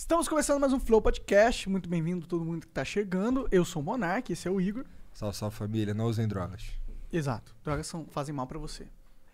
Estamos começando mais um Flow Podcast. Muito bem-vindo todo mundo que está chegando. Eu sou o Monark, esse é o Igor. Salve, salve família, não usem drogas. Exato, drogas são, fazem mal para você.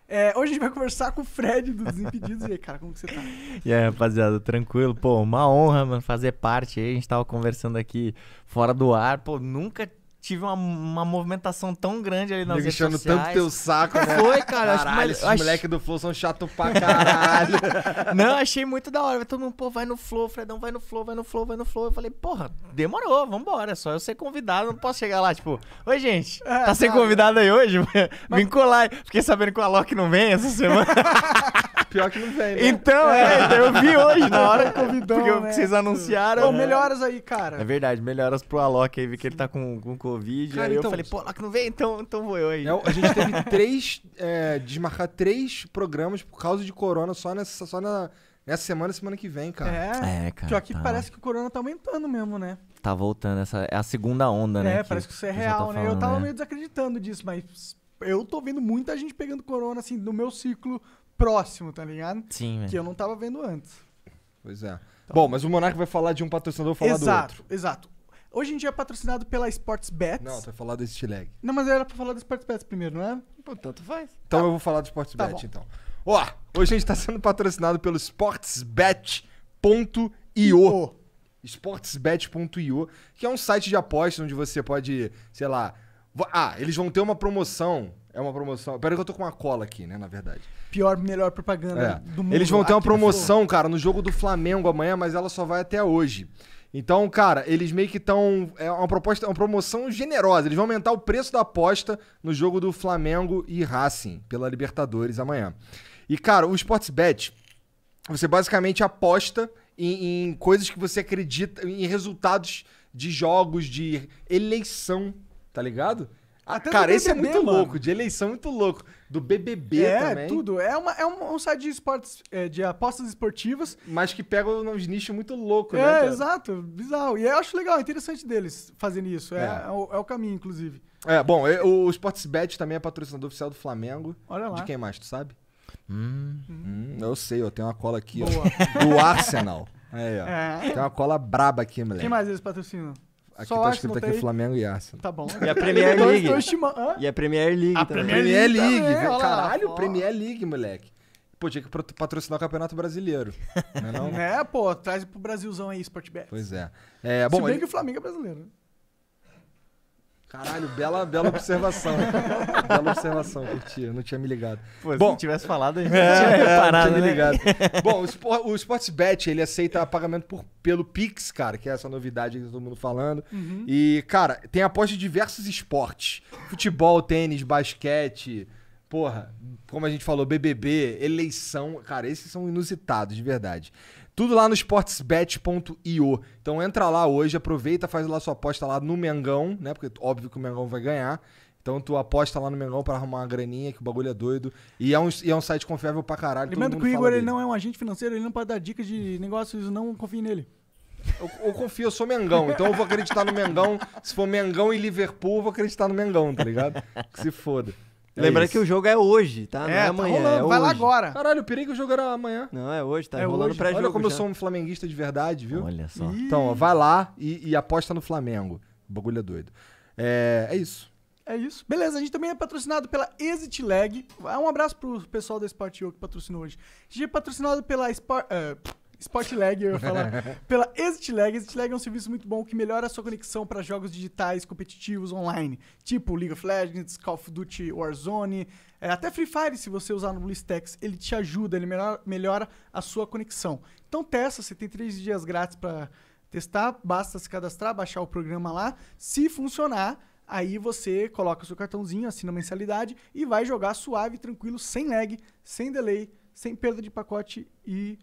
É, hoje a gente vai conversar com o Fred dos Impedidos. E aí, cara, como que você tá? E aí, rapaziada, tranquilo? Pô, uma honra, mano, fazer parte aí. A gente tava conversando aqui fora do ar. Pô, nunca tive uma, uma movimentação tão grande ali nas Nego redes sociais. tanto teu saco, né? Foi, cara. Caralho, acho, esses moleque do Flow são chato pra caralho. Não, achei muito da hora. Todo mundo, pô, vai no Flow, Fredão, vai no Flow, vai no Flow, vai no Flow. Eu falei, porra, demorou, vambora. É só eu ser convidado, não posso chegar lá, tipo, oi, gente, é, tá, tá sem convidado aí hoje? Mas... Vim colar. Fiquei sabendo que o Alok não vem essa semana. Pior que não vem, né? Então, é, então eu vi hoje na hora que porque né? vocês anunciaram. Pô, né? melhoras aí, cara. É verdade, melhoras pro Alok aí, vi que ele tá com, com Covid. Cara, aí então, eu falei, pô, Alok não vem, então, então vou eu aí. É a gente teve três, é, desmarcar três programas por causa de corona só nessa, só na, nessa semana e semana que vem, cara. É, é cara. Pior que tá. parece que o corona tá aumentando mesmo, né? Tá voltando, essa é a segunda onda, né? É, parece que isso é tá real, né? Falando, eu tava né? meio desacreditando disso, mas eu tô vendo muita gente pegando corona, assim, no meu ciclo próximo, tá ligado? Sim, Que eu não tava vendo antes. Pois é. Então, Bom, mas o Monark vai falar de um patrocinador, eu vou falar exato, do outro. Exato, exato Hoje em dia é patrocinado pela Sportsbet Não, tu vai falar t Stilag. Não, mas era pra falar do Sportsbet primeiro, não é? Pô, tanto faz. Então tá. eu vou falar do Sportsbet tá então. Ó, hoje a gente tá sendo patrocinado pelo sportsbet.io. sportsbet.io, que é um site de apostas onde você pode, sei lá... Ah, eles vão ter uma promoção é uma promoção. Pera que eu tô com uma cola aqui, né, na verdade. Pior, melhor propaganda é. do mundo. Eles vão ter uma promoção, cara, no jogo do Flamengo amanhã, mas ela só vai até hoje. Então, cara, eles meio que estão. É uma proposta, uma promoção generosa. Eles vão aumentar o preço da aposta no jogo do Flamengo e Racing pela Libertadores amanhã. E, cara, o Sportsbet, você basicamente aposta em, em coisas que você acredita, em resultados de jogos, de eleição, tá ligado? Até Cara, BBB, esse é muito mano. louco, de eleição muito louco. Do BBB é, também. É, tudo. É, uma, é um, um site de esportes, é, de apostas esportivas. Mas que pega uns nichos muito loucos, é, né? É, exato. Bizarro. E eu acho legal, é interessante deles fazendo isso. É, é, é. O, é o caminho, inclusive. É, bom, eu, o Sportsbet também é patrocinador oficial do Flamengo. Olha lá. De quem mais, tu sabe? Hum, hum. eu sei, eu tenho uma cola aqui, Boa. ó. Do Arsenal. Aí, ó. É. Tem uma cola braba aqui, moleque. Quem mais eles patrocinam? Aqui Só tá escrito aqui tem... Flamengo e Arsenal. Tá bom. E a Premier League. e a Premier League a Premier League. Também, lá, Caralho, ó. Premier League, moleque. Pô, tinha que patrocinar o Campeonato Brasileiro. Não é, não? é, pô, traz pro Brasilzão aí, Sportback. Pois é. é bom, Se bem ele... que o Flamengo é brasileiro, né? Caralho, bela, bela observação. bela observação, curtia. Não tinha me ligado. Pô, Bom, se tivesse falado, a gente é, tinha reparado, não tinha é, me né? ligado. Né? Bom, o, Sport, o Sportsbet, ele aceita pagamento por, pelo Pix, cara, que é essa novidade que todo mundo falando. Uhum. E, cara, tem aposta de diversos esportes. Futebol, tênis, basquete, porra, como a gente falou, BBB, eleição. Cara, esses são inusitados, de verdade. Tudo lá no sportsbet.io. Então entra lá hoje, aproveita, faz lá sua aposta lá no Mengão, né? Porque óbvio que o Mengão vai ganhar. Então tu aposta lá no Mengão para arrumar uma graninha, que o bagulho é doido. E é um, e é um site confiável pra caralho. Lembrando que o Igor ele não é um agente financeiro, ele não pode dar dicas de negócios, não confie nele. Eu, eu, confio, eu sou Mengão, então eu vou acreditar no Mengão. Se for Mengão e Liverpool, eu vou acreditar no Mengão, tá ligado? Que se foda. É Lembrando que o jogo é hoje, tá? Não é, é tá amanhã. Tá rolando, é vai hoje. lá agora. Caralho, eu pirei que o é jogo era amanhã. Não, é hoje, tá é rolando hoje. pré-jogo. Olha como já. eu sou um flamenguista de verdade, viu? Olha só. Ih. Então, ó, vai lá e, e, aposta no Flamengo. O bagulho é doido. É, é isso. É isso. Beleza, a gente também é patrocinado pela Exit Lag. Um abraço pro pessoal da Sport que patrocinou hoje. A gente é patrocinado pela Sport. Uh, Spotlag, eu ia falar. pela ExitLag. ExitLag é um serviço muito bom que melhora a sua conexão para jogos digitais competitivos online, tipo League of Legends, Call of Duty Warzone, é, até Free Fire, se você usar no BlueStacks, ele te ajuda, ele melhora, melhora a sua conexão. Então testa, você tem três dias grátis para testar, basta se cadastrar, baixar o programa lá. Se funcionar, aí você coloca seu cartãozinho, assina a mensalidade e vai jogar suave, tranquilo, sem lag, sem delay, sem perda de pacote e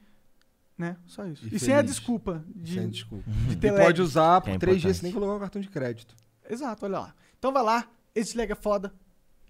né? Só isso. E, e sem a desculpa de, sem desculpa. de ter pode usar por é três dias sem nem colocar o cartão de crédito. Exato, olha lá. Então vai lá, esse lag é foda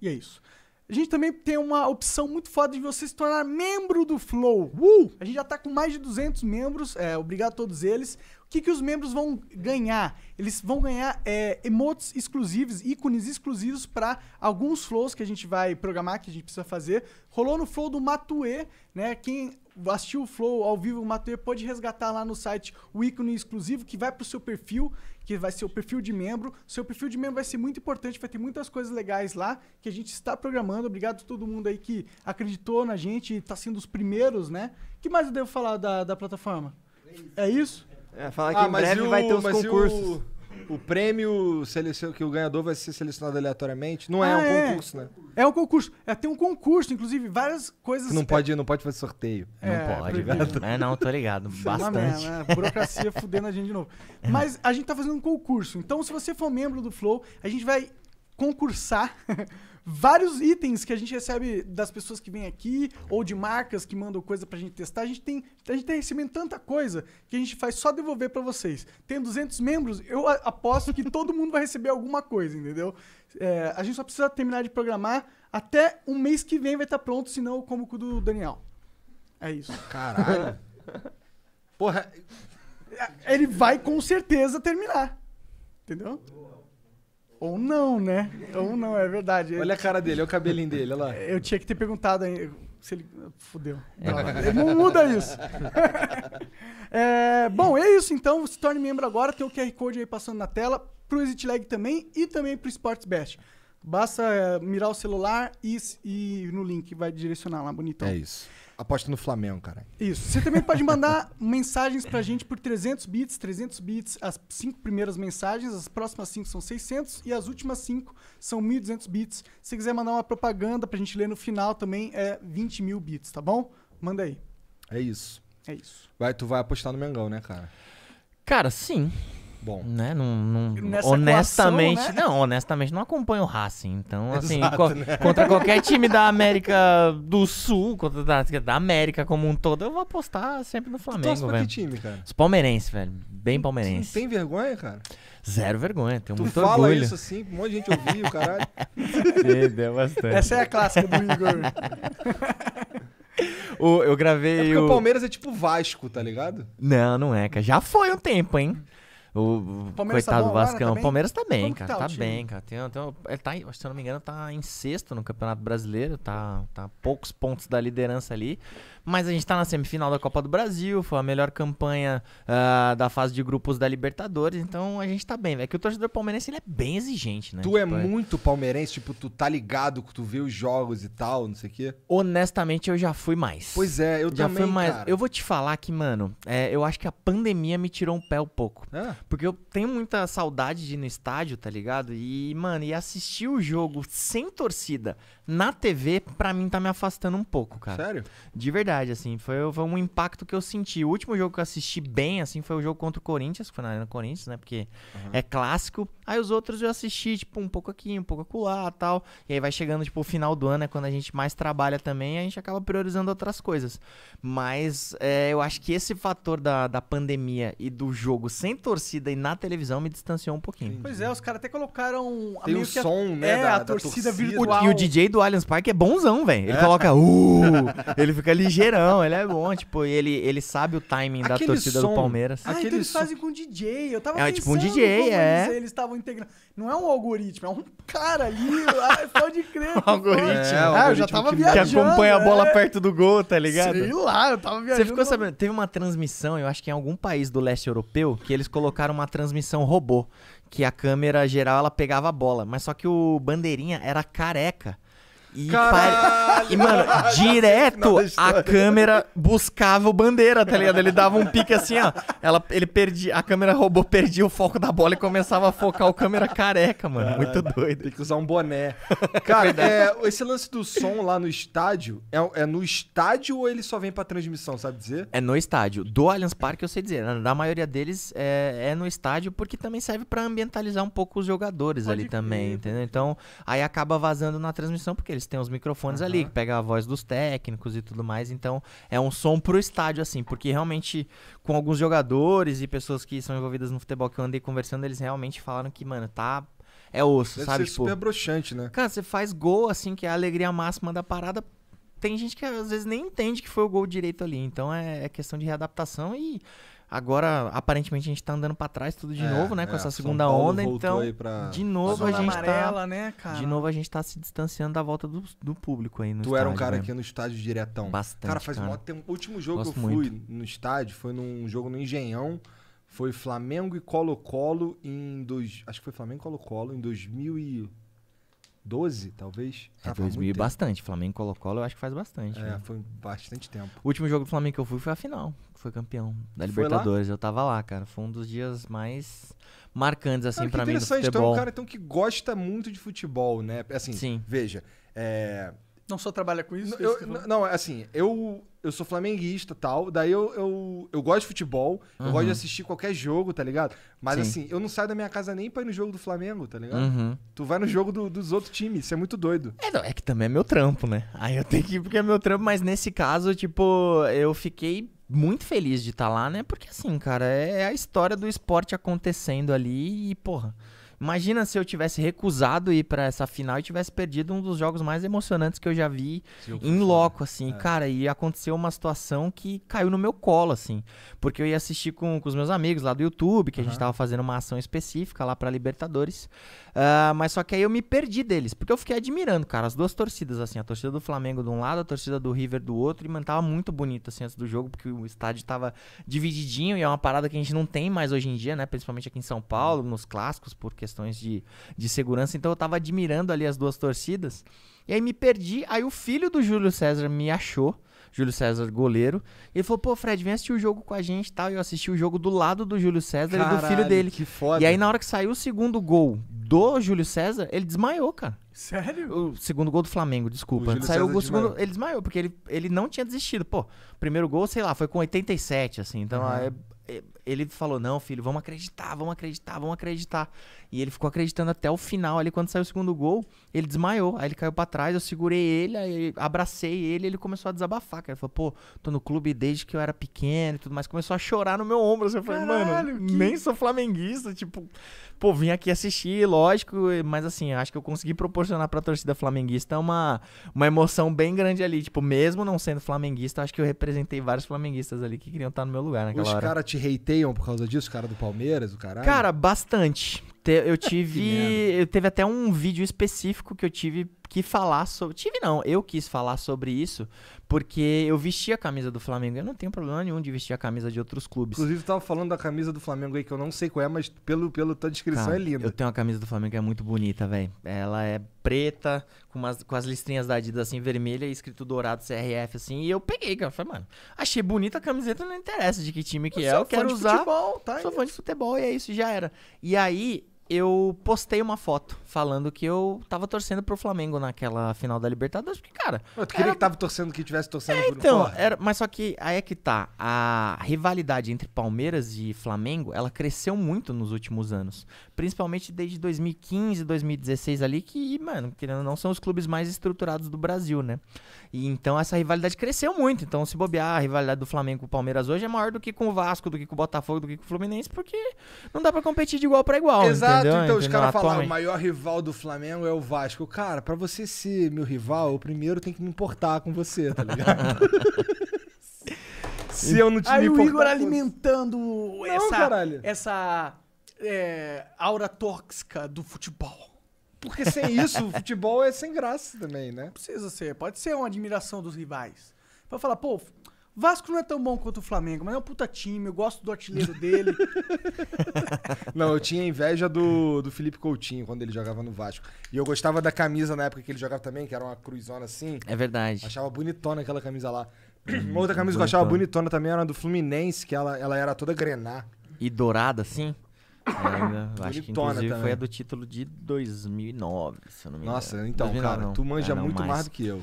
e é isso. A gente também tem uma opção muito foda de você se tornar membro do Flow. Uh! A gente já está com mais de 200 membros, é, obrigado a todos eles. O que, que os membros vão ganhar? Eles vão ganhar é, emotes exclusivos, ícones exclusivos para alguns flows que a gente vai programar, que a gente precisa fazer. Rolou no flow do Matue, né? Quem assistiu o Flow ao vivo, o Matuê pode resgatar lá no site o ícone exclusivo que vai pro seu perfil, que vai ser o perfil de membro. Seu perfil de membro vai ser muito importante, vai ter muitas coisas legais lá que a gente está programando. Obrigado a todo mundo aí que acreditou na gente e está sendo os primeiros, né? que mais eu devo falar da, da plataforma? É isso? É, é falar que ah, em breve o, vai ter os concursos. O prêmio que o ganhador vai ser selecionado aleatoriamente não ah, é um é. concurso, né? É um concurso. É, tem um concurso, inclusive, várias coisas. Não é pode, não pode fazer sorteio. É, não pode, velho. É, não, tô ligado. Bastante. Não, é, não, burocracia fudendo a gente de novo. É. Mas a gente tá fazendo um concurso. Então, se você for membro do Flow, a gente vai concursar vários itens que a gente recebe das pessoas que vêm aqui ou de marcas que mandam coisa pra gente testar. A gente tem, a gente tá recebendo tanta coisa que a gente faz só devolver para vocês. Tem 200 membros, eu aposto que todo mundo vai receber alguma coisa, entendeu? É, a gente só precisa terminar de programar até um mês que vem vai estar tá pronto, senão o cômico do Daniel. É isso. Caralho. Porra. É, ele vai com certeza terminar. Entendeu? Boa. Ou não, né? Ou não, é verdade. Olha a cara dele, olha o cabelinho dele, olha lá. Eu tinha que ter perguntado se ele. Fudeu. É. Não muda isso. é, bom, é isso então. Se torne membro agora, tem o QR Code aí passando na tela, pro Exit Lag também e também pro Sportsbest. Best. Basta é, mirar o celular e, e no link vai direcionar lá bonitão. É isso. Aposta no Flamengo, cara. Isso. Você também pode mandar mensagens pra gente por 300 bits, 300 bits, as cinco primeiras mensagens, as próximas cinco são 600 e as últimas cinco são 1.200 bits. Se você quiser mandar uma propaganda pra gente ler no final também, é 20 mil bits, tá bom? Manda aí. É isso. É isso. Vai, tu vai apostar no Mengão, né, cara? Cara, sim. Bom. Né? Não, não honestamente, equação, né? não, honestamente não acompanho o Racing. Então, assim, Exato, co né? contra qualquer time da América do Sul, contra da, da, América como um todo, eu vou apostar sempre no Flamengo, velho. que time, cara? Os palmeirenses, velho. Bem hum, palmeirense. Tu não tem vergonha, cara? Zero vergonha, tem tu muito orgulho. fala isso assim, um monte de gente ouviu, caralho. deu bastante. Essa é a clássica do Igor. O, eu gravei. É porque o... o Palmeiras é tipo Vasco, tá ligado? Não, não é, cara. Já foi um tempo, hein? O Palmeiras tá coitado tá do Vascão. Agora, Palmeiras tá bem, cara. Tá, tá bem, cara. Tem, tem, ele tá, se eu não me engano, tá em sexto no Campeonato Brasileiro. Tá, tá poucos pontos da liderança ali. Mas a gente tá na semifinal da Copa do Brasil, foi a melhor campanha uh, da fase de grupos da Libertadores, então a gente tá bem, velho. É que o torcedor palmeirense ele é bem exigente, né? Tu é tipo, é muito palmeirense, tipo, tu tá ligado, tu vê os jogos e tal, não sei o quê. Honestamente, eu já fui mais. Pois é, eu já também, fui mais. Cara. Eu vou te falar que, mano, é, eu acho que a pandemia me tirou um pé um pouco. É. Porque eu tenho muita saudade de ir no estádio, tá ligado? E, mano, e assistir o jogo sem torcida na TV, pra mim, tá me afastando um pouco, cara. Sério? De verdade, assim, foi, foi um impacto que eu senti. O último jogo que eu assisti bem, assim, foi o jogo contra o Corinthians, que foi na Arena Corinthians, né? Porque uhum. é clássico. Aí os outros eu assisti, tipo, um pouco aqui, um pouco acolá tal. E aí vai chegando, tipo, o final do ano, é quando a gente mais trabalha também, a gente acaba priorizando outras coisas. Mas é, eu acho que esse fator da, da pandemia e do jogo sem torcida e na televisão me distanciou um pouquinho. Pois é, os caras até colocaram. Tem o som, a, né? É, da, a torcida, torcida virtual. e o DJ do Allianz Parque é bonzão, velho. Ele é? coloca uh, ele fica ligeirão, ele é bom, tipo, ele, ele sabe o timing aquele da torcida som, do Palmeiras. Ah, então eles som. fazem com DJ. Eu tava é, pensando, tipo um DJ, é. Eles estavam integrando. Não é um algoritmo, é um cara ali, pode ah, crer. Um algoritmo. É, ah, algoritmo eu já tava que, viajando. Que acompanha a bola é. perto do gol, tá ligado? Sei lá, eu tava viajando. Você ficou sabendo, teve uma transmissão, eu acho que em algum país do leste europeu, que eles colocaram uma transmissão robô que a câmera geral ela pegava a bola, mas só que o bandeirinha era careca. E, pare... e, mano, direto a câmera buscava o bandeira, tá ligado? Ele dava um pique assim, ó. Ela, ele perdi, a câmera roubou, perdia o foco da bola e começava a focar o câmera careca, mano. Muito doido. Tem que usar um boné. Cara, é, é, esse lance do som lá no estádio, é, é, no estádio ou ele só vem pra transmissão, sabe dizer? É no estádio. Do Allianz Parque, eu sei dizer. Né? Na, maioria deles é, é no estádio, porque também serve para ambientalizar um pouco os jogadores Pode ali também, entendeu? Então, aí acaba vazando na transmissão, porque eles eles têm os microfones uhum. ali, que pega a voz dos técnicos e tudo mais. Então, é um som pro estádio, assim, porque realmente, com alguns jogadores e pessoas que são envolvidas no futebol que eu andei conversando, eles realmente falaram que, mano, tá é osso, Deve sabe? Ser tipo, super broxante, né? Cara, você faz gol, assim, que é a alegria máxima da parada. Tem gente que às vezes nem entende que foi o gol direito ali. Então é, é questão de readaptação e Agora, aparentemente, a gente tá andando para trás tudo de é, novo, né? Com é, essa segunda onda. Então, pra... de novo a, a gente tá amarela, tá. Né, de novo a gente tá se distanciando da volta do, do público aí no tu estádio. Tu era um cara né? aqui no estádio diretão. Bastante. Cara, faz cara. tempo. O último jogo Gosto que eu fui muito. no estádio foi num jogo no Engenhão. Foi Flamengo e Colo-Colo em. Dois, acho que foi Flamengo e Colo-Colo em 2012, talvez. É, ah, 2000 e bastante. Flamengo e Colo-Colo eu acho que faz bastante. É, né? foi bastante tempo. O último jogo do Flamengo que eu fui foi a final foi campeão da Libertadores. Eu tava lá, cara. Foi um dos dias mais marcantes, assim, para mim. Interessante, então é um cara então, que gosta muito de futebol, né? Assim, Sim. veja. É... Não só trabalha com isso? Eu, não, não, assim, eu, eu sou flamenguista tal, daí eu, eu, eu gosto de futebol, uhum. eu gosto de uhum. assistir qualquer jogo, tá ligado? Mas Sim. assim, eu não saio da minha casa nem pra ir no jogo do Flamengo, tá ligado? Uhum. Tu vai no jogo do, dos outros times, isso é muito doido. É, não, é que também é meu trampo, né? Aí eu tenho que ir porque é meu trampo, mas nesse caso, tipo, eu fiquei muito feliz de estar tá lá, né? Porque assim, cara, é a história do esporte acontecendo ali e, porra, Imagina se eu tivesse recusado ir para essa final e tivesse perdido um dos jogos mais emocionantes que eu já vi em loco, assim. É. Cara, e aconteceu uma situação que caiu no meu colo, assim. Porque eu ia assistir com, com os meus amigos lá do YouTube, que uhum. a gente tava fazendo uma ação específica lá para Libertadores. Uh, mas só que aí eu me perdi deles, porque eu fiquei admirando, cara, as duas torcidas, assim. A torcida do Flamengo de um lado, a torcida do River do outro. E, mano, tava muito bonito, assim, antes do jogo, porque o estádio tava divididinho. E é uma parada que a gente não tem mais hoje em dia, né? Principalmente aqui em São Paulo, nos clássicos, porque questões de, de segurança. Então eu tava admirando ali as duas torcidas. E aí me perdi. Aí o filho do Júlio César me achou. Júlio César, goleiro. Ele falou, pô, Fred, vem assistir o jogo com a gente tal. E eu assisti o jogo do lado do Júlio César Caralho, e do filho dele. Que foda. E aí, na hora que saiu o segundo gol do Júlio César, ele desmaiou, cara. Sério? O segundo gol do Flamengo, desculpa. O saiu César o segundo, desmaiou. ele desmaiou, porque ele, ele não tinha desistido. Pô, primeiro gol, sei lá, foi com 87, assim. Então, uhum. aí, é ele falou: Não, filho, vamos acreditar, vamos acreditar, vamos acreditar. E ele ficou acreditando até o final. Ali, quando saiu o segundo gol, ele desmaiou. Aí ele caiu para trás, eu segurei ele, aí abracei ele ele começou a desabafar. Cara. Ele falou: Pô, tô no clube desde que eu era pequeno e tudo mais. Começou a chorar no meu ombro. Você assim, falou: Mano, que... nem sou flamenguista. Tipo, pô, vim aqui assistir, lógico, mas assim, acho que eu consegui proporcionar pra torcida flamenguista uma, uma emoção bem grande ali. Tipo, mesmo não sendo flamenguista, acho que eu representei vários flamenguistas ali que queriam estar no meu lugar naquela Os hora. Os caras te hateiam por causa disso, cara do Palmeiras, o caralho? Cara, bastante eu tive. eu teve até um vídeo específico que eu tive que falar sobre. Tive não, eu quis falar sobre isso, porque eu vesti a camisa do Flamengo. Eu não tenho problema nenhum de vestir a camisa de outros clubes. Inclusive, eu tava falando da camisa do Flamengo aí, que eu não sei qual é, mas pelo, pelo tua descrição Cara, é linda. Eu tenho a camisa do Flamengo que é muito bonita, velho. Ela é preta, com, umas, com as listrinhas da Adidas assim, vermelha e escrito dourado CRF, assim. E eu peguei, cara. Falei, mano, achei bonita a camiseta, não interessa de que time que eu é. Eu quero usar. Futebol, tá sou fã de futebol e é isso, já era. E aí, eu postei uma foto falando que eu tava torcendo pro Flamengo naquela final da Libertadores, porque, cara. Eu queria era... que tava torcendo que tivesse torcendo é, pro Então, era... mas só que aí é que tá. A rivalidade entre Palmeiras e Flamengo, ela cresceu muito nos últimos anos. Principalmente desde 2015, 2016 ali, que, mano, querendo ou não, são os clubes mais estruturados do Brasil, né? E então essa rivalidade cresceu muito. Então, se bobear, a rivalidade do Flamengo com o Palmeiras hoje é maior do que com o Vasco, do que com o Botafogo, do que com o Fluminense, porque não dá para competir de igual para igual. Exato. Entendeu? Entendeu? Então os caras ah, falaram, o maior rival do Flamengo é o Vasco. Cara, para você ser meu rival, eu primeiro tenho que me importar com você, tá ligado? Se eu não te Aí o Igor alimentando não, essa, essa é, aura tóxica do futebol. Porque sem isso, o futebol é sem graça também, né? Não precisa ser. Pode ser uma admiração dos rivais. Pra falar, pô, Vasco não é tão bom quanto o Flamengo, mas é um puta time, eu gosto do artilheiro dele. não, eu tinha inveja do, do Felipe Coutinho quando ele jogava no Vasco. E eu gostava da camisa na época que ele jogava também, que era uma cruzona assim. É verdade. Achava bonitona aquela camisa lá. Hum, uma outra camisa que eu achava bonitona também era do Fluminense, que ela, ela era toda grená. E dourada, assim? É, acho que inclusive também. foi a do título de 2009, se eu não me engano. Nossa, então, 2009, cara, não. tu manja não, muito mais. mais do que eu.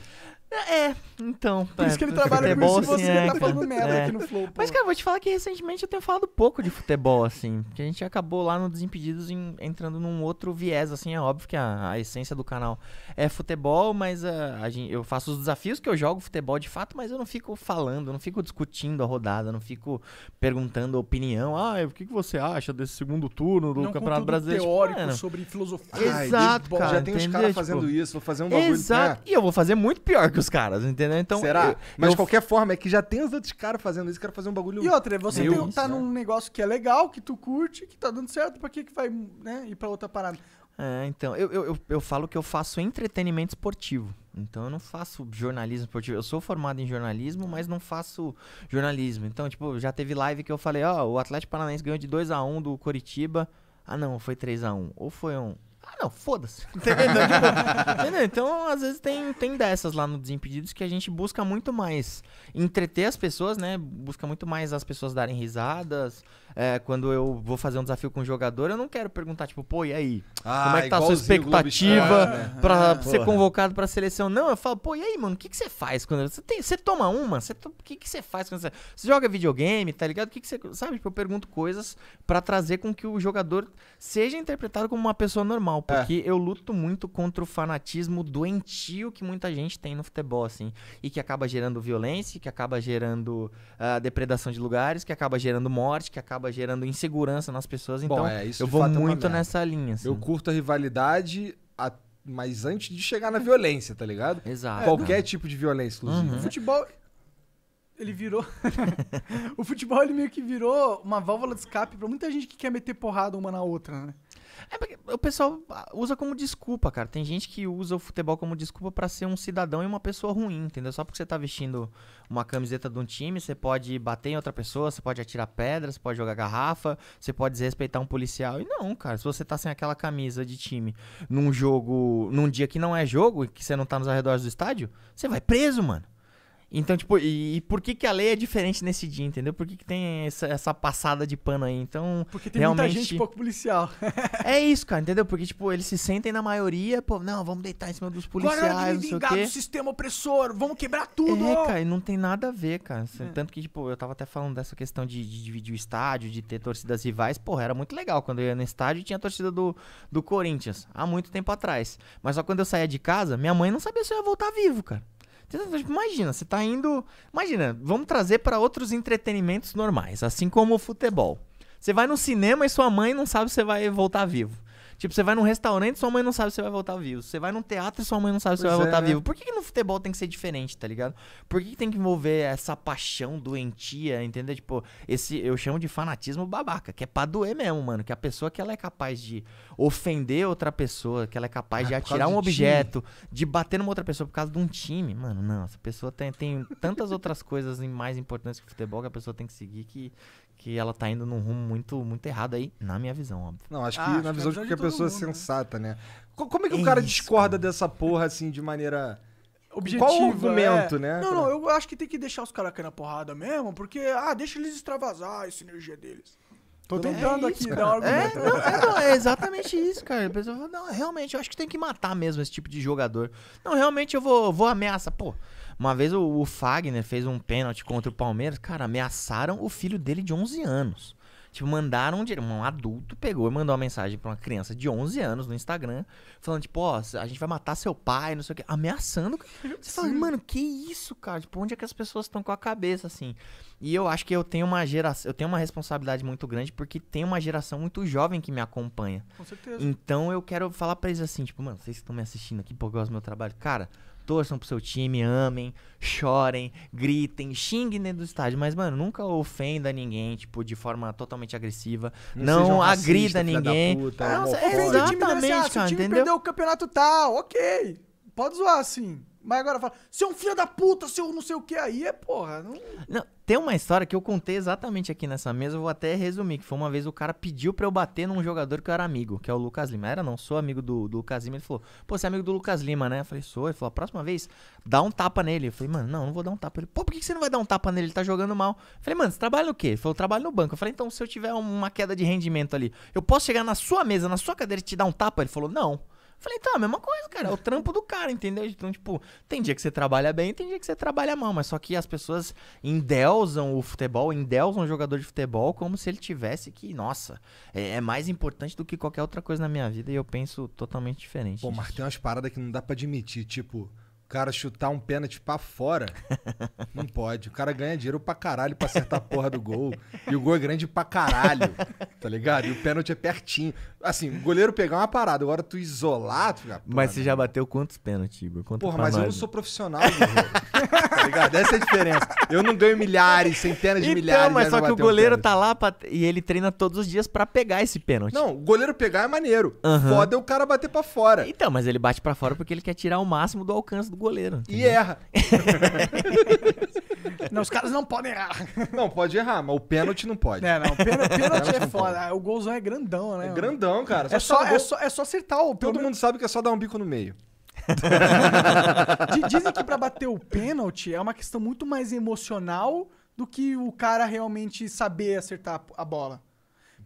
É, então. Por isso que ele é, trabalha com isso, assim, você tá é, tá falando merda é. aqui no Flow. Pô. Mas, cara, vou te falar que recentemente eu tenho falado pouco de futebol, assim. que a gente acabou lá no Desimpedidos em, entrando num outro viés, assim. É óbvio que a, a essência do canal é futebol, mas a, a, gente, eu faço os desafios que eu jogo futebol de fato, mas eu não fico falando, não fico discutindo a rodada, não fico perguntando opinião. Ah, o que, que você acha desse segundo turno do não Campeonato Brasileiro? Tipo, teórico tipo, sobre filosofia. Exato, Ai, cara. Já tem entendeu? os tipo, caras fazendo isso, vou fazer um bagulho. Exato. É. E eu vou fazer muito pior que os caras, entendeu? Então, Será? Eu, Mas de qualquer forma, é que já tem os outros caras fazendo isso, quero fazer um bagulho. E outra, você tá Deus, tem, tá né? num negócio que é legal, que tu curte, que tá dando certo, pra que, que vai né, ir pra outra parada? É, então, eu, eu, eu, falo que eu faço entretenimento esportivo. Então eu não faço jornalismo esportivo. Eu sou formado em jornalismo, mas não faço jornalismo. Então, tipo, já teve live que eu falei, ó, oh, o Atlético Paranaense ganhou de 2 a 1 do Coritiba. Ah não, foi 3 a 1 Ou foi um. Ah, não, foda-se. Entendeu? Tipo, entendeu? Então, às vezes tem, tem dessas lá no Desimpedidos que a gente busca muito mais entreter as pessoas, né? Busca muito mais as pessoas darem risadas, é, quando eu vou fazer um desafio com um jogador, eu não quero perguntar, tipo, pô, e aí? Ah, como é que tá a sua expectativa né? pra ah, ser convocado pra seleção? Não, eu falo, pô, e aí, mano, o que, que você faz quando. Você, tem, você toma uma? Você to... O que, que você faz quando você. Você joga videogame, tá ligado? O que, que você. Sabe? Tipo, eu pergunto coisas para trazer com que o jogador seja interpretado como uma pessoa normal. É. Porque é. eu luto muito contra o fanatismo doentio que muita gente tem no futebol, assim. E que acaba gerando violência, que acaba gerando uh, depredação de lugares, que acaba gerando morte, que acaba acaba gerando insegurança nas pessoas. Então, Bom, é, eu vou é muito é nessa linha. Assim. Eu curto a rivalidade a mas antes de chegar na violência, tá ligado? Exato. Qualquer tipo de violência, inclusive. Uhum. O futebol. Ele virou. o futebol ele meio que virou uma válvula de escape para muita gente que quer meter porrada uma na outra, né? É porque o pessoal ah, usa como desculpa, cara. Tem gente que usa o futebol como desculpa para ser um cidadão e uma pessoa ruim, entendeu? Só porque você tá vestindo uma camiseta de um time, você pode bater em outra pessoa, você pode atirar pedras, você pode jogar garrafa, você pode desrespeitar um policial. E não, cara, se você tá sem aquela camisa de time num jogo, num dia que não é jogo e que você não tá nos arredores do estádio, você vai preso, mano. Então, tipo, e, e, por que, que a lei é diferente nesse dia, entendeu? Por que, que tem essa, essa passada de pano aí? Então. Porque tem realmente... muita gente pouco policial. é isso, cara, entendeu? Porque, tipo, eles se sentem na maioria, pô, não, vamos deitar em cima dos policiais. Agora é de vingar do sistema opressor, vamos quebrar tudo! É, cara, e não tem nada a ver, cara. É. Tanto que, tipo, eu tava até falando dessa questão de, de dividir o estádio, de ter torcidas rivais, porra, era muito legal. Quando eu ia no estádio, tinha a torcida do, do Corinthians, há muito tempo atrás. Mas só quando eu saía de casa, minha mãe não sabia se eu ia voltar vivo, cara. Imagina, você tá indo. Imagina, vamos trazer para outros entretenimentos normais, assim como o futebol. Você vai no cinema e sua mãe não sabe se você vai voltar vivo. Tipo, você vai num restaurante e sua mãe não sabe se você vai voltar vivo. Você vai num teatro e sua mãe não sabe se você vai é, voltar né? vivo. Por que, que, no futebol tem que ser diferente, tá ligado? Por que, que, tem que envolver essa paixão doentia, entendeu? Tipo, esse eu chamo de fanatismo babaca, que é pra doer mesmo, mano. Que a pessoa que ela é capaz de ofender outra pessoa, que ela é capaz ah, de atirar um objeto, time. de bater numa outra pessoa por causa de um time, mano, não. Essa pessoa tem, tem tantas outras coisas mais importantes que o futebol que a pessoa tem que seguir que, que ela tá indo num rumo muito, muito errado aí, na minha visão, óbvio. Não, acho ah, que ah, na acho visão é de qualquer pessoa mundo, né? sensata, né? Como é que é o cara isso, discorda cara. dessa porra, assim, de maneira... Qual o argumento, é... né? Não, não, eu acho que tem que deixar os caras cair na porrada mesmo, porque, ah, deixa eles extravasar essa energia deles. Tô então, tentando é isso, aqui né? é, não, é, não, é exatamente isso, cara. A pessoa fala, não, realmente, eu acho que tem que matar mesmo esse tipo de jogador. Não, realmente eu vou, vou ameaçar. Pô, uma vez o, o Fagner fez um pênalti contra o Palmeiras, cara, ameaçaram o filho dele de 11 anos. Tipo, mandaram um, um adulto pegou e mandou uma mensagem para uma criança de 11 anos no Instagram, falando, tipo, ó, oh, a gente vai matar seu pai, não sei o quê, ameaçando. Você fala, mano, que isso, cara? Tipo, onde é que as pessoas estão com a cabeça, assim? E eu acho que eu tenho uma geração, eu tenho uma responsabilidade muito grande, porque tem uma geração muito jovem que me acompanha. Com certeza. Então eu quero falar pra eles assim, tipo, mano, vocês estão me assistindo aqui porque eu gosto do meu trabalho. Cara, torçam pro seu time, amem, chorem, gritem, xinguem dentro do estádio, mas, mano, nunca ofenda ninguém, tipo, de forma totalmente agressiva. Não, não um agrida ninguém. Puta, ah, não, é exatamente, o time cara, entendeu? perdeu o campeonato tal, tá ok. Pode zoar, assim. Mas agora fala, seu é filho da puta, seu não sei o que aí, é porra. Não... não... tem uma história que eu contei exatamente aqui nessa mesa, eu vou até resumir, que foi uma vez o cara pediu pra eu bater num jogador que eu era amigo, que é o Lucas Lima. Era não, sou amigo do, do Lucas Lima. Ele falou, pô, você é amigo do Lucas Lima, né? Eu falei, sou. Ele falou, a próxima vez, dá um tapa nele. Eu falei, mano, não, não vou dar um tapa. Ele, pô, por que você não vai dar um tapa nele? Ele tá jogando mal. Eu falei, mano, você trabalha no quê? Ele falou, trabalho no banco. Eu falei, então se eu tiver uma queda de rendimento ali, eu posso chegar na sua mesa, na sua cadeira e te dar um tapa? Ele falou, não. Falei, então, a mesma coisa, cara. É o trampo do cara, entendeu? Então, tipo, tem dia que você trabalha bem, tem dia que você trabalha mal. Mas só que as pessoas endeusam o futebol, endeusam o jogador de futebol como se ele tivesse que, nossa, é, é mais importante do que qualquer outra coisa na minha vida. E eu penso totalmente diferente. Pô, mas tem umas paradas que não dá pra admitir, tipo cara chutar um pênalti pra fora, não pode. O cara ganha dinheiro pra caralho pra acertar a porra do gol. E o gol é grande pra caralho, tá ligado? E o pênalti é pertinho. Assim, o goleiro pegar uma parada, agora tu isolar... mas você já bateu quantos pênaltis, Igor? Conta porra, mas nós. eu não sou profissional, goleiro, tá ligado? Essa é a diferença. Eu não ganho milhares, centenas de então, milhares. mas só que o goleiro um tá lá pra... e ele treina todos os dias pra pegar esse pênalti. Não, o goleiro pegar é maneiro. Uhum. Foda é o cara bater pra fora. Então, mas ele bate pra fora porque ele quer tirar o máximo do alcance do goleiro. Entendeu? E erra. não, os caras não podem errar. Não, pode errar, mas o pênalti não pode. É, não, o pênalti, pênalti é foda. O golzão é grandão, né? É grandão, cara. Só é, só, tá é, só, é só acertar o Todo mundo sabe que é só dar um bico no meio. Dizem que para bater o pênalti é uma questão muito mais emocional do que o cara realmente saber acertar a bola.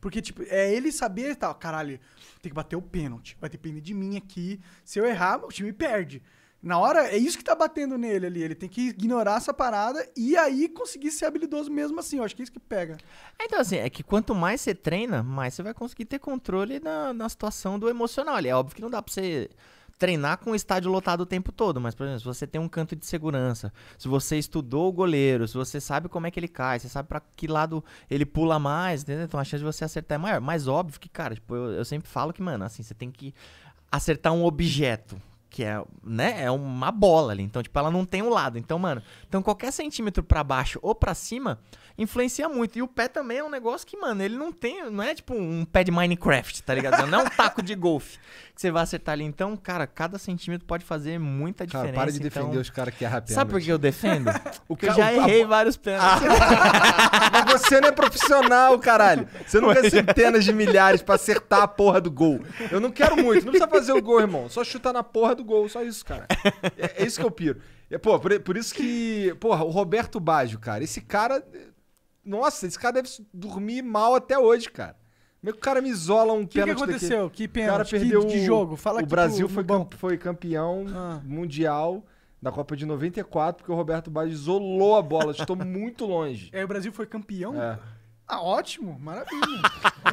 Porque, tipo, é ele saber, tá, caralho, tem que bater o pênalti. Vai depender de mim aqui. Se eu errar, o time perde. Na hora, é isso que tá batendo nele ali. Ele tem que ignorar essa parada e aí conseguir ser habilidoso mesmo assim. Eu acho que é isso que pega. É, então, assim, é que quanto mais você treina, mais você vai conseguir ter controle na, na situação do emocional. Ali. É óbvio que não dá pra você treinar com o estádio lotado o tempo todo, mas, por exemplo, se você tem um canto de segurança, se você estudou o goleiro, se você sabe como é que ele cai, você sabe para que lado ele pula mais, entendeu? Então a chance de você acertar é maior. Mas óbvio que, cara, tipo, eu, eu sempre falo que, mano, assim, você tem que acertar um objeto que é, né, é uma bola ali. Então, tipo, ela não tem um lado. Então, mano, então qualquer centímetro para baixo ou para cima influencia muito. E o pé também é um negócio que, mano, ele não tem, não é tipo um pé de Minecraft, tá ligado? Não é um taco de golfe que você vai acertar ali. Então, cara, cada centímetro pode fazer muita diferença. Cara, para de defender então os caras que é pênalti. Sabe por que eu defendo? o que eu já é errei vários pênaltis. mas você não é profissional, caralho. Você não quer centenas de milhares para acertar a porra do gol. Eu não quero muito. Não precisa fazer o gol, irmão. Só chutar na porra do do gol, só isso, cara. É, é isso que eu piro. É, pô, por, por, isso que. Porra, o Roberto Baggio, cara, esse cara. Nossa, esse cara deve dormir mal até hoje, cara. Como é que o cara me isola um que pênalti? O que aconteceu? Daqui? Que pênalti? O cara perdeu que, que jogo? Fala O Brasil foi, camp, foi campeão ah. mundial da Copa de 94, porque o Roberto Baggio isolou a bola, estou muito longe. É, o Brasil foi campeão? É. Ah, ótimo, maravilha.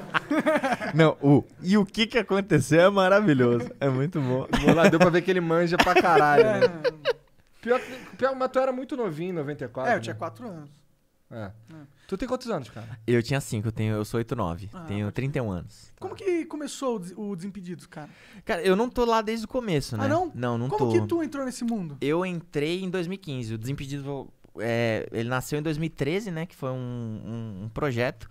Não, o e o que que aconteceu é maravilhoso. É muito bom. Lá, deu pra ver que ele manja pra caralho. Né? Pior, pior, mas tu era muito novinho em 94. É, eu né? tinha 4 né? anos. É. é. Tu tem quantos anos, cara? Eu tinha 5, eu, tenho, eu sou 8, 9. Ah, tenho 31 tá. anos. Como que começou o, o Desimpedidos, cara? Cara, eu não tô lá desde o começo, ah, né? Ah, não? Não, não Como tô. Como que tu entrou nesse mundo? Eu entrei em 2015. O Desimpedidos é, ele nasceu em 2013, né? Que foi um, um, um projeto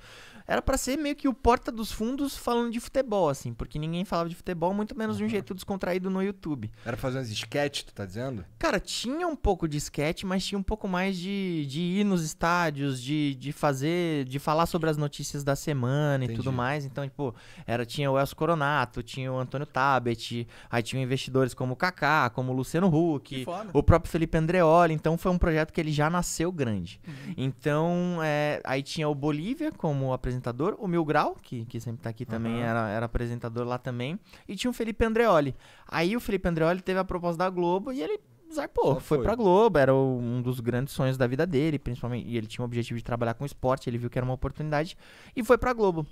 era para ser meio que o porta dos fundos falando de futebol, assim, porque ninguém falava de futebol, muito menos uhum. de um jeito descontraído no YouTube. Era pra fazer uns sketch, tu tá dizendo? Cara, tinha um pouco de sketch, mas tinha um pouco mais de, de ir nos estádios, de, de fazer, de falar sobre as notícias da semana Entendi. e tudo mais. Então, tipo, era, tinha o Elcio Coronato, tinha o Antônio Tabet, aí tinha investidores como o Kaká, como o Luciano Huck, o próprio Felipe Andreoli. Então, foi um projeto que ele já nasceu grande. Uhum. Então, é, aí tinha o Bolívia como apresentador apresentador. O Mil Grau, que, que sempre tá aqui também, uhum. era, era apresentador lá também. E tinha o Felipe Andreoli. Aí o Felipe Andreoli teve a proposta da Globo e ele zarpou, foi, foi pra Globo, era o, um dos grandes sonhos da vida dele, principalmente, e ele tinha o objetivo de trabalhar com esporte, ele viu que era uma oportunidade, e foi pra Globo.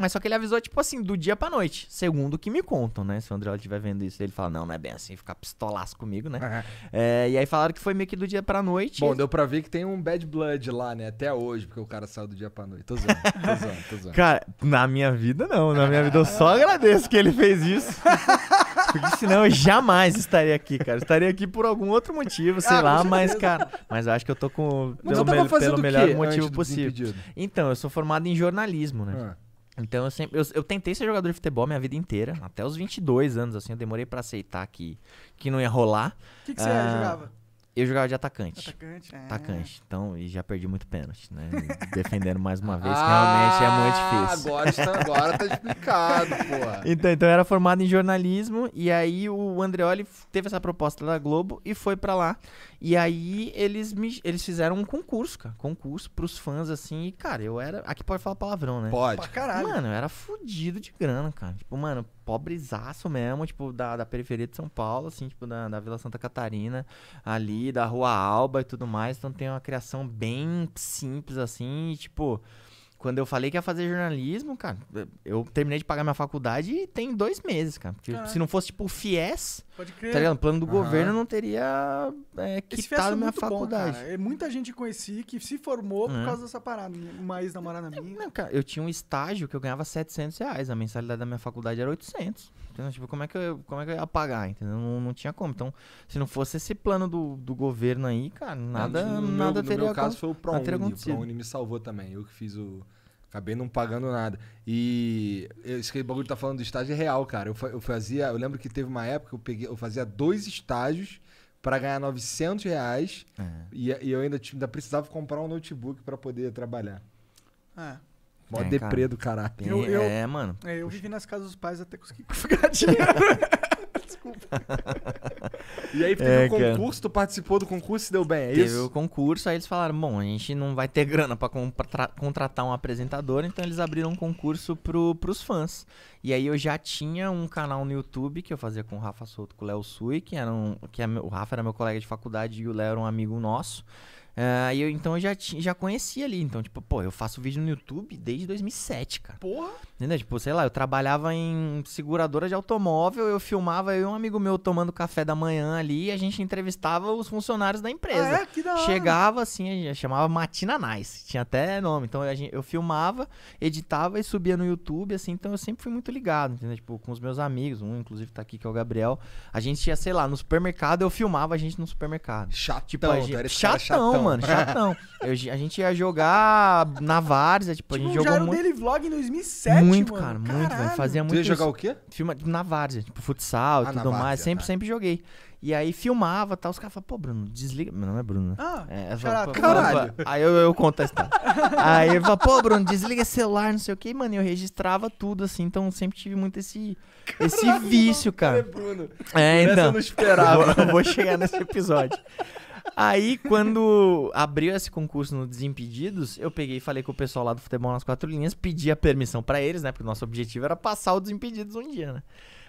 Mas só que ele avisou, tipo assim, do dia pra noite, segundo o que me contam, né? Se o André estiver vendo isso, ele fala, não, não é bem assim, ficar pistolaço comigo, né? é, e aí falaram que foi meio que do dia pra noite. Bom, deu pra ver que tem um bad blood lá, né? Até hoje, porque o cara saiu do dia pra noite. Tô zoando, tô zoando, tô zoando. Cara, na minha vida não, na minha vida eu só agradeço que ele fez isso. Porque senão eu jamais estaria aqui, cara. estaria aqui por algum outro motivo, sei ah, lá, mas, cara. Mas eu acho que eu tô com. pelo, me, pelo melhor motivo possível. Então, eu sou formado em jornalismo, né? Ah. Então eu sempre eu, eu, tentei ser jogador de futebol minha vida inteira, até os 22 anos assim, eu demorei para aceitar que que não ia rolar. O que, que você ah, jogava? Eu jogava de atacante. Atacante, é. Atacante. Então, e já perdi muito pênalti, né? Defendendo mais uma vez, que ah, realmente é muito difícil. Agora, está, agora tá explicado, pô. Então, então, eu era formado em jornalismo, e aí o Andreoli teve essa proposta da Globo e foi para lá. E aí eles me, eles fizeram um concurso, cara. Concurso pros fãs, assim. E, cara, eu era. Aqui pode falar palavrão, né? Pode. Pra caralho. Mano, eu era fudido de grana, cara. Tipo, mano, pobrezaço mesmo, tipo, da, da periferia de São Paulo, assim, tipo, da, da Vila Santa Catarina, ali, da Rua Alba e tudo mais. Então tem uma criação bem simples, assim, e, tipo. Quando eu falei que ia fazer jornalismo, cara, eu terminei de pagar minha faculdade e tem dois meses, cara. Porque ah. se não fosse, tipo, o FIES, Pode crer. tá ligado? O plano do uhum. governo não teria é, quitado é minha faculdade. Bom, Muita gente conheci que se formou uhum. por é. causa dessa parada. Mas namorada minha... Não, cara, eu tinha um estágio que eu ganhava 700 reais. A mensalidade da minha faculdade era 800. Entendeu? Tipo, como é que eu, como é que eu ia pagar, entendeu? Não, não tinha como. Então, se não fosse esse plano do, do governo aí, cara, nada, no nada meu, teria... No meu caso foi o ProUni. O ProUni me salvou também. Eu que fiz o Acabei não pagando nada. E esse que bagulho tá falando do estágio é real, cara. Eu, eu fazia. Eu lembro que teve uma época que eu, peguei, eu fazia dois estágios para ganhar 900 reais. É. E, e, eu ainda, ainda precisava comprar um notebook para poder trabalhar. É. Mó é, deprê cara. do caralho. Eu, eu, é, mano. É, eu Puxa. vivi nas casas dos pais até conseguir ganhar dinheiro. Desculpa. E aí teve o é, um concurso, tu participou do concurso e deu bem, é teve isso? Teve o concurso, aí eles falaram, bom, a gente não vai ter grana pra contratar um apresentador, então eles abriram um concurso pro, pros fãs. E aí eu já tinha um canal no YouTube que eu fazia com o Rafa Souto, com o Léo Sui, que, era um, que é, o Rafa era meu colega de faculdade e o Léo era um amigo nosso. Uh, eu, então eu já, já conhecia ali. Então, tipo, pô, eu faço vídeo no YouTube desde 2007, cara. Porra! Entendeu? Tipo, sei lá, eu trabalhava em seguradora de automóvel, eu filmava eu e um amigo meu tomando café da manhã ali e a gente entrevistava os funcionários da ah, empresa. Ah, é? Que da hora. Chegava assim, a gente chamava Matina Nice, tinha até nome. Então gente, eu filmava, editava e subia no YouTube, assim, então eu sempre fui muito ligado, entendeu? Tipo, com os meus amigos, um inclusive tá aqui que é o Gabriel. A gente ia, sei lá, no supermercado, eu filmava a gente no supermercado. chato tipo, a gente, era chatão, chatão, mano. Chatão. Eu, a gente ia jogar na várzea, tipo, tipo a gente jogou muito. dele vlog em 2007, Muito, mano. cara, Caralho. muito, velho. Fazia muito Você ia jogar o quê? Filma na várzea, tipo, futsal e Ah, tudo várzea, mais. Sempre, tá. sempre joguei. E aí filmava tal. Os caras falavam, pô, Bruno, desliga. Meu nome é Bruno, né? Ah, É, eu falava, caralho. Aí eu, eu conto aí eu falava, pô, Bruno, desliga esse celular, não sei o quê, Mano, eu registrava tudo, assim. Então sempre tive muito esse, esse vício, cara. É Bruno. É, então. eu então. não esperava. Vou, vou chegar nesse episódio. Aí, quando abriu esse concurso no Desimpedidos, eu peguei e falei com o pessoal lá do Futebol nas Quatro Linhas, pedi a permissão para eles, né? Porque o nosso objetivo era passar o Desimpedidos um dia, né?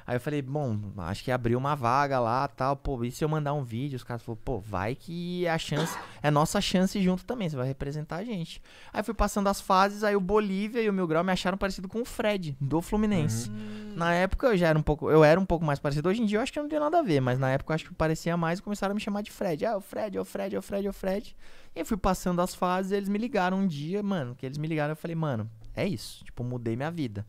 Aí eu falei, bom, acho que abriu uma vaga lá tal. Pô, e se eu mandar um vídeo? Os caras falaram, pô, vai que a chance. É nossa chance junto também, você vai representar a gente. Aí fui passando as fases, aí o Bolívia e o Mil Grau me acharam parecido com o Fred, do Fluminense. Uhum. Na época eu já era um pouco. Eu era um pouco mais parecido. Hoje em dia eu acho que não tem nada a ver, mas na época eu acho que parecia mais e começaram a me chamar de Fred. Ah, o Fred, é o Fred, é o Fred, é o Fred. E fui passando as fases, eles me ligaram um dia, mano, que eles me ligaram, eu falei, mano, é isso. Tipo, mudei minha vida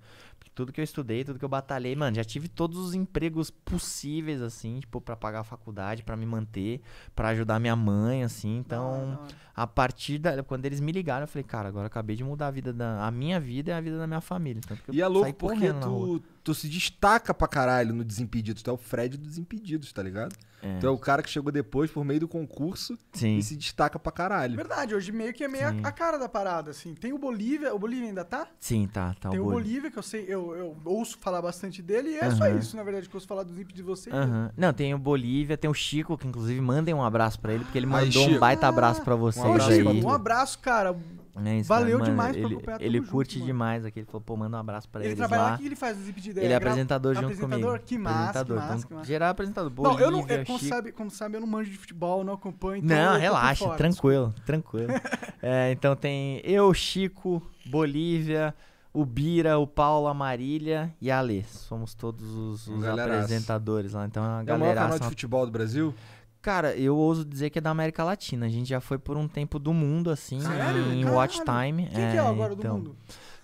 tudo que eu estudei, tudo que eu batalhei, mano, já tive todos os empregos possíveis, assim, tipo, pra pagar a faculdade, para me manter, para ajudar minha mãe, assim. Então, não, não. a partir da. Quando eles me ligaram, eu falei, cara, agora eu acabei de mudar a vida da. A minha vida e a vida da minha família. então e é louco, porque tu tu se destaca pra caralho no Desimpedidos. Tu é o Fred dos Desimpedidos, tá ligado? É. Tu é o cara que chegou depois por meio do concurso Sim. e se destaca pra caralho. Verdade, hoje meio que é meio a, a, cara da parada, assim. Tem o Bolívia, o Bolívia ainda tá? Sim, tá, tá. Tem o, Bolívia, que eu sei, eu, eu ouço falar bastante dele, e é uh -huh. só isso, na verdade, que eu ouço falar do Zip de Uh -huh. Não, tem o Bolívia, tem o Chico, que inclusive mandem um abraço pra ele, porque ele mandou um baita abraço pra ah, vocês. Um um abraço, cara. É Valeu mano, demais ele, pra acompanhar Ele curte junto, demais aqui. Ele falou, pô, manda um abraço pra ele. Ele trabalha lá, que ele faz zip de ideia. Ele é, é apresentador junto apresentador, comigo. Que massa, apresentador, que então, massa, então, que massa. Geral é apresentador. Bolívia, não, eu não, como, Chico. sabe, como sabe, eu não manjo de futebol, não acompanho. Então não, relaxa, fora, tranquilo, tranquilo. é, então tem eu, Chico, Bolívia, o Bira, o Paulo, a Marília e a Alê. Somos todos os, os apresentadores lá. Então é uma galera. É o maior canal de futebol do Brasil? Cara, eu ouso dizer que é da América Latina. A gente já foi por um tempo do mundo, assim, Sério? em Caralho. watch time. Quem é, que é, é agora então... do mundo?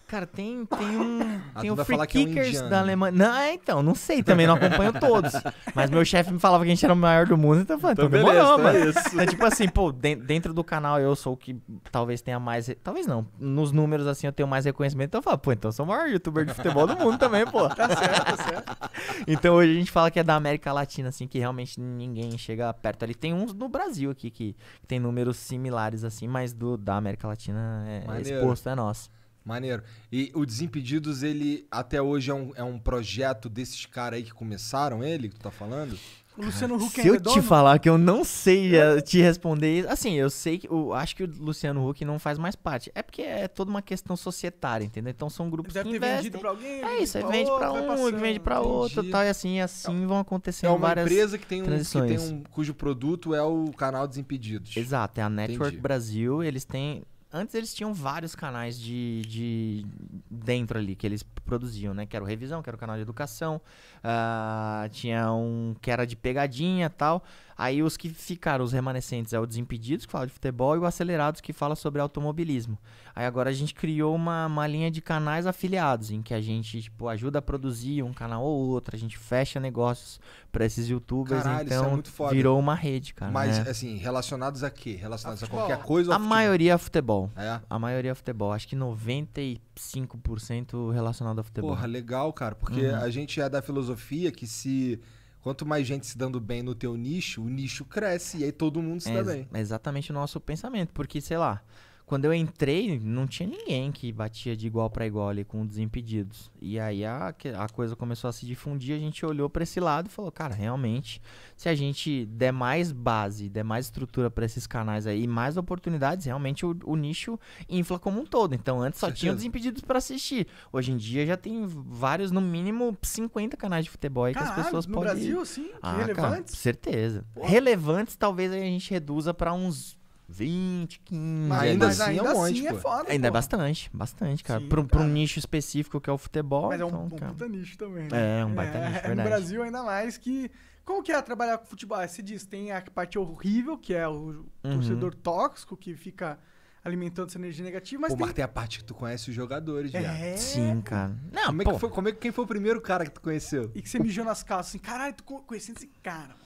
Cara, tem, tem um. A ah, tem o Free Kickers é um da Alemanha. Não, é, então, não sei também, não acompanho todos. Mas meu chefe me falava que a gente era o maior do mundo, então eu falei, então, então beleza, demorou, então é isso. Então, tipo assim, pô, dentro do canal eu sou o que talvez tenha mais. Talvez não. Nos números, assim, eu tenho mais reconhecimento. Então eu falo, pô, então eu sou o maior youtuber de futebol do mundo também, pô. Tá certo, tá certo. Então hoje a gente fala que é da América Latina, assim, que realmente ninguém chega perto ali. Tem uns no Brasil aqui que, que tem números similares, assim, mas do da América Latina é, é Maneiro. exposto, é nosso. Maneiro. E o Desimpedidos, ele até hoje é um, é um projeto desses caras aí que começaram ele, que tu tá falando? O Luciano Huck é Se eu é te falar que eu não sei te responder, assim, eu sei que eu acho que o Luciano Huck não faz mais parte. É porque é toda uma questão societária, entendeu? Então são grupos Deve que investem. vendido pra alguém. É isso, vende pra um, vende pra outro, tal e assim, e assim então, vão acontecendo várias É uma várias empresa que tem, um, que tem um cujo produto é o canal Desimpedidos. Exato, é a Network entendi. Brasil, eles têm Antes eles tinham vários canais de, de dentro ali que eles produziam, né? Que era o Revisão, que era o canal de educação, Uh, tinha um que era de pegadinha tal. Aí os que ficaram, os remanescentes, é o Desimpedidos, que fala de futebol, e o Acelerados, que fala sobre automobilismo. Aí agora a gente criou uma, uma linha de canais afiliados, em que a gente tipo, ajuda a produzir um canal ou outro, a gente fecha negócios para esses youtubers. Caralho, é então é virou uma rede, cara. Mas, né? assim, relacionados a quê? Relacionados a, a qualquer coisa? A maioria é futebol. É? A maioria é futebol. Acho que 95% relacionado a futebol. Porra, legal, cara, porque uhum. a gente é da filosofia filosofia que se quanto mais gente se dando bem no teu nicho, o nicho cresce e aí todo mundo se é, dá bem. É exatamente o nosso pensamento, porque sei lá, quando eu entrei, não tinha ninguém que batia de igual para igual ali com os desimpedidos. E aí a, a coisa começou a se difundir, a gente olhou para esse lado e falou, cara, realmente, se a gente der mais base, der mais estrutura para esses canais aí, mais oportunidades, realmente o, o, nicho infla como um todo. Então antes só Certeza. tinha desimpedidos para assistir. Hoje em dia já tem vários, no mínimo 50 canais de futebol aí Caralho, que as pessoas no podem. No Brasil, sim, ah, relevantes. Cara, certeza. Pô. Relevantes talvez a gente reduza para uns 20, 15. Mas ainda, assim, é assim é ainda é, um monte, é foda. Ainda pô. é bastante, bastante, cara. Sim, pra, cara. pra, um nicho específico que é o futebol. Mas é um, então, um puta nicho também, né? É, um baita é, é nicho, verdade. No Brasil, ainda mais que. Como que é trabalhar com futebol? Ah, você diz, tem a parte horrível, que é o uhum. torcedor tóxico, que fica alimentando essa energia negativa, mas. Pô, tem... mas tem a parte que tu conhece os jogadores, é... Sim, cara. Não, como, pô. é que foi, como é que quem foi o primeiro cara que tu conheceu? E que você mijou nas calças assim, caralho, tu conhecendo esse cara,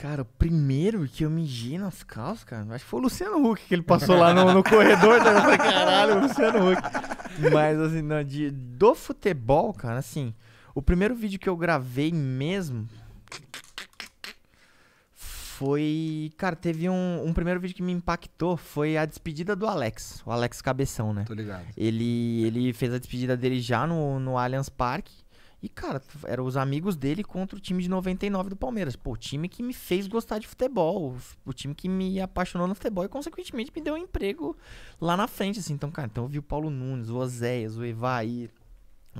Cara, o primeiro que eu mijei nas calças, cara, acho que foi o Luciano Huck que ele passou lá no, no corredor. Né? Eu falei, caralho, o Luciano Huck. Mas, assim, não, de, do futebol, cara, assim, o primeiro vídeo que eu gravei mesmo foi. Cara, teve um, um, primeiro vídeo que me impactou. Foi a despedida do Alex. O Alex Cabeção, né? Tô ligado. Ele, ele fez a despedida dele já no, no Allianz Parque. E, cara, eram os amigos dele contra o time de 99 do Palmeiras. Pô, o time que me fez gostar de futebol. O time que me apaixonou no futebol e, consequentemente, me deu um emprego lá na frente, assim. Então, cara, então eu vi o Paulo Nunes, o Oséias, o Evair,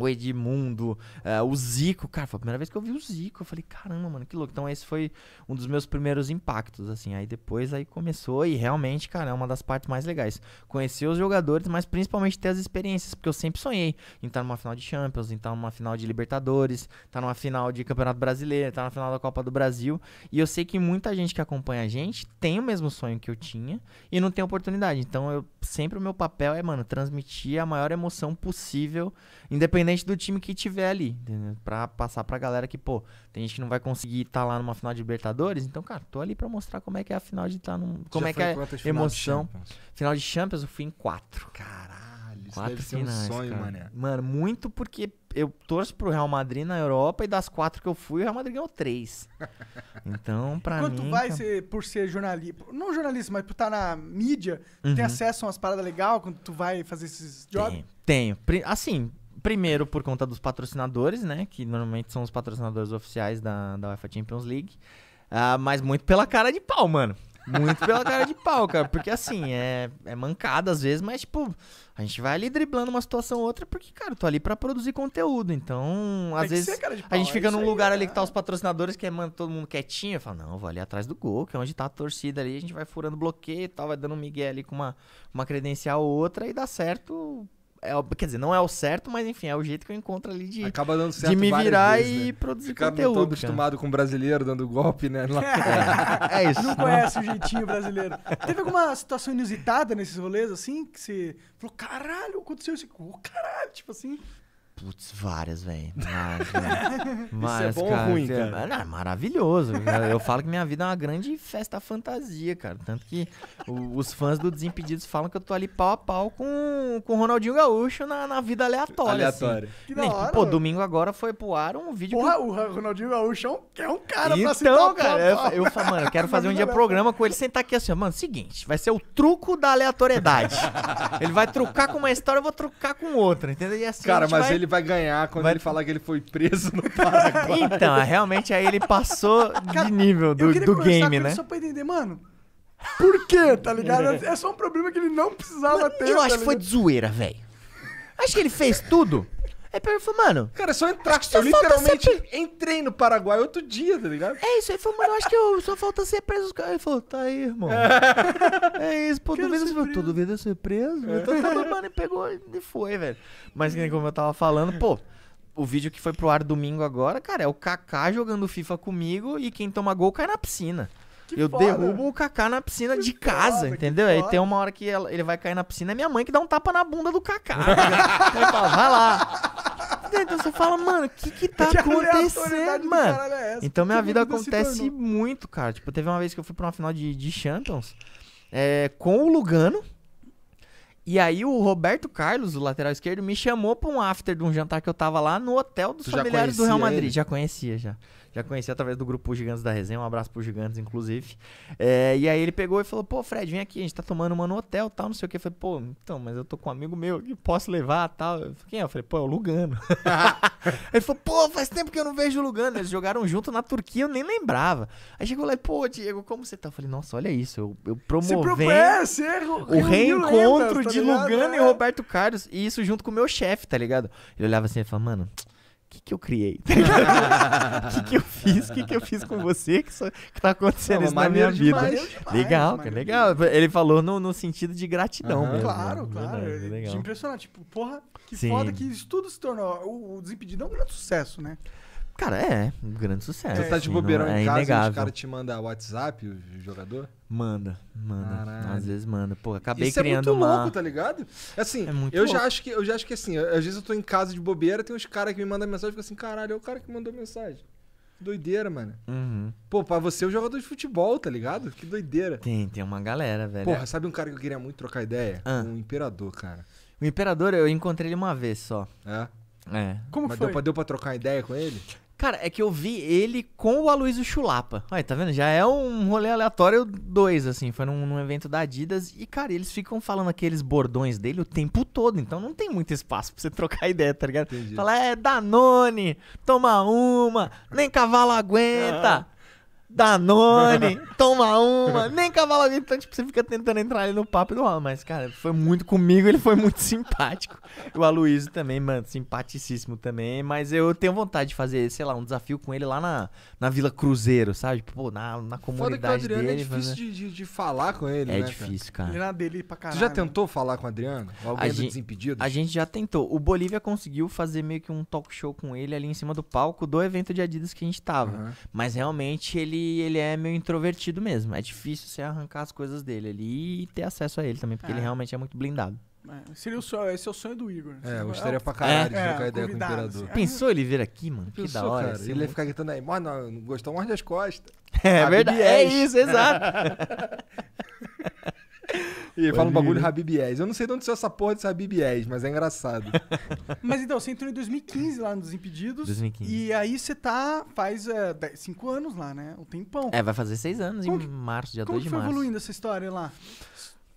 o Edmundo, uh, o Zico, cara, foi a primeira vez que eu vi o Zico, eu falei, caramba, mano, que louco. Então esse foi um dos meus primeiros impactos, assim. Aí depois aí começou e realmente, cara, é uma das partes mais legais. Conhecer os jogadores, mas principalmente ter as experiências, porque eu sempre sonhei em estar numa final de Champions, em estar numa final de Libertadores, estar numa final de Campeonato Brasileiro, estar na final da Copa do Brasil. E eu sei que muita gente que acompanha a gente tem o mesmo sonho que eu tinha e não tem oportunidade. Então eu sempre o meu papel é, mano, transmitir a maior emoção possível, independente independente do time que tiver ali, entendeu? Pra passar pra galera que, pô, tem gente que não vai conseguir estar tá lá numa final de Libertadores, então, cara, tô ali pra mostrar como é que é a final de estar tá num. Como Já é que é a emoção. Final de, final de Champions, eu fui em quatro. Caralho, isso quatro deve finais, ser um sonho, cara. mané. Mano, muito porque eu torço pro Real Madrid na Europa e das quatro que eu fui, o Real Madrid ganhou três. Então, pra Quanto mim. Quanto vai ser por ser jornalista? Não jornalista, mas por estar tá na mídia, uhum. tem acesso a umas paradas legais quando tu vai fazer esses jobs? Tenho. tenho. Assim, Primeiro, por conta dos patrocinadores, né? Que normalmente são os patrocinadores oficiais da, da UEFA Champions League. Uh, mas muito pela cara de pau, mano. Muito pela cara de pau, cara. Porque assim, é, é mancada às vezes, mas tipo, a gente vai ali driblando uma situação ou outra, porque, cara, eu tô ali pra produzir conteúdo. Então, Tem às vezes, pau, a gente é fica num lugar aí, ali é. que tá os patrocinadores, que é mano, todo mundo quietinho. Eu falo, não, eu vou ali atrás do gol, que é onde tá a torcida ali, a gente vai furando bloqueio e tal, vai dando um migué ali com uma, uma credencial ou outra e dá certo é, quer dizer, não é o certo, mas enfim, é o jeito que eu encontro ali de, Acaba dando certo de me virar vezes, e né? produzir Ficar conteúdo. Tô acostumado cara. com brasileiro dando golpe, né? É, é isso. Não conhece o jeitinho brasileiro. Teve alguma situação inusitada nesses rolês, assim, que você falou, caralho, aconteceu isso? Oh, caralho, tipo assim, Putz, várias, velho. várias. Né? Isso é bom cara, ou ruim, cara? Não, é maravilhoso. Eu falo que minha vida é uma grande festa fantasia, cara. Tanto que os fãs do Desimpedidos falam que eu tô ali pau a pau com o Ronaldinho Gaúcho na, na vida aleatória. Assim. Aleatória. Assim. Que Nem, hora, pô, mano. domingo agora foi pro ar um vídeo. Porra, o Ronaldinho Gaúcho é um é cara então, pra se Então, cara, eu, eu falo, mano, eu quero fazer um dia programa com ele, sentar aqui assim, mano, seguinte, vai ser o truco da aleatoriedade. ele vai trucar com uma história, eu vou trucar com outra, entendeu? E assim, cara, mas vai... ele ele vai ganhar quando vai... ele falar que ele foi preso no Paraguai. então, é, realmente aí ele passou Cara, de nível do, do game, né? Só pra entender, mano. Por quê, tá ligado? É só um problema que ele não precisava Mas ter. Eu tá acho que foi de zoeira, velho. Acho que ele fez tudo Aí eu falei, mano. Cara, é só entrar. Só eu literalmente ser... entrei no Paraguai outro dia, tá ligado? É isso. Aí falou, mano, eu acho que eu só falta ser preso. Ele falou, tá aí, irmão. É, é isso, pô, duvida ser, falou, tu ser preso? É. Então tá mano, e pegou e foi, velho. Mas como eu tava falando, pô. O vídeo que foi pro ar domingo agora, cara, é o Kaká jogando FIFA comigo e quem toma gol cai na piscina. Que eu foda. derrubo o Kaká na piscina que de casa, foda, entendeu? Aí tem uma hora que ele vai cair na piscina, é minha mãe que dá um tapa na bunda do Kaká. Tá ela fala, vai lá. Então você fala, mano, o que que tá que acontecendo, mano? É então minha vida acontece muito, cara. Tipo, teve uma vez que eu fui pra uma final de, de Champions é, com o Lugano. E aí o Roberto Carlos, o lateral esquerdo, me chamou pra um after de um jantar que eu tava lá no hotel dos tu familiares do Real Madrid. Ele? Já conhecia, já. Já conheci através do grupo Gigantes da Resenha. Um abraço pro Gigantes, inclusive. É, e aí ele pegou e falou: pô, Fred, vem aqui, a gente tá tomando uma no hotel tal, não sei o que. Eu falei: pô, então, mas eu tô com um amigo meu que posso levar tal. Eu falei, Quem é? Eu falei: pô, é o Lugano. ele falou: pô, faz tempo que eu não vejo o Lugano. Eles jogaram junto na Turquia, eu nem lembrava. Aí chegou lá e, pô, Diego, como você tá? Eu falei: nossa, olha isso, eu, eu promovei é, o é reencontro lembra, de tá Lugano é. e Roberto Carlos. E isso junto com o meu chefe, tá ligado? Ele olhava assim e falava: mano que, que eu criei? Tá o que, que eu fiz? O que, que eu fiz com você? Que, que tá acontecendo não, isso na minha demais, vida? Demais, legal, cara, legal. Ele falou no, no sentido de gratidão uhum, mesmo. Claro, né? claro. Verdade, é legal. Te impressionar, tipo, porra, que Sim. foda que isso tudo se tornou. O, o Desimpedido é um grande sucesso, né? Cara, é, um grande sucesso. Você tá de bobeira assim, em é casa inegável. e os caras te mandam WhatsApp, o jogador? Manda, manda. Caralho. Às vezes manda. Pô, acabei Isso é criando é muito uma... louco, tá ligado? Assim, é eu louco. já acho que eu já acho que assim, às vezes eu tô em casa de bobeira, tem uns caras que me mandam mensagem e ficam assim, caralho, é o cara que mandou mensagem. Doideira, mano. Uhum. Pô, pra você é o jogador de futebol, tá ligado? Que doideira. Tem, tem uma galera, velho. Porra, sabe um cara que eu queria muito trocar ideia? Ah. Um imperador, cara. O imperador, eu encontrei ele uma vez só. É? É. Como Mas foi? Deu pra, deu pra trocar ideia com ele? Cara, é que eu vi ele com o Aloysio Chulapa. Olha, tá vendo? Já é um rolê aleatório 2, assim. Foi num, num, evento da Adidas. E, cara, eles ficam falando aqueles bordões dele o tempo todo. Então não tem muito espaço pra você trocar ideia, tá ligado? Entendi. Fala, é Danone, toma uma, nem cavalo aguenta. Ah. Danone, toma uma, nem cavalo Então, tipo, você fica tentando entrar ali no papo do Alan, Mas, cara, foi muito comigo, ele foi muito simpático. O Aloysio também, mano, simpaticíssimo também. Mas eu tenho vontade de fazer, sei lá, um desafio com ele lá na, na Vila Cruzeiro, sabe? Tipo, pô, na, na comunidade Foda o Adriano é dele, é difícil fazer... de, de, de, falar com ele, é né? É difícil, cara. cara. Ele é dele pra caralho. Tu já tentou falar com o Adriano? Alguém a é do Desimpedidos? A gente já tentou. O Bolívia conseguiu fazer meio que um talk show com ele ali em cima do palco do evento de Adidas que a gente tava. Uhum. Mas, realmente, ele ele é meio introvertido mesmo. É difícil você arrancar as coisas dele ali e ter acesso a ele também, porque é. ele realmente é muito blindado. É, seria o sonho, esse é o sonho do Igor. Né? É, eu gostaria é, pra caralho é, de trocar é, ideia com o imperador. Assim. Pensou ele vir aqui, mano? Pensou, que da hora. Cara, assim, ele ia ficar gritando aí, mano, não gostou mais das costas. É verdade. É, é isso, exato. E fala um bagulho Rabibiés. Eu não sei de onde saiu essa porra desse Rabibiés, mas é engraçado. mas então, você entrou em 2015 lá nos Impedidos. 2015. E aí você tá, faz 5 é, anos lá, né? Um tempão. É, vai fazer 6 anos como em março, dia 2 de março. Como foi evoluindo essa história lá?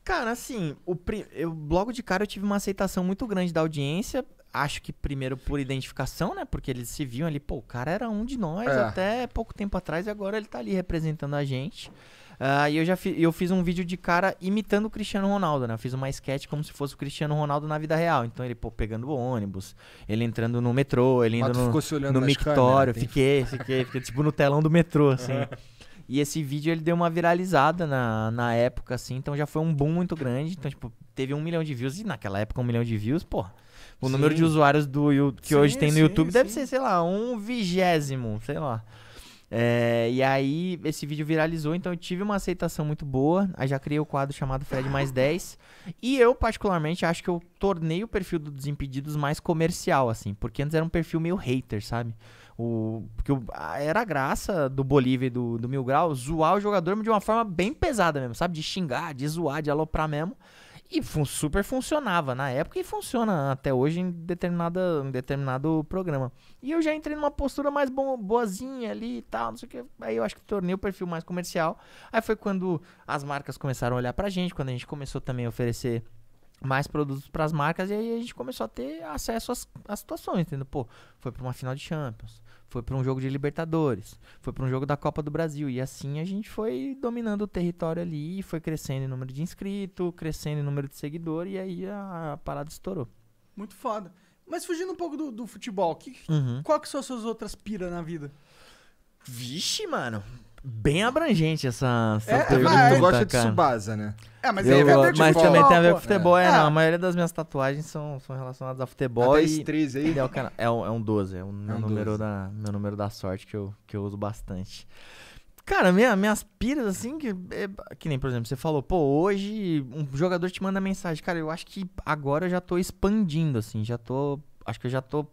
Cara, assim, o eu, logo de cara eu tive uma aceitação muito grande da audiência. Acho que primeiro por identificação, né? Porque eles se viam ali, pô, o cara era um de nós é. até pouco tempo atrás e agora ele tá ali representando a gente. Uh, e eu já fi, eu fiz um vídeo de cara imitando o Cristiano Ronaldo, né? Eu fiz uma sketch como se fosse o Cristiano Ronaldo na vida real. Então ele, pô, pegando o ônibus, ele entrando no metrô, ele indo no, no mictório. Tem... Né? Fiquei, fiquei, fiquei tipo no telão do metrô, assim. E esse vídeo ele deu uma viralizada na, na época, assim, então já foi um boom muito grande. Então, tipo, teve um milhão de views, e naquela época um milhão de views, pô. O sim. número de usuários do que sim, hoje tem no sim, YouTube deve ser, sei lá, um vigésimo, sei lá. É, e aí esse vídeo viralizou, então eu tive uma aceitação muito boa. Aí já criei o quadro chamado Fred mais 10. E eu, particularmente, acho que eu tornei o perfil do Desimpedidos mais comercial, assim, porque antes era um perfil meio hater, sabe? O, porque o, era a graça do Bolívia e do, do Mil Grau zoar o jogador de uma forma bem pesada mesmo, sabe? De xingar, de zoar, de aloprar mesmo. E fun super funcionava na época e funciona até hoje em, determinada, em determinado programa. E eu já entrei numa postura mais bo boazinha ali e tal, não sei o que. Aí eu acho que tornei o perfil mais comercial. Aí foi quando as marcas começaram a olhar pra gente, quando a gente começou também a oferecer mais produtos para as marcas e aí a gente começou a ter acesso às, às situações, entendeu? Pô, foi para uma final de Champions, foi para um jogo de Libertadores, foi para um jogo da Copa do Brasil. E assim a gente foi dominando o território ali, foi crescendo em número de inscrito, crescendo em número de seguidor, e aí a, a parada estourou. Muito foda. Mas fugindo um pouco do, do futebol, que, uhum. qual que são as suas outras piras na vida? Vixe, mano bem abrangente essa, essa é, pergunta, mas, Tu gosta cara. de Tsubasa, né? É, mas, eu, é verdade, mas futebol, tipo, também tem a ver com futebol, é. é, não. É. A maioria das minhas tatuagens são, são relacionadas a futebol. A 10, aí? É, é, o é, um, é um 12, é, um, é um meu, 12. número Da, meu número da sorte que eu, que eu uso bastante. Cara, minha, minhas piras, assim, que, que nem, por exemplo, você falou, pô, hoje um jogador te manda mensagem. Cara, eu acho que agora eu já tô expandindo, assim, já tô. Acho que eu já tô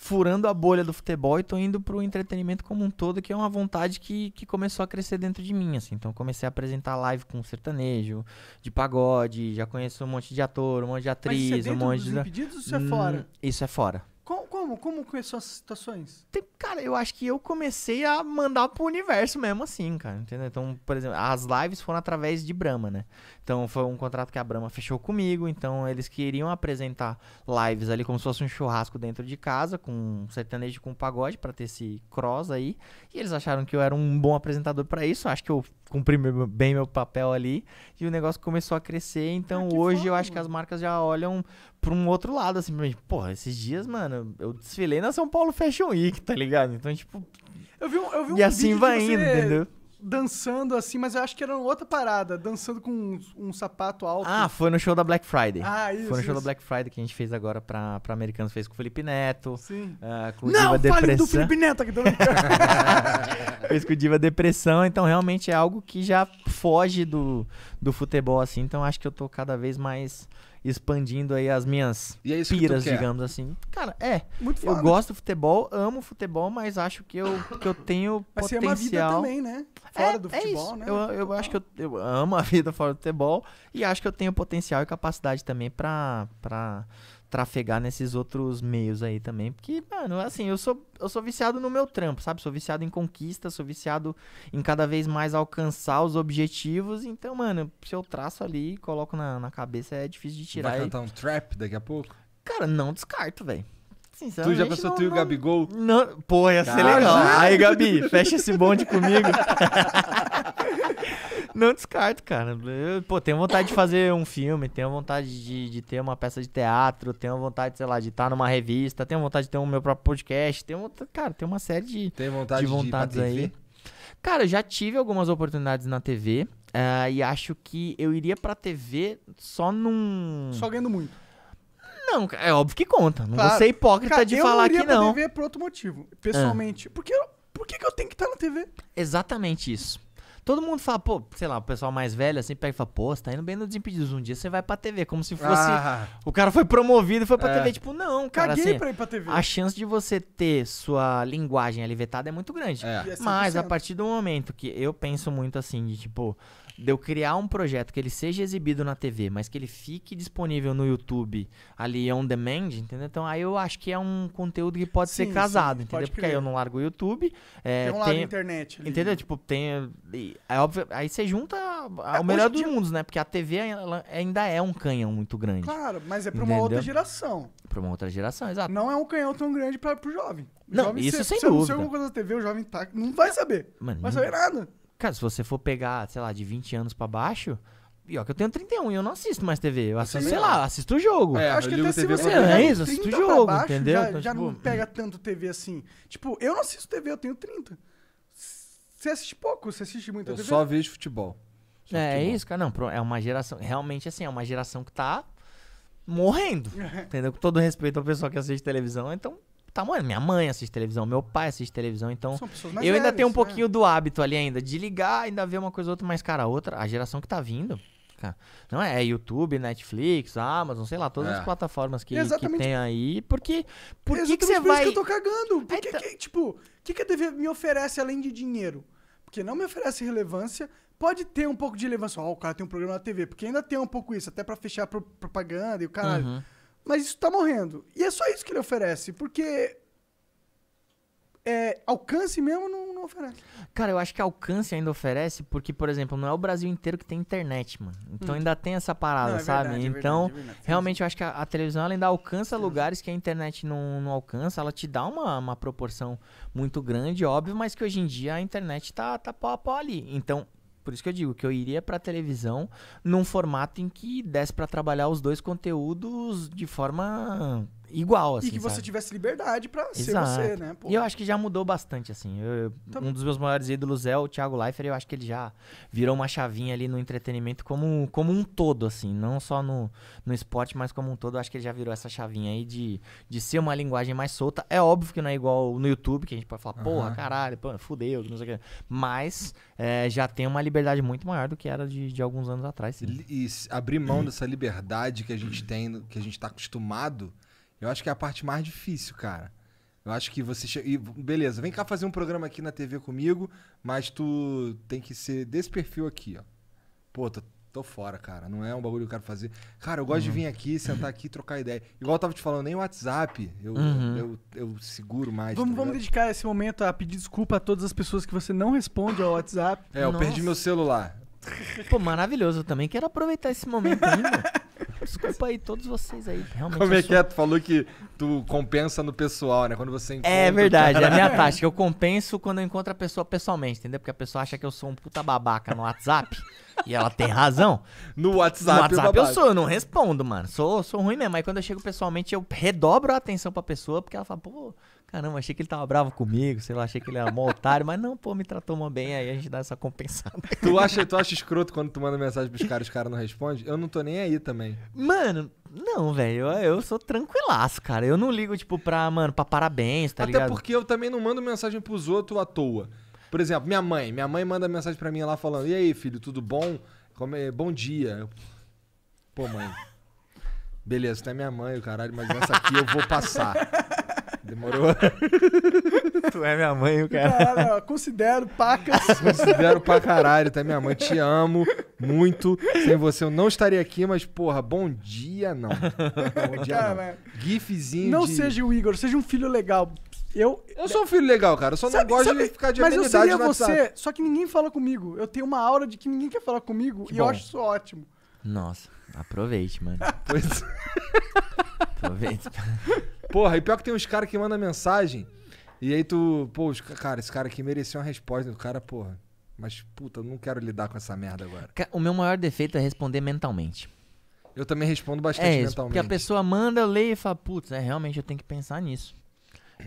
furando a bolha do futebol e tô indo pro entretenimento como um todo, que é uma vontade que, que começou a crescer dentro de mim, assim. Então comecei a apresentar live com sertanejo, de pagode, já conheço um monte de ator, um monte de atriz, Mas isso é um monte dos de impedidos, ou isso é hum, fora. Hum, isso é fora. Como, como? Como começou as situações? Tem, cara, eu acho que eu comecei a mandar pro universo mesmo assim, cara. Entendeu? Então, por exemplo, as lives foram através de Brahma, né? Então foi um contrato que a Brahma fechou comigo. Então eles queriam apresentar lives ali como se fosse um churrasco dentro de casa, com um sertanejo com um pagode, para ter esse cross aí. E eles acharam que eu era um bom apresentador para isso. Acho que eu cumpri bem meu papel ali e o negócio começou a crescer. Então ah, hoje eu acho que as marcas já olham para um outro lado, assim, mim, porra, esses dias, mano, eu desfilei na São Paulo Fashion Week, tá ligado? Então, tipo. Eu vi um, eu vi um e assim vai indo, entendeu? dançando assim, mas eu acho que era outra parada, dançando com um, um sapato alto. Ah, foi no show da Black Friday. Ah, isso. Foi no show da Black Friday que a gente fez agora pra, pra Americanos, fez com o Felipe Neto. Sim. Uh, com Não, Diva fale do Felipe Neto aqui do Fez com o Diva Depressão, então realmente é algo que já foge do, do futebol, assim, então acho que eu tô cada vez mais expandindo aí as minhas é piras, digamos assim. Cara, é. Muito foda. Eu gosto do futebol, amo futebol, mas acho que eu, que eu tenho mas potencial. você ama a vida também, né? É, fora é, do futebol, é né? Eu, eu acho que eu, eu amo a vida fora do futebol e acho que eu tenho potencial e capacidade também para pra trafegar nesses outros meios aí também. Porque, mano, assim, eu sou, eu sou viciado no meu trampo, sabe? Sou viciado em conquista, sou viciado em cada vez mais alcançar os objetivos. Então, mano, se eu traço ali e coloco na, na cabeça, é difícil de tirar. Vai cantar um trap daqui a pouco? Cara, não descarto, velho. Tu já pensou não, tu e o Gabigol? Não, pô, ia ser legal. Aí, Gabi, fecha esse bonde comigo. Não descarto, cara. Eu, pô, tenho vontade de fazer um filme, tenho vontade de, de ter uma peça de teatro, tenho vontade, sei lá, de estar numa revista, tenho vontade de ter o um meu próprio podcast, tenho vontade, cara, tem uma série de, tem vontade de vontades de aí. Cara, eu já tive algumas oportunidades na TV uh, eh, e acho que eu iria pra TV só num. Só ganhando muito. Não, é óbvio que conta. Não claro. vou ser hipócrita cara, de falar que não. Eu iria pra TV por outro motivo. Pessoalmente. Ah. Porque, por que, que eu tenho que estar na TV? Exatamente isso. Todo mundo fala, pô, sei lá, o pessoal mais velho assim pega e fala, pô, você tá indo bem no Desimpedidos. Um dia você vai pra TV, como se fosse. Ah. o cara foi promovido e foi pra é. TV. Tipo, não, cara. Caguei assim, pra ir pra TV. A chance de você ter sua linguagem alivetada é muito grande. É. Mas a partir do momento que eu penso muito assim, de tipo, de eu criar um projeto que ele seja exibido na TV, mas que ele fique disponível no YouTube ali é on demand, entendeu? Então aí eu acho que é um conteúdo que pode sim, ser casado, sim, entendeu? Porque crer. aí eu não largo o YouTube. É, tem um lado tem, internet. Ali. Entendeu? Né? Tipo, tem. É óbvio, aí você junta é, melhor dos dia... mundos, né? Porque a TV ainda é um canhão muito grande. Claro, mas é pra entendeu? uma outra geração. Pra uma outra geração, exato. Não é um canhão tão grande pra, pro jovem. O não, jovem, isso se, sem se dúvida. Se eu alguma coisa da TV, o jovem tá, não vai saber. Mano, vai saber nada. Cara, se você for pegar, sei lá, de 20 anos para baixo, Pior que eu tenho 31 e eu não assisto mais TV. Eu assisto, sei lá, assisto o jogo. É, eu acho que até se você é, isso, assisto o jogo, baixo, entendeu? Já, então, já tipo... não hum. pega tanto TV assim. Tipo, eu não assisto TV, eu tenho 30. Você assiste pouco, você assiste muita eu TV. Eu só vejo futebol. Só é, é futebol. é isso, cara. Não, é uma geração. Realmente, assim, é uma geração que tá morrendo. entendeu? Com todo respeito ao pessoal que assiste televisão, então tá Minha mãe assiste televisão, meu pai assiste televisão, então. São pessoas mais eu ainda tenho um é. pouquinho é. do hábito ali ainda, de ligar, ainda ver uma coisa ou outra, mas, cara, a outra, a geração que tá vindo. não é, é YouTube, Netflix, Amazon, sei lá, todas é. as plataformas que, que tem aí. Porque. Por que, que você vai. Isso que eu tô cagando. É, por então que, tipo, o que, que a TV me oferece além de dinheiro? Porque não me oferece relevância, pode ter um pouco de relevância. Ó, oh, o cara tem um programa na TV, porque ainda tem um pouco isso, até para fechar pro propaganda e o caralho. Uhum. Mas isso tá morrendo. E é só isso que ele oferece, porque é, alcance mesmo não, não, oferece. Cara, eu acho que alcance ainda oferece, porque, por exemplo, não é o Brasil inteiro que tem internet, mano. Então hum. ainda tem essa parada, não, é sabe? Verdade, é então, é verdade, realmente eu acho que a, a televisão ainda alcança Sim. lugares que a internet não, não alcança. Ela te dá uma, uma proporção muito grande, óbvio, mas que hoje em dia a internet tá, tá pau a pau ali. Então, por isso que eu digo que eu iria para televisão num formato em que desse para trabalhar os dois conteúdos de forma igual, assim. E que você tivesse liberdade pra Exato. ser você, né? Pô. E eu acho que já mudou bastante, assim. Eu, tá um dos meus maiores ídolos é o Thiago Leifert. Eu acho que ele já virou uma chavinha ali no entretenimento como, como um todo, assim. Não só no, no esporte, mas como um todo. Eu acho que ele já virou essa chavinha aí de, de ser uma linguagem mais solta. É óbvio que não é igual no YouTube, que a gente pode falar, uhum. porra, caralho, pô, fudeu, não sei o que. Mas é, já tem uma liberdade muito maior do que era de, de alguns anos atrás. Sim. E, abrir mão dessa liberdade que a gente tem, que a gente tá acostumado eu acho que é a parte mais difícil, cara. Eu acho que você. Che... beleza, vem cá fazer um programa aqui na TV comigo, mas tu tem que ser desse perfil aqui, ó. Pô, tô, tô fora, cara. Não é um bagulho que eu quero fazer. Cara, eu gosto uhum. de vir aqui, sentar aqui e trocar ideia. Igual eu tava te falando, nem o WhatsApp eu, uhum. eu, eu, eu, seguro mais. Vamos, tá vamos dedicar esse momento a pedir desculpa a todas as pessoas que você não responde ao WhatsApp. É, eu Nossa. perdi meu celular. Pô, maravilhoso. Eu também quero aproveitar esse momento ainda. Desculpa aí, todos vocês aí. Realmente Como é sou... que é? Tu falou que tu compensa no pessoal, né? Quando você é encontra. É verdade, é a minha tática. Eu compenso quando eu encontro a pessoa pessoalmente, entendeu? Porque a pessoa acha que eu sou um puta babaca no WhatsApp. e ela tem razão. No WhatsApp, no WhatsApp eu sou, eu não respondo, mano. Sou, sou ruim mesmo. Aí quando eu chego pessoalmente, eu redobro a atenção pra pessoa, porque ela fala, pô, Caramba, achei que ele tava bravo comigo, sei lá, achei que ele era mó otário, mas não, pô, me tratou mó bem, aí a gente dá essa compensada. Tu acha, tu acha escroto quando tu manda mensagem pros caras e os caras não respondem? Eu não tô nem aí também. Mano, não, velho, eu, eu, sou tranquilaço, cara. Eu não ligo, tipo, pra, mano, pra parabéns, tá Até ligado? Até porque eu também não mando mensagem pros outros à toa. Por exemplo, minha mãe. Minha mãe manda mensagem pra mim lá falando: E aí, filho, tudo bom? Como é? Bom dia. Pô, mãe. Beleza, tu é minha mãe, o caralho, mas essa aqui eu vou passar. Demorou. tu é minha mãe, o cara. Caralho, ó, considero pacas. Considero pra caralho, tá minha mãe. Te amo muito. Sem você eu não estaria aqui, mas, porra, bom dia não. Bom dia cara, não. Gifzinho Não de... seja o Igor, seja um filho legal. Eu, eu sou um filho legal, cara. Eu só sabe, não gosto sabe, de ficar de Mas eu seria você, só que ninguém fala comigo. Eu tenho uma aura de que ninguém quer falar comigo que e bom. eu acho isso ótimo. Nossa, aproveite, mano. pois... aproveite. Porra, e pior que tem uns caras que mandam mensagem. E aí tu, pô, cara, esse cara aqui merecia uma resposta. O cara, porra, mas puta, eu não quero lidar com essa merda agora. O meu maior defeito é responder mentalmente. Eu também respondo bastante é isso, mentalmente. Porque a pessoa manda, lê e fala, putz, é, realmente eu tenho que pensar nisso.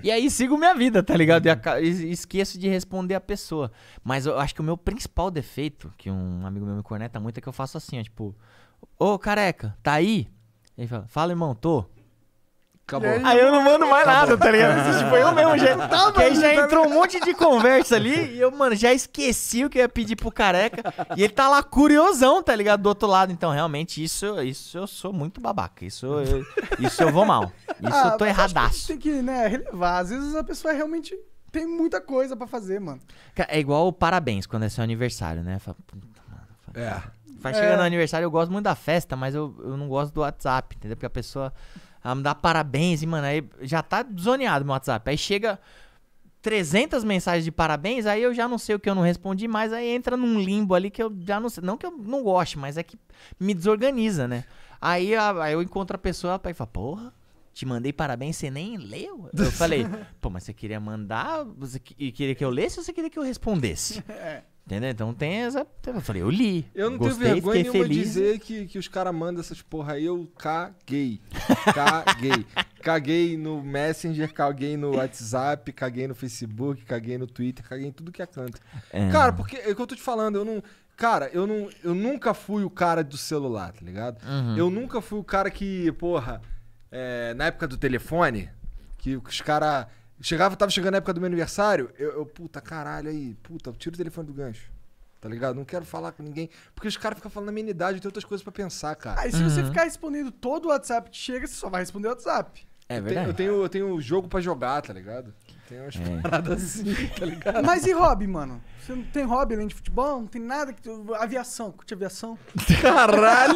E aí sigo minha vida, tá ligado? Uhum. E esqueço de responder a pessoa. Mas eu acho que o meu principal defeito, que um amigo meu me corneta muito, é que eu faço assim, ó, tipo, ô careca, tá aí? Ele fala, fala, irmão, tô. Acabou. É aí, eu não mando mais acabou. nada, tá ligado? Isso, tipo, eu mesmo já. Tá, aí já entrou um monte de conversa ali e eu, mano, já esqueci o que eu ia pedir pro careca. E ele tá lá curiosão, tá ligado? Do outro lado. Então, realmente, isso, isso eu sou muito babaca. Isso eu, isso eu vou mal. Isso ah, eu tô erradaço. Tem que, né, relevar. Às vezes a pessoa realmente tem muita coisa para fazer, mano. É igual o parabéns quando é seu aniversário, né? Fala, puta, mano. Fala, é. Vai chegando é. no aniversário, eu gosto muito da festa, mas eu, eu não gosto do WhatsApp, entendeu? Porque a pessoa a me dar parabéns, e, mano, aí já tá zoneado meu WhatsApp. Aí chega 300 mensagens de parabéns, aí eu já não sei o que eu não respondi, mas aí entra num limbo ali que eu já não sei. Não que eu não goste, mas é que me desorganiza, né? Aí, aí eu encontro a pessoa e fala, porra, te mandei parabéns, você nem leu. Eu falei, pô, mas você queria mandar, você queria que eu lesse ou você queria que eu respondesse? É. Entendeu? Então tem essa. Eu falei, eu li. Eu não gostei, tenho vergonha nenhuma feliz. dizer que, que os caras mandam essas porra aí. Eu caguei. Caguei. caguei no Messenger, caguei no WhatsApp, caguei no Facebook, caguei no Twitter, caguei em tudo que é canto. É. Cara, porque é o que eu tô te falando, eu não. Cara, eu, não, eu nunca fui o cara do celular, tá ligado? Uhum. Eu nunca fui o cara que, porra, é, na época do telefone, que os caras Chegava, tava chegando a época do meu aniversário, eu, eu puta, caralho, aí, puta, tira o telefone do gancho. Tá ligado? Não quero falar com ninguém. Porque os caras ficam falando minha idade tem outras coisas pra pensar, cara. Aí se você uhum. ficar respondendo todo o WhatsApp que chega, você só vai responder o WhatsApp. É Eu tenho- Eu tenho, eu tenho jogo pra jogar, tá ligado? Tem umas é. paradas assim, tá ligado? Mas e hobby, mano? Você não tem hobby além de futebol? Não tem nada que. Tu... Aviação, curte aviação? Caralho!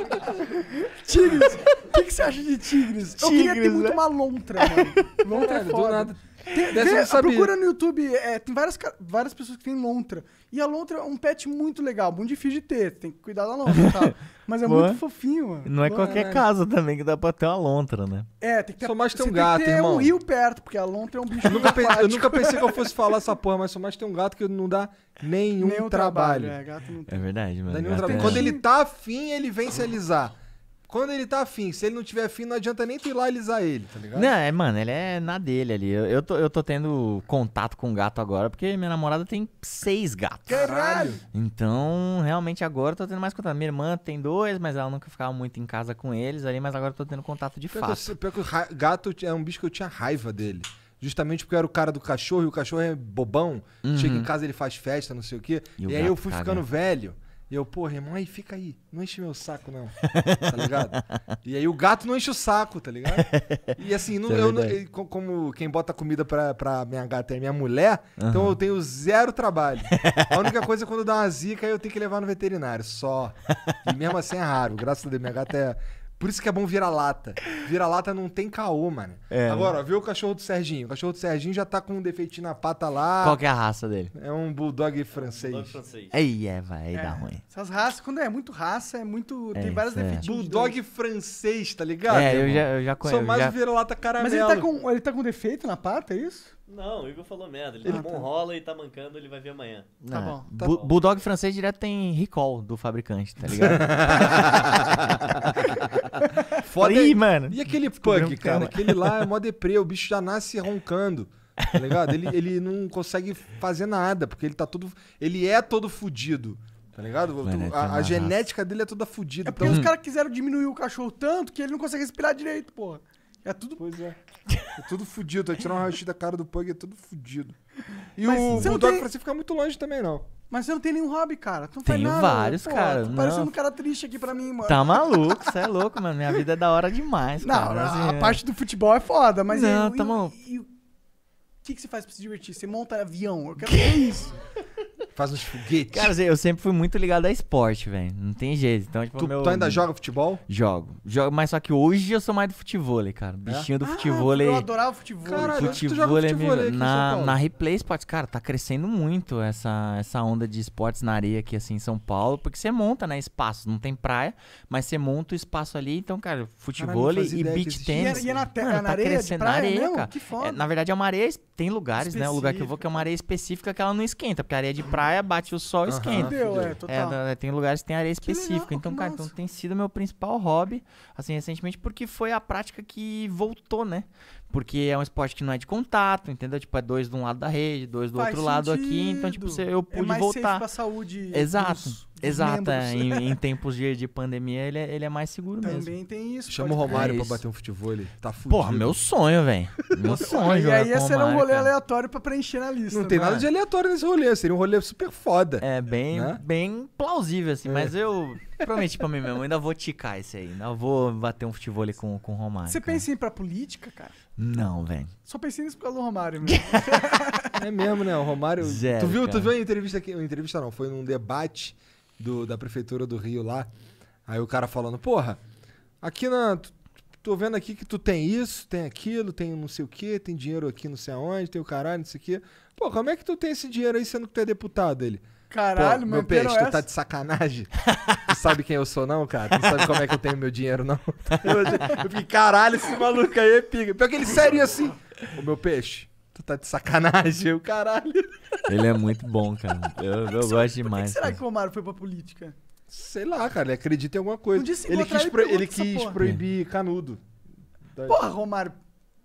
tigres! O que, que, você acha de tigres? tigres Eu queria ter né? muito uma lontra, mano. É lontra é foda. Do nada tem, vê, procura no YouTube, é, tem várias, várias pessoas que têm lontra. E a lontra é um pet muito legal, muito difícil de ter, tem que cuidar da lontra Mas é Boa. muito fofinho, mano. Não é Boa, qualquer né? casa também que dá pra ter uma lontra, né? É, tem que ter, só mais tem um gato, tem irmão. um rio perto, porque a lontra é um bicho eu nunca, eu nunca pensei que eu fosse falar essa porra, mas só mais tem um gato que não dá nenhum, nenhum trabalho. trabalho. É, gato não tem. é verdade, mano. É Quando ele tá afim, ele vem se alisar. Quando ele tá afim, se ele não tiver afim, não adianta nem tu ir lá alisar ele, tá ligado? Não, é, mano, ele é na dele ali. Eu, eu, tô, eu tô tendo contato com gato agora, porque minha namorada tem seis gatos. Caralho! Então, realmente agora eu tô tendo mais contato. Minha irmã tem dois, mas ela nunca ficava muito em casa com eles ali, mas agora eu tô tendo contato de pior fato. Que pior que o gato é um bicho que eu tinha raiva dele justamente porque eu era o cara do cachorro e o cachorro é bobão. Uhum. Chega em casa, ele faz festa, não sei o quê. E, e aí eu fui ficando velho. E eu, porra, irmão, aí fica aí. Não enche meu saco, não. Tá ligado? e aí o gato não enche o saco, tá ligado? E assim, não, é eu, não, como quem bota comida pra, pra minha gata é minha mulher, uhum. então eu tenho zero trabalho. A única coisa é quando dá uma zica, eu tenho que levar no veterinário, só. E mesmo assim é raro. Graças a Deus, minha gata é por isso que é bom virar lata Vira-lata não tem caô, mano. É, né? Agora, ó, vê o cachorro do Serginho. O cachorro do Serginho já tá com um defeitinho na pata lá. Qual que é a raça dele? É um bulldog francês. Bulldog francês. Aí é, vai, é. dá ruim. Essas raças, quando é muito raça, é muito. É, tem vários é. defeitinhas. Bulldog francês, tá ligado? É, eu já, eu já conheço. Sou mais já... vira-lata caramelo. Mas ele tá, com, ele tá com defeito na pata, é isso? Não, o Igor falou merda. Ele ah, tomou um tá. rola e tá mancando, ele vai ver amanhã. Tá bom. tá bom. Bulldog francês direto tem recall do fabricante, tá ligado? Foda Ih, mano. E aquele pug, cara? Aquele lá é mó deprê, o bicho já nasce roncando. Tá ligado? Ele, ele não consegue fazer nada, porque ele tá todo. Ele é todo fudido. Tá ligado? É a- a, genética dele é toda fudida. É porque então- os caras quiseram diminuir o cachorro tanto que ele não consegue respirar direito, porra. É tudo. Pois é. É tudo fudido. Tá tirando um raio da cara do Pug, é tudo fudido. E Mas o você Bulldog tem- pra você ficar muito longe também, não. Mas você não tem nenhum hobby, cara. Tu não faz nada. vários, pô, cara. Tá parecendo um cara triste aqui pra mim, mano. Tá maluco, você é louco, mano. Minha vida é da hora demais, Não, cara. Assim, a, a é. parte do futebol é foda, mas. Não, e- e- tá bom. E o que, que você faz pra se divertir? Você monta avião? Eu quero ver isso. Faz uns foguetes. Cara, eu sempre fui muito ligado a esporte, velho. Não tem jeito. Então, tipo, tu, meu... tu ainda joga futebol? Jogo. Jogo, mas só que hoje eu sou mais do futebol, cara. É? Bichinho é? do ah, futebol. Eu é- adorava futebol. Cara, futebol é meio... na, na Replay Sports, cara, tá crescendo muito essa, essa onda de esportes na areia aqui, assim, em São Paulo. Porque você monta, né, espaço. Não tem praia, mas você monta o espaço ali. Então, cara, futebol Caralho, e beach tennis. E é, na, terra, mano, na tá areia crescendo praia, na areia, cara. Que foda. É, na verdade, é uma areia... Tem lugares, né? O lugar que eu vou que é uma areia específica que ela não esquenta. Porque a areia de praia praia, bate o sol, e esquenta. É, é, total. É, tem lugares que tem areia específica. então, cara, então tem sido meu principal hobby, assim, recentemente, porque foi a prática que voltou, né? Porque é um esporte que não é de contato, entendeu? Tipo, é dois de um lado da rede, dois do Faz outro sentido. lado aqui. Então, tipo, eu é pude é mais voltar. Safe pra saúde. Exato. Dos, dos exato. É, em, em, tempos de, de pandemia, ele é, ele é mais seguro Também mesmo. Também tem isso. Chama o Romário é pra bater um futebol. Ele tá fudido. Porra, meu sonho, velho. Meu sonho. e aí ia ser um rolê aleatório pra preencher na lista. Não, tem nada é? de aleatório nesse rolê. Seria um rolê super foda. É, bem, né? bem plausível, assim. É. Mas eu prometi pra mim mesmo. Ainda vou ticar esse aí. Ainda vou bater um futebol com, com o Romário. Você cara. pensa em ir pra política, cara? Não, velho. Só pensei nisso por causa do Romário mesmo. é mesmo, né? O Romário. Zero, tu viu, cara. tu viu a entrevista aqui? Uma entrevista não, foi num debate do, da prefeitura do Rio lá. Aí o cara falando, porra, aqui na. Tô vendo aqui que tu tem isso, tem aquilo, tem não sei o quê, tem dinheiro aqui não sei aonde, tem o caralho, não sei o quê. Pô, como é que tu tem esse dinheiro aí sendo que tu é deputado? Ele. Caralho, Pô, meu peixe, essa. É tu tá de sacanagem? tu sabe quem eu sou, não, cara? Tu sabe como é que eu tenho meu dinheiro, não? eu fiquei, caralho, esse maluco aí é pica. Pior que ele sério assim. Ô, meu peixe, tu tá de sacanagem, o caralho. Ele é muito bom, cara. Eu, eu gosto demais. Por que será cara. que o Omar foi pra política? Sei lá, cara, ele acredita em alguma coisa. Um ele quis, pro, ele quis proibir canudo. Porra, Romário.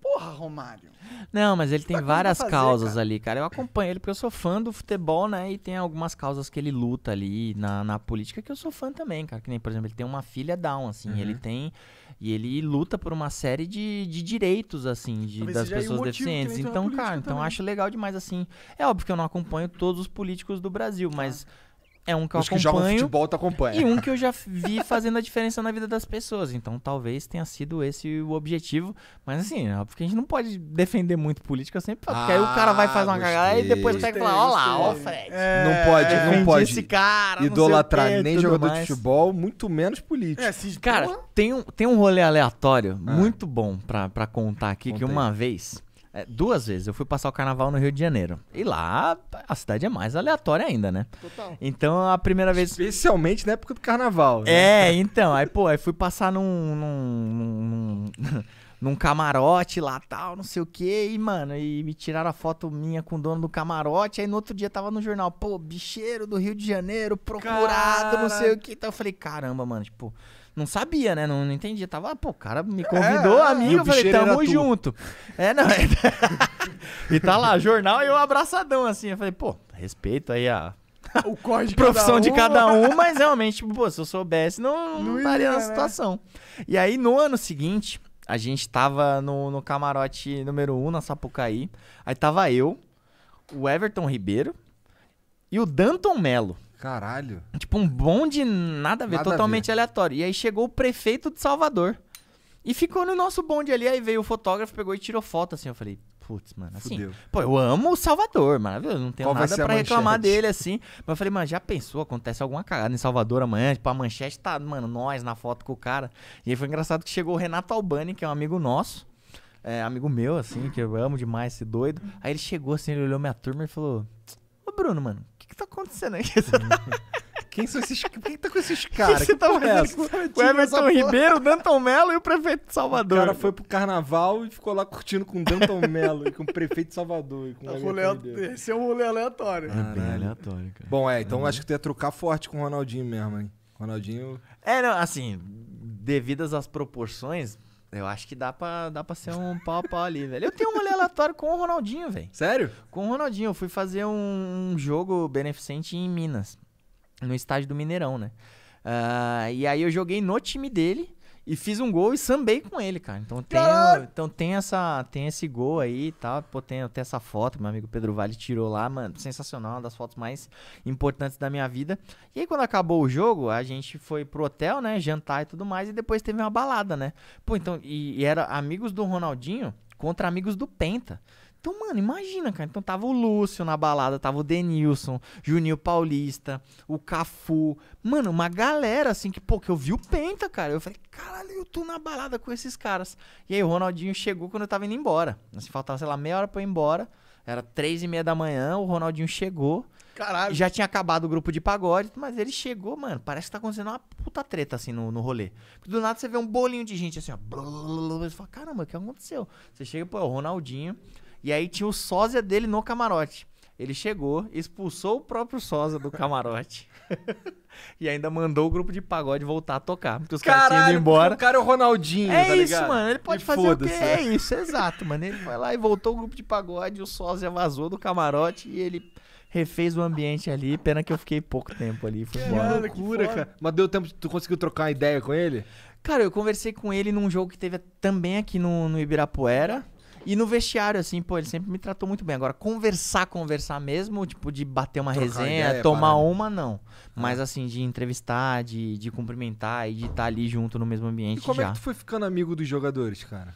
Porra, Romário. Não, mas ele tem tá várias fazer, causas cara. ali, cara. Eu acompanho ele porque eu sou fã do futebol, né? E tem algumas causas que ele luta ali na, na política que eu sou fã também, cara. Que nem, por exemplo, ele tem uma filha down, assim. Uhum. Ele tem. E ele luta por uma série de, de direitos, assim, de, das pessoas é deficientes. Então, cara, então também. então acho legal demais, assim. É óbvio que eu não acompanho todos os políticos do Brasil, tá. mas é um que eu Os acompanho. que jogam futebol tu acompanha. E um que eu já vi fazendo a diferença na vida das pessoas. Então talvez tenha sido esse o objetivo. Mas assim, é porque a gente não pode defender muito política sempre. Porque ah, aí o cara vai fazer uma ah, cagada e depois pega vai falar, ó lá, ó, Fred. não é, pode, não pode. Esse cara, idolatrar quê, nem jogador mais. de futebol, muito menos político. É, cara, tem um, tem um rolê aleatório ah. muito bom pra, pra contar aqui Contei. que uma vez é, duas vezes. Eu fui passar o carnaval no Rio de Janeiro. E lá a cidade é mais aleatória ainda, né? Total. Então a primeira vez. Especialmente na época do carnaval. Né? É, então. Aí, pô, aí fui passar num. num, num, num camarote lá tal, não sei o que, e mano, e me tiraram a foto minha com o dono do camarote, aí no outro dia tava no jornal, pô, bicheiro do Rio de Janeiro, procurado, Cara... não sei o que, então eu falei, caramba, mano, tipo, não sabia, né? Não, não entendia. Tava, pô, o cara me é, convidou, é, amigo. Eu falei, tamo junto. É, não. É. e tá lá, jornal e eu abraçadão, assim. Eu falei, pô, respeito aí a o profissão de cada um, de cada um mas realmente, tipo, pô, se eu soubesse, não, não, não estaria na né? situação. Né? E aí, no ano seguinte, a gente tava no, no camarote número 1, um, na Sapucaí. Aí tava eu, o Everton Ribeiro e o Danton Melo. Caralho. Tipo, um bom de nada a ver, nada totalmente a ver. aleatório. E aí chegou o prefeito de Salvador. E ficou no nosso bonde ali, aí veio o fotógrafo, pegou e tirou foto, assim, eu falei, putz, mano, assim, Fudeu. pô, eu amo o Salvador, maravilhoso, não tenho Qual nada para reclamar dele, assim, mas eu falei, mano, já pensou, acontece alguma cagada em Salvador amanhã, tipo, a manchete tá, mano, nós na foto com o cara, e aí foi engraçado que chegou o Renato Albani, que é um amigo nosso, é, amigo meu, assim, que eu amo demais esse doido, aí ele chegou, assim, ele olhou minha turma e falou, ô Bruno, mano, que tá acontecendo aqui? Tá- quem são esses Quem tá com esses caras? Que, que tá com é o Everton Ribeiro, Danton Mello e o prefeito de Salvador. O cara foi pro carnaval e ficou lá curtindo com o Danton Mello e com o prefeito de Salvador. E com o tá rolê, esse é um rolê aleatório. É bem aleatório, cara. Bom, é, então é. acho que tu ia trocar forte com o Ronaldinho mesmo, hein? Ronaldinho. É, não, assim, devidas às proporções, eu acho que dá pra, dá pra ser um pau a pau ali, velho. Eu tenho um relatório com o Ronaldinho, velho. Sério? Com o Ronaldinho. Eu fui fazer um jogo beneficente em Minas, no estádio do Mineirão, né? Uh, e aí eu joguei no time dele. E fiz um gol e sambei com ele, cara. Então tem, então tem, essa, tem esse gol aí e tá? tal. Pô, tem até essa foto, meu amigo Pedro Vale tirou lá, mano. Sensacional, uma das fotos mais importantes da minha vida. E aí, quando acabou o jogo, a gente foi pro hotel, né? Jantar e tudo mais. E depois teve uma balada, né? Pô, então. E, e era amigos do Ronaldinho contra amigos do Penta. Então, mano, imagina, cara. Então tava o Lúcio na balada, tava o Denilson, Juninho Paulista, o Cafu. Mano, uma galera assim que, pô, que eu vi o Penta, cara. Eu falei, caralho, eu tô na balada com esses caras. E aí o Ronaldinho chegou quando eu tava indo embora. Assim, faltava, sei lá, meia hora pra eu ir embora. Era três e meia da manhã, o Ronaldinho chegou. Caralho. Já tinha acabado o grupo de pagode, mas ele chegou, mano. Parece que tá acontecendo uma puta treta assim no, no rolê. Porque do nada você vê um bolinho de gente assim, ó. Blá, blá, blá, você fala, caramba, o que aconteceu? Você chega, pô, é o Ronaldinho. E aí tinha o sósia dele no camarote. Ele chegou, expulsou o próprio Sosa do camarote. e ainda mandou o grupo de pagode voltar a tocar. Porque os Caralho, caras tinham ido embora. O cara é o Ronaldinho, É tá isso, ligado? mano. Ele pode e fazer o quê? Né? é isso, é exato, mano. Ele foi lá e voltou o grupo de pagode, o Sosa vazou do camarote e ele refez o ambiente ali. Pena que eu fiquei pouco tempo ali. Fui embora. Que loucura, cara. Mas deu tempo, tu conseguiu trocar uma ideia com ele? Cara, eu conversei com ele num jogo que teve também aqui no, no Ibirapuera. E no vestiário, assim, pô, ele sempre me tratou muito bem. Agora, conversar, conversar mesmo, tipo, de bater uma Trocar resenha, ideia, tomar uma, não. Ah. Mas, assim, de entrevistar, de, de cumprimentar e de estar tá ali junto no mesmo ambiente. E como é já. é que tu foi ficando amigo dos jogadores, cara?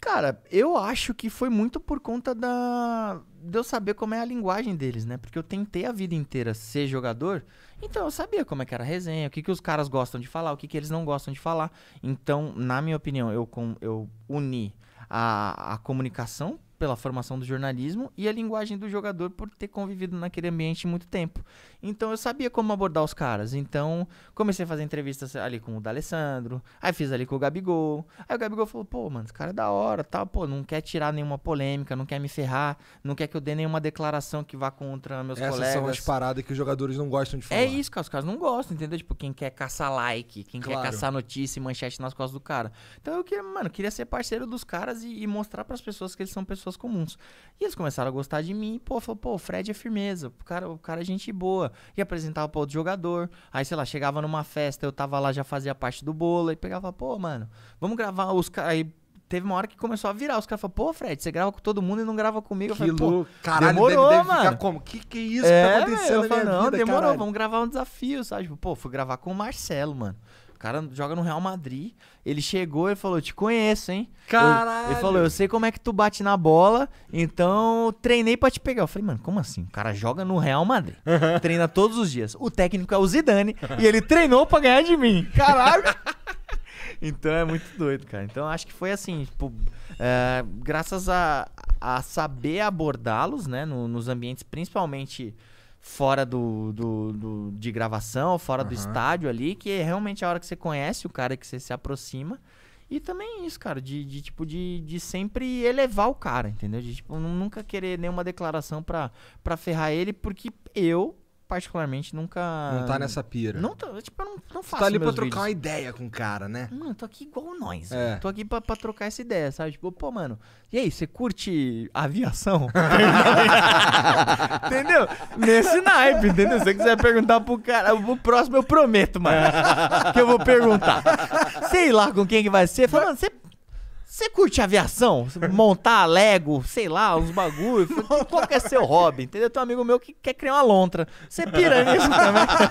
Cara, eu acho que foi muito por conta da. de eu saber como é a linguagem deles, né? Porque eu tentei a vida inteira ser jogador, então eu sabia como é que era a resenha, o que, que os caras gostam de falar, o que, que eles não gostam de falar. Então, na minha opinião, eu, com... eu uni a, a comunicação pela formação do jornalismo e a linguagem do jogador por ter convivido naquele ambiente muito tempo. Então eu sabia como abordar os caras. Então comecei a fazer entrevistas ali com o D'Alessandro, aí fiz ali com o Gabigol. Aí o Gabigol falou: "Pô, mano, esse cara é da hora, tal, tá? pô, não quer tirar nenhuma polêmica, não quer me ferrar, não quer que eu dê nenhuma declaração que vá contra meus Essas colegas". Essas são as paradas que os jogadores não gostam de é falar. É isso, cara, os caras não gostam, entendeu? Tipo, quem quer caçar like, quem claro. quer caçar notícia e manchete nas costas do cara. Então eu queria, mano, queria ser parceiro dos caras e, e mostrar para as pessoas que eles são pessoas pessoas comuns. E eles começaram a gostar de mim, e, pô, falou, pô, o Fred é firmeza, o cara, o cara é gente boa. E apresentava pra outro jogador. Aí, sei lá, chegava numa festa, eu tava lá, já fazia parte do bolo, e pegava, pô, mano, vamos gravar os Aí teve uma hora que começou a virar. Os caras falaram, pô, Fred, você grava com todo mundo e não grava comigo. Que eu falei, pô, caralho, demorou, deve, deve mano. Ficar como? Que que é isso é, que tá acontecendo? Eu falei, não, vida, demorou, caralho. vamos gravar um desafio, sabe? Tipo, pô, fui gravar com o Marcelo, mano. O cara joga no Real Madrid. Ele chegou e falou: Te conheço, hein? Caralho! ele falou: Eu sei como é que tu bate na bola, então treinei pra te pegar. Eu falei: Mano, como assim? O cara joga no Real Madrid. treina todos os dias. O técnico é o Zidane e ele treinou pra ganhar de mim. Caralho! então é muito doido, cara. Então acho que foi assim, tipo, é, graças a, a saber abordá-los, né, no, nos ambientes, principalmente fora do, do, do, de gravação, fora uhum. do estádio ali, que é realmente a hora que você conhece o cara, que você se aproxima. E também é isso, cara, de, de tipo, de, de sempre elevar o cara, entendeu? De tipo, nunca querer nenhuma declaração pra, pra ferrar ele, porque eu, particularmente, nunca. Não tá nessa pira. Não tô, tipo, eu não, não faço. Você tá ali pra trocar vídeos. uma ideia com o cara, né? Mano, tô aqui igual nós. É. Tô aqui pra, pra, trocar essa ideia, sabe? Tipo, pô, mano, e aí, você curte aviação? entendeu? Nesse naipe, entendeu? Se você quiser perguntar pro cara, o próximo eu prometo, mano. que eu vou perguntar. Sei lá com quem que vai ser. Falando, você você curte aviação? Montar Lego, sei lá, uns bagulho. Qual que é seu hobby? Entendeu? Tem um amigo meu que quer criar uma lontra. Você é pira nisso também?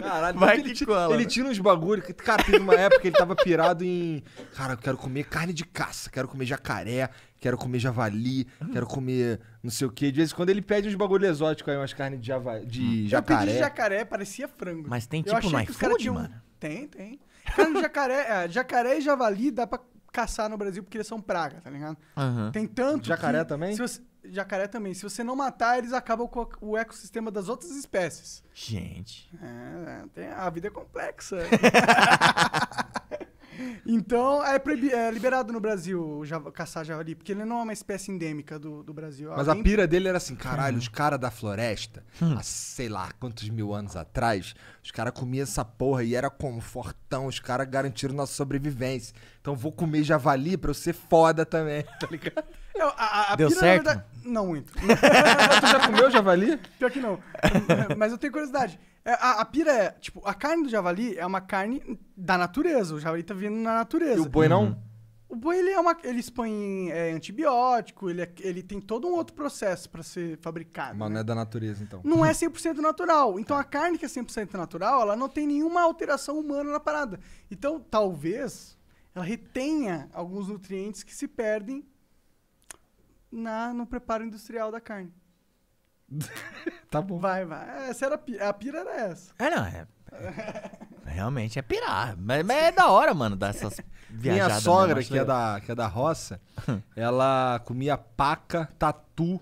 Caralho, Vai ele, tira, ele né? tira uns bagulho. Cara, teve uma época que ele tava pirado em. Cara, eu quero comer carne de caça, quero comer jacaré, quero comer javali, quero comer não sei o quê. De vez em quando ele pede uns bagulho exótico aí, umas carnes de, java... de jacaré. Eu pedi jacaré, parecia frango. Mas tem tipo no iFood, um... mano? Tem, tem. Cara, jacaré, é, jacaré e javali dá pra caçar no Brasil porque eles são praga, tá ligado? Uhum. Tem tanto. Jacaré que, também? Você, jacaré também. Se você não matar, eles acabam com o ecossistema das outras espécies. Gente. É, é tem, a vida é complexa. Então, é, proibi, é liberado no Brasil o java, caçar javali, porque ele não é uma espécie endêmica do, do Brasil. Mas Alguém... a pira dele era assim, caralho, hum. os caras da floresta, hum. há sei lá quantos mil anos atrás, os caras comiam essa porra e era confortão, os caras garantiram nossa sobrevivência. Então vou comer javali pra eu ser foda também, tá ligado? Eu, a, a Deu pira, certo? Verdade, não muito. tu já comeu javali? Pior que não. Mas eu tenho curiosidade. É, a, a, pira é, tipo, a carne do javali é uma carne da natureza. O javali tá vindo na natureza. E o boi não? Uhum. O boi, ele, é uma, ele expõe é, antibiótico, ele, é, ele tem todo um outro processo para ser fabricado. Mas né? não é da natureza, então. Não é 100% natural. Então, tá. a carne que é 100% natural, ela não tem nenhuma alteração humana na parada. Então, talvez, ela retenha alguns nutrientes que se perdem na, no preparo industrial da carne. tá bom. Vai, vai. É, essa era a pira, a pira era essa. É, não, é. é realmente é pirar. Mas, mas, é da hora, mano, dar essas Minha né? sogra, que, é da, que é da roça, ela comia paca, tatu,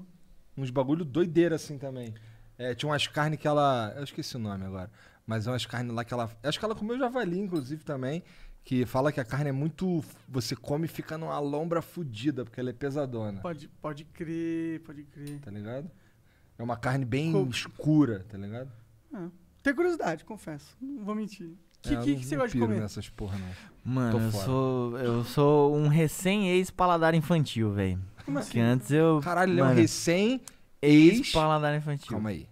uns bagulho doideira assim também. É, tinha umas carnes que ela. Eu esqueci o nome agora. Mas é umas carnes lá que ela. Acho que ela comeu javali, inclusive, também. Que fala que a carne é muito. Você come e fica numa lombra fodida, porque ela é pesadona. Pode, pode crer, pode crer. Tá ligado? É uma carne bem escura, tá ligado? É. Ah, Tem curiosidade, confesso. Não vou mentir. Que, é, que, que você gosta de comer? nessas porra, não. Mano, eu sou, eu sou um recém-ex-paladar infantil, velho. Como assim? Que antes eu... Caralho, ele é um recém-ex-paladar infantil. Calma aí,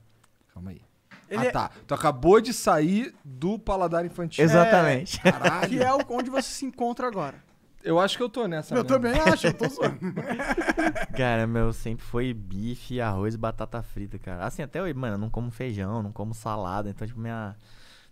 calma aí. Ele ah, é tá. É... Tu acabou de sair do paladar infantil. Exatamente. É, Caralho. Que é onde você se encontra agora. Eu acho que eu tô nessa. Eu mesmo. também acho, eu tô zoando. cara, meu, sempre foi bife, arroz e batata frita, cara. Assim, até hoje, mano, eu não como feijão, não como salada, então, tipo, minha.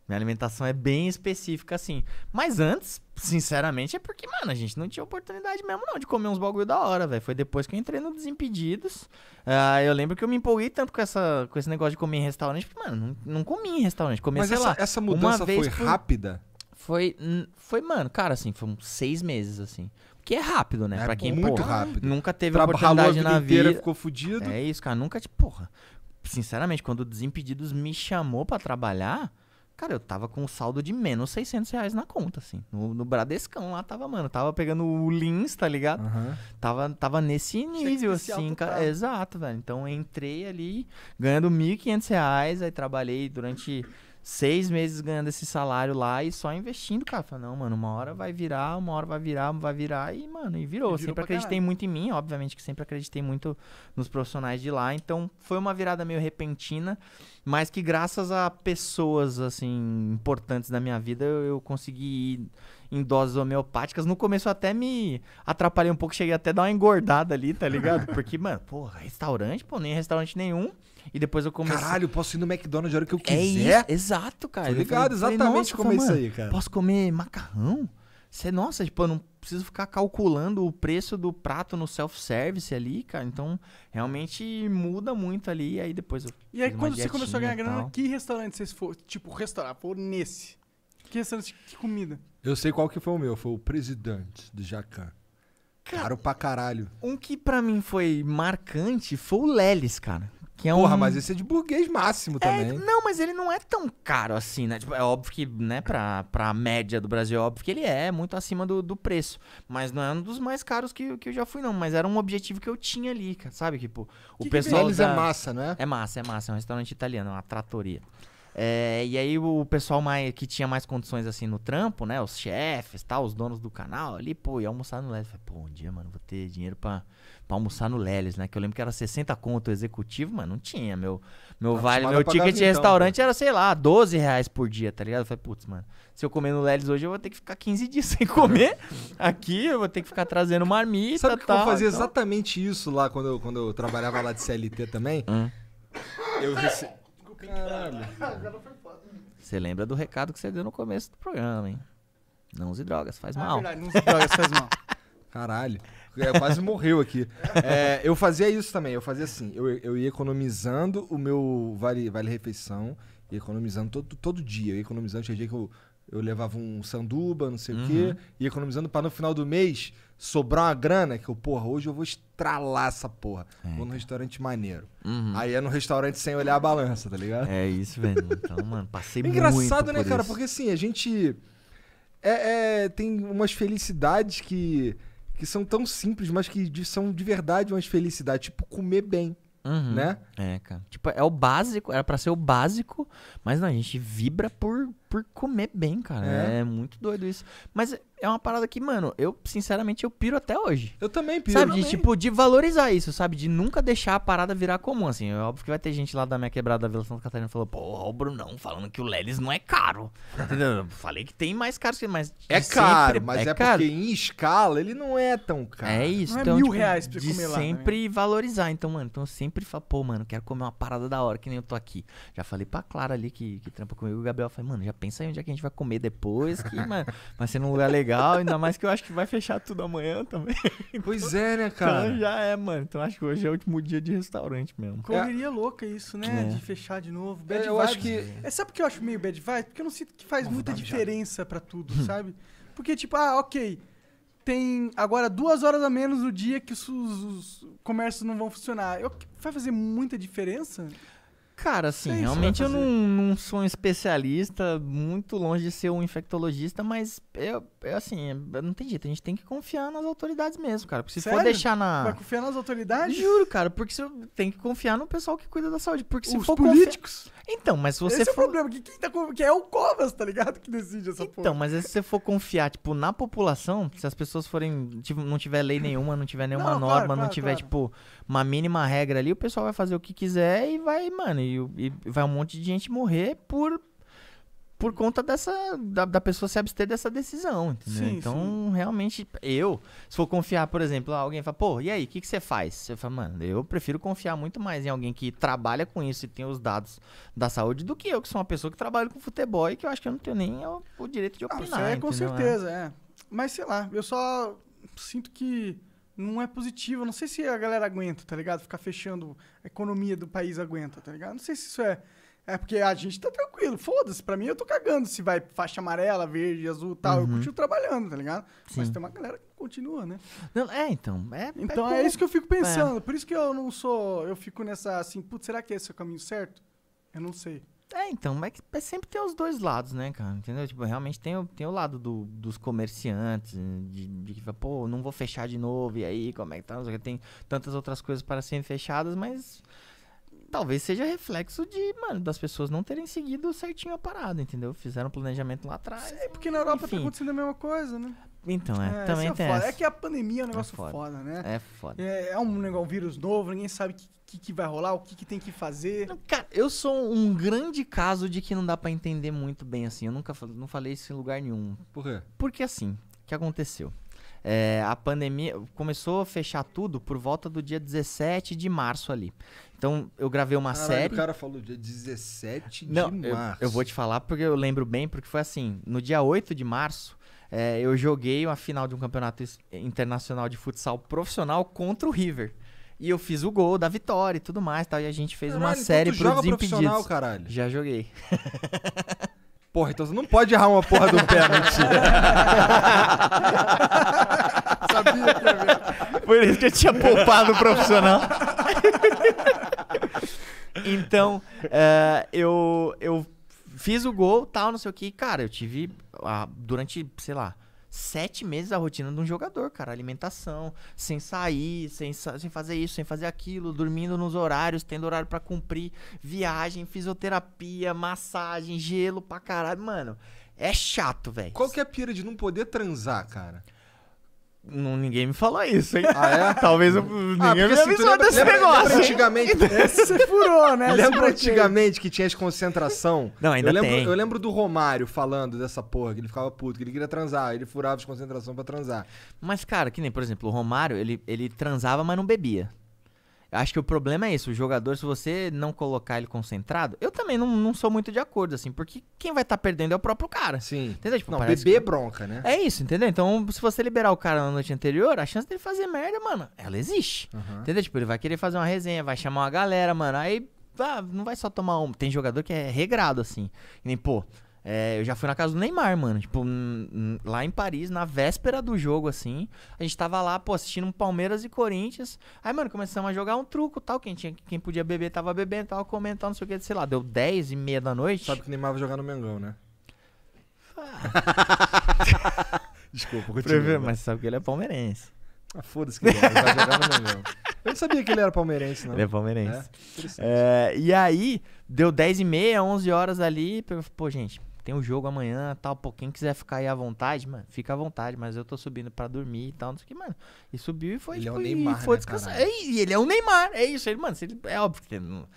Minha alimentação é bem específica, assim. Mas antes, sinceramente, é porque, mano, a gente não tinha oportunidade mesmo, não, de comer uns bagulho da hora, velho. Foi depois que eu entrei no Desimpedidos. Uh, eu lembro que eu me empolguei tanto com, essa, com esse negócio de comer em restaurante, porque, mano, não, não comi em restaurante. Comecei, Mas essa, lá, essa mudança foi por... rápida? Foi, foi, mano, cara, assim, foram seis meses, assim. Que é rápido, né? É pra quem, muito porra, rápido. Nunca teve oportunidade a vida na inteira, vida. ficou fudido. É isso, cara. Nunca, tipo, porra. Sinceramente, quando o Desimpedidos me chamou para trabalhar, cara, eu tava com um saldo de menos 600 reais na conta, assim. No, no Bradescão lá tava, mano, tava pegando o Lins, tá ligado? Uhum. Tava, tava nesse nível, assim, cara. Exato, velho. Então, entrei ali ganhando 1.500 reais, aí trabalhei durante seis meses ganhando esse salário lá e só investindo, cara. Falei, não, mano, uma hora vai virar, uma hora vai virar, vai virar e, mano, e virou. E virou sempre acreditei caralho. muito em mim, obviamente que sempre acreditei muito nos profissionais de lá. Então foi uma virada meio repentina, mas que graças a pessoas, assim, importantes da minha vida, eu, eu consegui ir em doses homeopáticas. No começo eu até me atrapalhei um pouco, cheguei até a dar uma engordada ali, tá ligado? Porque, mano, porra, restaurante, pô, nem restaurante nenhum. E depois eu comecei. Caralho, posso ir no McDonald's a hora que eu é quiser? É isso, exato, cara. Tô ligado, falei, exatamente como é isso aí, cara. Posso comer macarrão? Você, nossa, tipo, eu não preciso ficar calculando o preço do prato no self-service ali, cara. Então, realmente muda muito ali. E aí depois eu. E aí, quando você começou a ganhar grana, que restaurante vocês foram? Tipo, restaurar? Pô, nesse. Que restaurante, que comida? Eu sei qual que foi o meu, foi o presidente do Jacan. Caro pra caralho. Um que pra mim foi marcante foi o Lelis, cara. Que é Porra, um... mas esse é de burguês máximo é, também. não, mas ele não é tão caro assim, né? Tipo, é óbvio que, né, pra, pra média do Brasil, é óbvio que ele é muito acima do, do preço. Mas não é um dos mais caros que, que eu já fui, não. Mas era um objetivo que eu tinha ali, sabe? Tipo, o que pessoal. Que é da... é massa, né? É massa, é massa. É um restaurante italiano, é uma tratoria. É, e aí o pessoal mais, que tinha mais condições assim no trampo, né? Os chefes, tá, os donos do canal ali, pô, ia almoçar no Lelis Falei, pô, um dia, mano, vou ter dinheiro pra, pra almoçar no Lelis né? Que eu lembro que era 60 conto executivo, mas não tinha. Meu, meu, vale, meu ticket de então, restaurante mano. era, sei lá, 12 reais por dia, tá ligado? Eu falei, putz, mano, se eu comer no Lelis hoje, eu vou ter que ficar 15 dias sem comer. Aqui eu vou ter que ficar trazendo marmita. Sabe que tal, eu fazia então. exatamente isso lá quando eu, quando eu trabalhava lá de CLT também? Hum. Eu recebi. Caralho. Ah, agora foi foda. Né? Você lembra do recado que você deu no começo do programa, hein? Não use drogas, faz ah, mal. verdade, não use drogas, faz mal. Caralho. É, quase morreu aqui. É, eu fazia isso também, eu fazia assim, eu, eu ia economizando o meu vale, vale refeição, ia economizando todo, todo dia, eu ia economizando, tinha dia que eu eu levava um sanduba, não sei uhum. o quê, e uhum. economizando para no final do mês sobrar uma grana, que eu, porra, hoje eu vou estralar essa porra. É. Vou num restaurante maneiro. Uhum. Aí é no restaurante sem olhar a balança, tá ligado? É isso, velho. Então, mano, passei é engraçado, muito. Engraçado, né, por cara? Isso. Porque assim, a gente. É, é, tem umas felicidades que, que são tão simples, mas que de, são de verdade umas felicidades. Tipo, comer bem. Uhum. Né? É, cara. Tipo, é o básico, era para ser o básico, mas não, a gente vibra por, por comer bem, cara. É. é. muito doido isso. Mas é uma parada que, mano, eu, sinceramente, eu piro até hoje. Eu também piro. Sabe, também. de, tipo, de valorizar isso, sabe? De nunca deixar a parada virar comum, assim. É óbvio que vai ter gente lá da minha quebrada da Vila Santa Catarina falou, porra, o Brunão falando que o Lelis não é caro. Entendeu? Falei que tem mais caro que mais. É caro, é mas é, é caro. porque em escala ele não é tão caro. É isso. Não é então, é mil tipo, reais pra de comer lá. Né? sempre também. valorizar. Então, mano, então eu sempre falo, pô, mano, quero comer uma parada da hora, que nem eu tô aqui. Já falei pra Clara ali, que, que trampa comigo, o Gabriel. falou, mano, já pensa aí onde é que a gente vai comer depois, que, mano, vai ser num lugar legal, ainda mais que eu acho que vai fechar tudo amanhã também. Pois é, né, então cara? Então já é, mano. Então acho que hoje é o último dia de restaurante mesmo. Correria é. louca isso, né? É. De fechar de novo. É, bad é, eu vibes. acho que. É, sabe por que eu acho meio bad vibe? Porque eu não sinto que faz Vamos muita diferença para tudo, hum. sabe? Porque, tipo, ah, ok tem agora duas horas a menos no dia que os, os, comércios não vão funcionar. Eu, vai fazer muita diferença? Cara, assim, é realmente eu não, não, sou um especialista, muito longe de ser um infectologista, mas eu, é, eu, é assim, é, não tem jeito, a gente tem que confiar nas autoridades mesmo, cara. Porque se Sério? for deixar na. Vai confiar nas autoridades? Juro, cara, porque você tem que confiar no pessoal que cuida da saúde. Porque se Os for políticos. Confi... Então, mas se você. Esse for... é o problema, que quem tá com... que é o Covas, tá ligado? Que decide essa então, porra. Então, mas se você for confiar, tipo, na população, se as pessoas forem. Tipo, não tiver lei nenhuma, não tiver nenhuma não, norma, claro, não claro, tiver, claro. tipo, uma mínima regra ali, o pessoal vai fazer o que quiser e vai, mano e, e, vai um monte de gente morrer por por conta dessa da, da pessoa se abster dessa decisão, entendeu? Sim, então, sim. realmente eu, se for confiar, por exemplo, alguém fala, pô, e aí, o que que você faz? você fala mano, eu prefiro confiar muito mais em alguém que trabalha com isso e tem os dados da saúde do que eu, que sou uma pessoa que trabalha com futebol e que eu acho que eu não tenho nem o, o direito de ah, opinar. Ah, é, com certeza, é. Mas sei lá, eu só sinto que não é positiva. Não sei se a galera aguenta, tá ligado? Ficar fechando, a economia do país aguenta, tá ligado? Não sei se isso é. É porque a gente tá tranquilo, foda-se, pra mim eu tô cagando se vai faixa amarela, verde, azul tal, uhum. eu continuo trabalhando, tá ligado? Sim. Mas tem uma galera que continua, né? Não, é, então. É, é então é, é, isso que eu fico é. pensando, é. por isso que eu não sou. Eu fico nessa assim, putz, será que esse é o caminho certo? Eu não sei. É, então, mas é é sempre tem os dois lados, né, cara? Entendeu? Tipo, realmente tem o, tem o lado do, dos comerciantes, de, que que, pô, não vou fechar de novo, e aí, como é que tá? Tem tantas outras coisas para serem fechadas, mas talvez seja reflexo de, mano, das pessoas não terem seguido certinho a parada, entendeu? Fizeram um planejamento lá atrás. Sim, porque na Europa tá Enfim. tá acontecendo a mesma coisa, né? Então, é, é também é tem. É, é, que a pandemia é um negócio é foda. foda. né? É foda. É, é um negócio, um vírus novo, ninguém sabe o que, que, que, vai rolar, o que, que tem que fazer. Não, cara, eu sou um grande caso de que não dá para entender muito bem, assim. Eu nunca não falei isso em lugar nenhum. Por quê? Porque assim, o que aconteceu? É, a pandemia começou a fechar tudo por volta do dia 17 de março ali. Então, eu gravei uma Caralho, série. O cara falou dia 17 não, de março. Eu, eu vou te falar porque eu lembro bem, porque foi assim: no dia 8 de março, é, eu joguei uma final de um campeonato internacional de futsal profissional contra o River. E eu fiz o gol da vitória e tudo mais, tal, e a gente fez caralho, uma então série pro joga Desimpedidos. caralho. Já joguei. Porra, então você não pode errar uma porra do pênalti. Sabia que Por isso que eu tinha poupado o profissional. então, uh, eu, eu fiz o gol, tal, não sei o que. Cara, eu tive a, durante, sei lá, sete meses a rotina de um jogador, cara. Alimentação, sem sair, sem, sem fazer isso, sem fazer aquilo, dormindo nos horários, tendo horário para cumprir, viagem, fisioterapia, massagem, gelo pra caralho. Mano, é chato, velho. Qual que é a pira de não poder transar, cara? Não, ninguém me falou isso, hein? Ah, é? Talvez eu, ah, ninguém me avisou lembra, desse lembra, negócio. Lembra antigamente. você furou, né? Lembra antigamente que tinha as concentração? Não, ainda eu lembro, tem. Eu lembro do Romário falando dessa porra, que ele ficava puto, que ele queria transar, ele furava as concentração para transar. Mas, cara, que nem, por exemplo, o Romário, ele, ele transava, mas não bebia. Acho que o problema é isso. O jogador, se você não colocar ele concentrado, eu também não, não sou muito de acordo, assim, porque quem vai estar tá perdendo é o próprio cara. Sim. Entendeu? Tipo, não, beber que... bronca, né? É isso, entendeu? Então, se você liberar o cara na noite anterior, a chance dele fazer merda, mano, ela existe. Uhum. Entendeu? Tipo, ele vai querer fazer uma resenha, vai chamar uma galera, mano. Aí, ah, não vai só tomar um. Tem jogador que é regrado, assim. E nem, pô, é, eu já fui na casa do Neymar, mano. Tipo, lá em Paris, na véspera do jogo, assim. A gente tava lá, pô, assistindo um Palmeiras e Corinthians. Aí, mano, começamos a jogar um truco tal. Quem, tinha, quem podia beber tava bebendo, tava comentando, tal, não sei o que, sei lá. Deu 10 e meia da noite. Sabe que o Neymar vai jogar no Mengão, né? Ah. Desculpa, continua. Ver, mas sabe que ele é palmeirense. Ah, foda-se que é, ele vai jogar no Mengão. Eu não sabia que ele era palmeirense, não. Ele é palmeirense. É, é, e aí, deu 10 e meia, 11 horas ali. Pô, gente, tem um jogo amanhã, tal, pô, quem quiser ficar aí à vontade, mano, fica à vontade, mas eu tô subindo para dormir e tal, não sei o que, mano. E subiu e foi, ele é tipo, é o Neymar, e foi né, descansar. É, ele é o Neymar, é isso. mano, ele, é óbvio que ele não,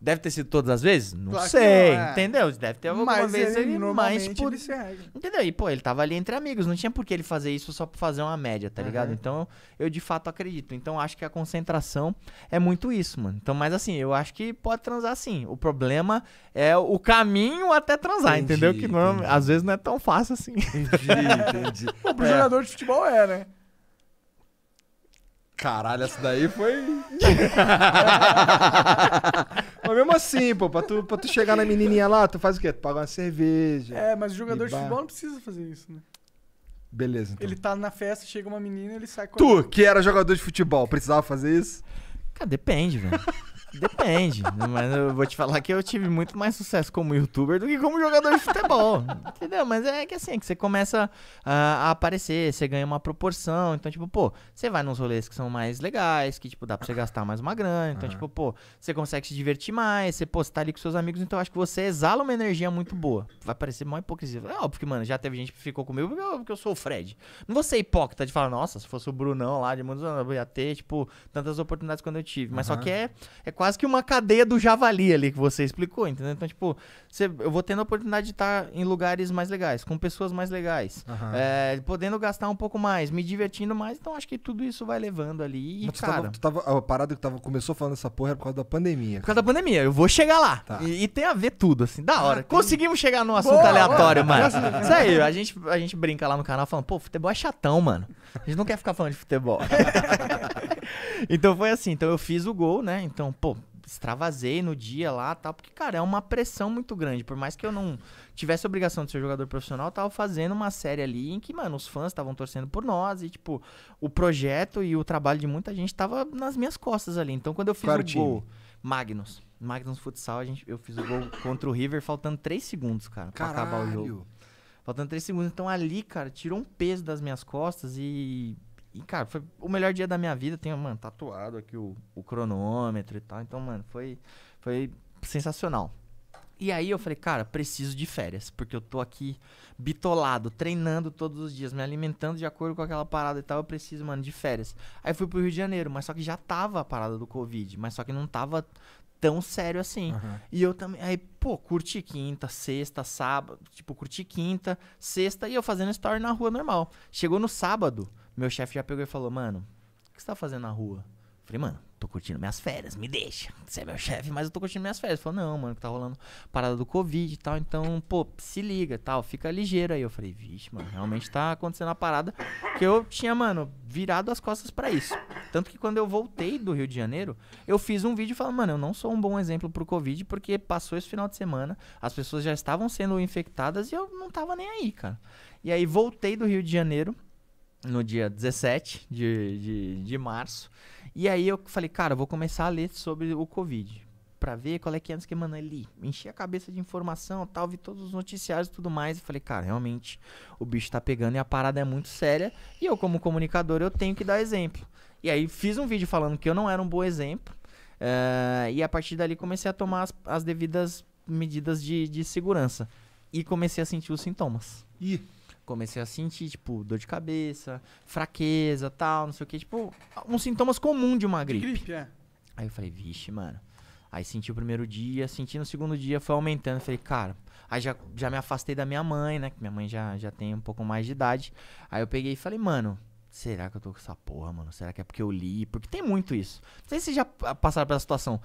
Deve ter sido todas as vezes? Não claro sei, não, é. entendeu? Deve ter alguma mas vez ele, ele mais por... ele Entendeu? E pô, ele tava ali entre amigos, não tinha por que ele fazer isso só pra fazer uma média, tá uhum. ligado? Então, eu de fato acredito. Então, acho que a concentração é muito isso, mano. Então, mas assim, eu acho que pode transar sim. O problema é o caminho até transar, entendi, entendeu? Que não, é- às vezes não é tão fácil assim. Entendi, entendi. pô, pro é. jogador de futebol é, né? Caralho, essa daí foi. mas mesmo assim, pô, pra tu, pra tu chegar na menininha lá, tu faz o quê? Tu paga uma cerveja. É, mas o jogador de bar... futebol não precisa fazer isso, né? Beleza. Então. Ele tá na festa, chega uma menina, ele sai com. Tu, que era jogador de futebol, precisava fazer isso? Cara, depende, velho. Depende, né? mas eu vou te falar que eu tive muito mais sucesso como youtuber do que como jogador de futebol. entendeu? Mas é que assim, é que você começa a, a aparecer, você ganha uma proporção. Então, tipo, pô, você vai nos rolês que são mais legais, que, tipo, dá pra você gastar mais uma grana. Então, uhum. tipo, pô, você consegue se divertir mais, você postar tá ali com seus amigos. Então, acho que você exala uma energia muito boa. Vai parecer mó hipocrisia. É óbvio que, mano, já teve gente que ficou comigo porque eu, porque eu sou o Fred. Não vou ser hipócrita de falar, nossa, se fosse o Brunão lá de muitos anos, eu ia ter, tipo, tantas oportunidades quando eu tive. Mas uhum. só que é, é quase quase que uma cadeia do javali ali que você explicou, entendeu? Então, tipo, você, eu vou tendo a oportunidade de estar tá em lugares mais legais, com pessoas mais legais, uhum. é, podendo gastar um pouco mais, me divertindo mais. Então, acho que tudo isso vai levando ali. E, Mas cara, tu tava, tu tava, a parada que tava, começou falando essa porra era por causa da pandemia. Por causa da pandemia, eu vou chegar lá. Tá. E, e, tem a ver tudo, assim, da ah, hora. Ah, tem... Conseguimos chegar num assunto Boa, aleatório, mano. Isso aí, a gente, a gente brinca lá no canal falando, pô, futebol é chatão, mano. A gente não quer ficar falando de futebol. então foi assim, então eu fiz o gol, né? Então, pô, extravazei no dia lá, tal, porque cara, é uma pressão muito grande, por mais que eu não tivesse obrigação de ser jogador profissional, eu tava fazendo uma série ali em que, mano, os fãs estavam torcendo por nós e tipo, o projeto e o trabalho de muita gente tava nas minhas costas ali. Então, quando eu fiz claro o time. gol, Magnus, Magnus Futsal, a gente, eu fiz o gol contra o River faltando 3 segundos, cara, Caralho. pra acabar o jogo. Faltando 3 segundos. Então ali, cara, tirou um peso das minhas costas e e, cara, foi o melhor dia da minha vida. Tenho, mano, tatuado aqui o, o cronômetro e tal. Então, mano, foi, foi sensacional. E aí eu falei, cara, preciso de férias, porque eu tô aqui bitolado, treinando todos os dias, me alimentando de acordo com aquela parada e tal, eu preciso, mano, de férias. Aí fui pro Rio de Janeiro, mas só que já tava a parada do Covid, mas só que não tava tão sério assim. Uhum. E eu também, aí, pô, curti quinta, sexta, sábado, tipo, curti quinta, sexta e eu fazendo story na rua normal. Chegou no sábado, meu chefe já pegou e falou, mano, o que você tá fazendo na rua? Eu falei, mano, tô curtindo minhas férias, me deixa. Você é meu chefe, mas eu tô curtindo minhas férias. Ele falou, não, mano, que tá rolando parada do Covid e tal, então, pô, se liga tal, fica ligeiro aí. Eu falei, vixe, mano, realmente tá acontecendo a parada que eu tinha, mano, virado as costas para isso. Tanto que quando eu voltei do Rio de Janeiro, eu fiz um vídeo falando, mano, eu não sou um bom exemplo pro Covid, porque passou esse final de semana, as pessoas já estavam sendo infectadas e eu não tava nem aí, cara. E aí voltei do Rio de Janeiro, no dia 17 de, de, de março. E aí eu falei, cara, eu vou começar a ler sobre o Covid. Pra ver qual é que é, que, mano, ali. Enchi a cabeça de informação, tal, vi todos os noticiários e tudo mais. E falei, cara, realmente o bicho tá pegando e a parada é muito séria. E eu, como comunicador, eu tenho que dar exemplo. E aí fiz um vídeo falando que eu não era um bom exemplo. Uh, e a partir dali comecei a tomar as, as devidas medidas de, de segurança. E comecei a sentir os sintomas. Ih! comecei a sentir, tipo, dor de cabeça, fraqueza, tal, não sei o que, tipo, uns sintomas comuns de uma gripe. gripe é. Aí eu falei, vixe, mano. Aí senti o primeiro dia, senti no segundo dia, foi aumentando. Falei, cara, aí já, já me afastei da minha mãe, né? Que minha mãe já, já tem um pouco mais de idade. Aí eu peguei e falei, mano, será que eu tô com essa porra, mano? Será que é porque eu li? Porque tem muito isso. Não sei se já passaram pela situação.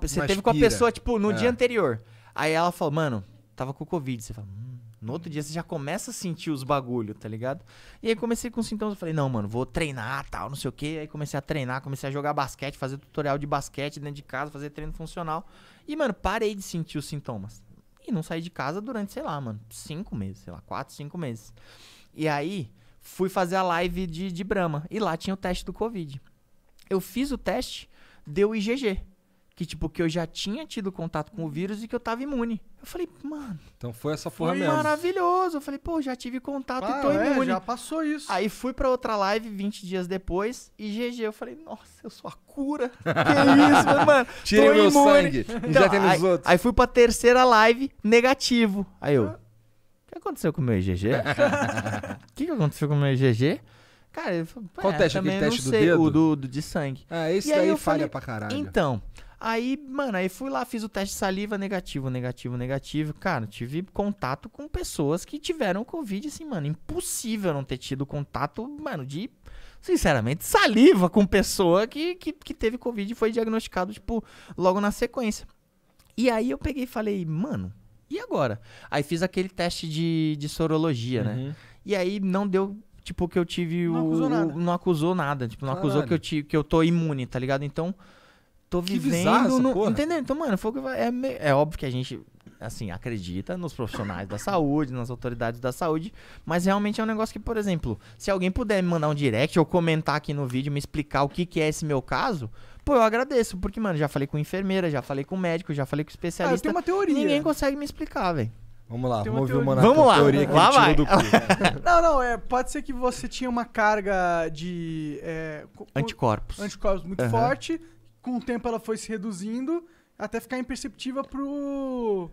você teve com a pessoa, tipo, no é. dia anterior. Aí ela falou, mano, tava com Covid. Você fala, hum, no outro dia você já começa a sentir os bagulho, tá ligado? E aí comecei com sintomas, eu falei, não, mano, vou treinar, tal, não sei o quê. Aí comecei a treinar, comecei a jogar basquete, fazer tutorial de basquete dentro de casa, fazer treino funcional. E, mano, parei de sentir os sintomas. E não saí de casa durante, sei lá, mano, cinco meses, sei lá, quatro, cinco meses. E aí, fui fazer a live de, de Brahma. E lá tinha o teste do Covid. Eu fiz o teste, deu IgG que, tipo, que eu já tinha tido contato com o vírus e que eu tava imune. Eu falei, mano. Então foi essa porra foi mesmo. maravilhoso. Eu falei, pô, já tive contato ah, e tô é, imune. Já passou isso. Aí fui pra outra live 20 dias depois e GG. Eu falei, nossa, eu sou a cura. que isso, mano. Tirei meu imune. sangue. Então, Injetem nos aí, outros. Aí fui pra terceira live, negativo. Aí eu. O que aconteceu com o meu IgG? O que, que aconteceu com o meu IgG? Cara, eu falei, Qual é, teste? Aquele teste do sei, dedo? O do, do, de sangue. Ah, esse e daí falha falei, pra caralho. Então, Aí, mano, aí fui lá, fiz o teste de saliva, negativo, negativo, negativo. Cara, tive contato com pessoas que tiveram Covid, assim, mano. Impossível não ter tido contato, mano, de, sinceramente, saliva com pessoa que, que, que teve Covid e foi diagnosticado, tipo, logo na sequência. E aí eu peguei e falei, mano, e agora? Aí fiz aquele teste de, de sorologia, né? uhum. né? E aí não deu tipo, que eu tive não o. Não acusou nada. Tipo, não Caralho. acusou que eu, tive, que eu tô imune, tá ligado? Então, tô que vivendo. No... Entendeu? Então, mano, foi... é, é óbvio que a gente assim, acredita nos profissionais da saúde, nas autoridades da saúde, mas realmente é um negócio que, por exemplo, se alguém puder me mandar um direct ou comentar aqui no vídeo, me explicar o que, que é esse meu caso, pô, eu agradeço, porque, mano, já falei com enfermeira, já falei com médico, já falei com especialista. Ah, eu tenho uma teoria. Ninguém consegue me explicar, velho. Vamos lá, vamos ouvir o Monaco. Vamos lá, teoria que lá vai. Do cu. não, não, é, pode ser que você tinha uma carga de... É, anticorpos. Anticorpos muito uhum. forte, com o tempo ela foi se reduzindo até ficar imperceptível pro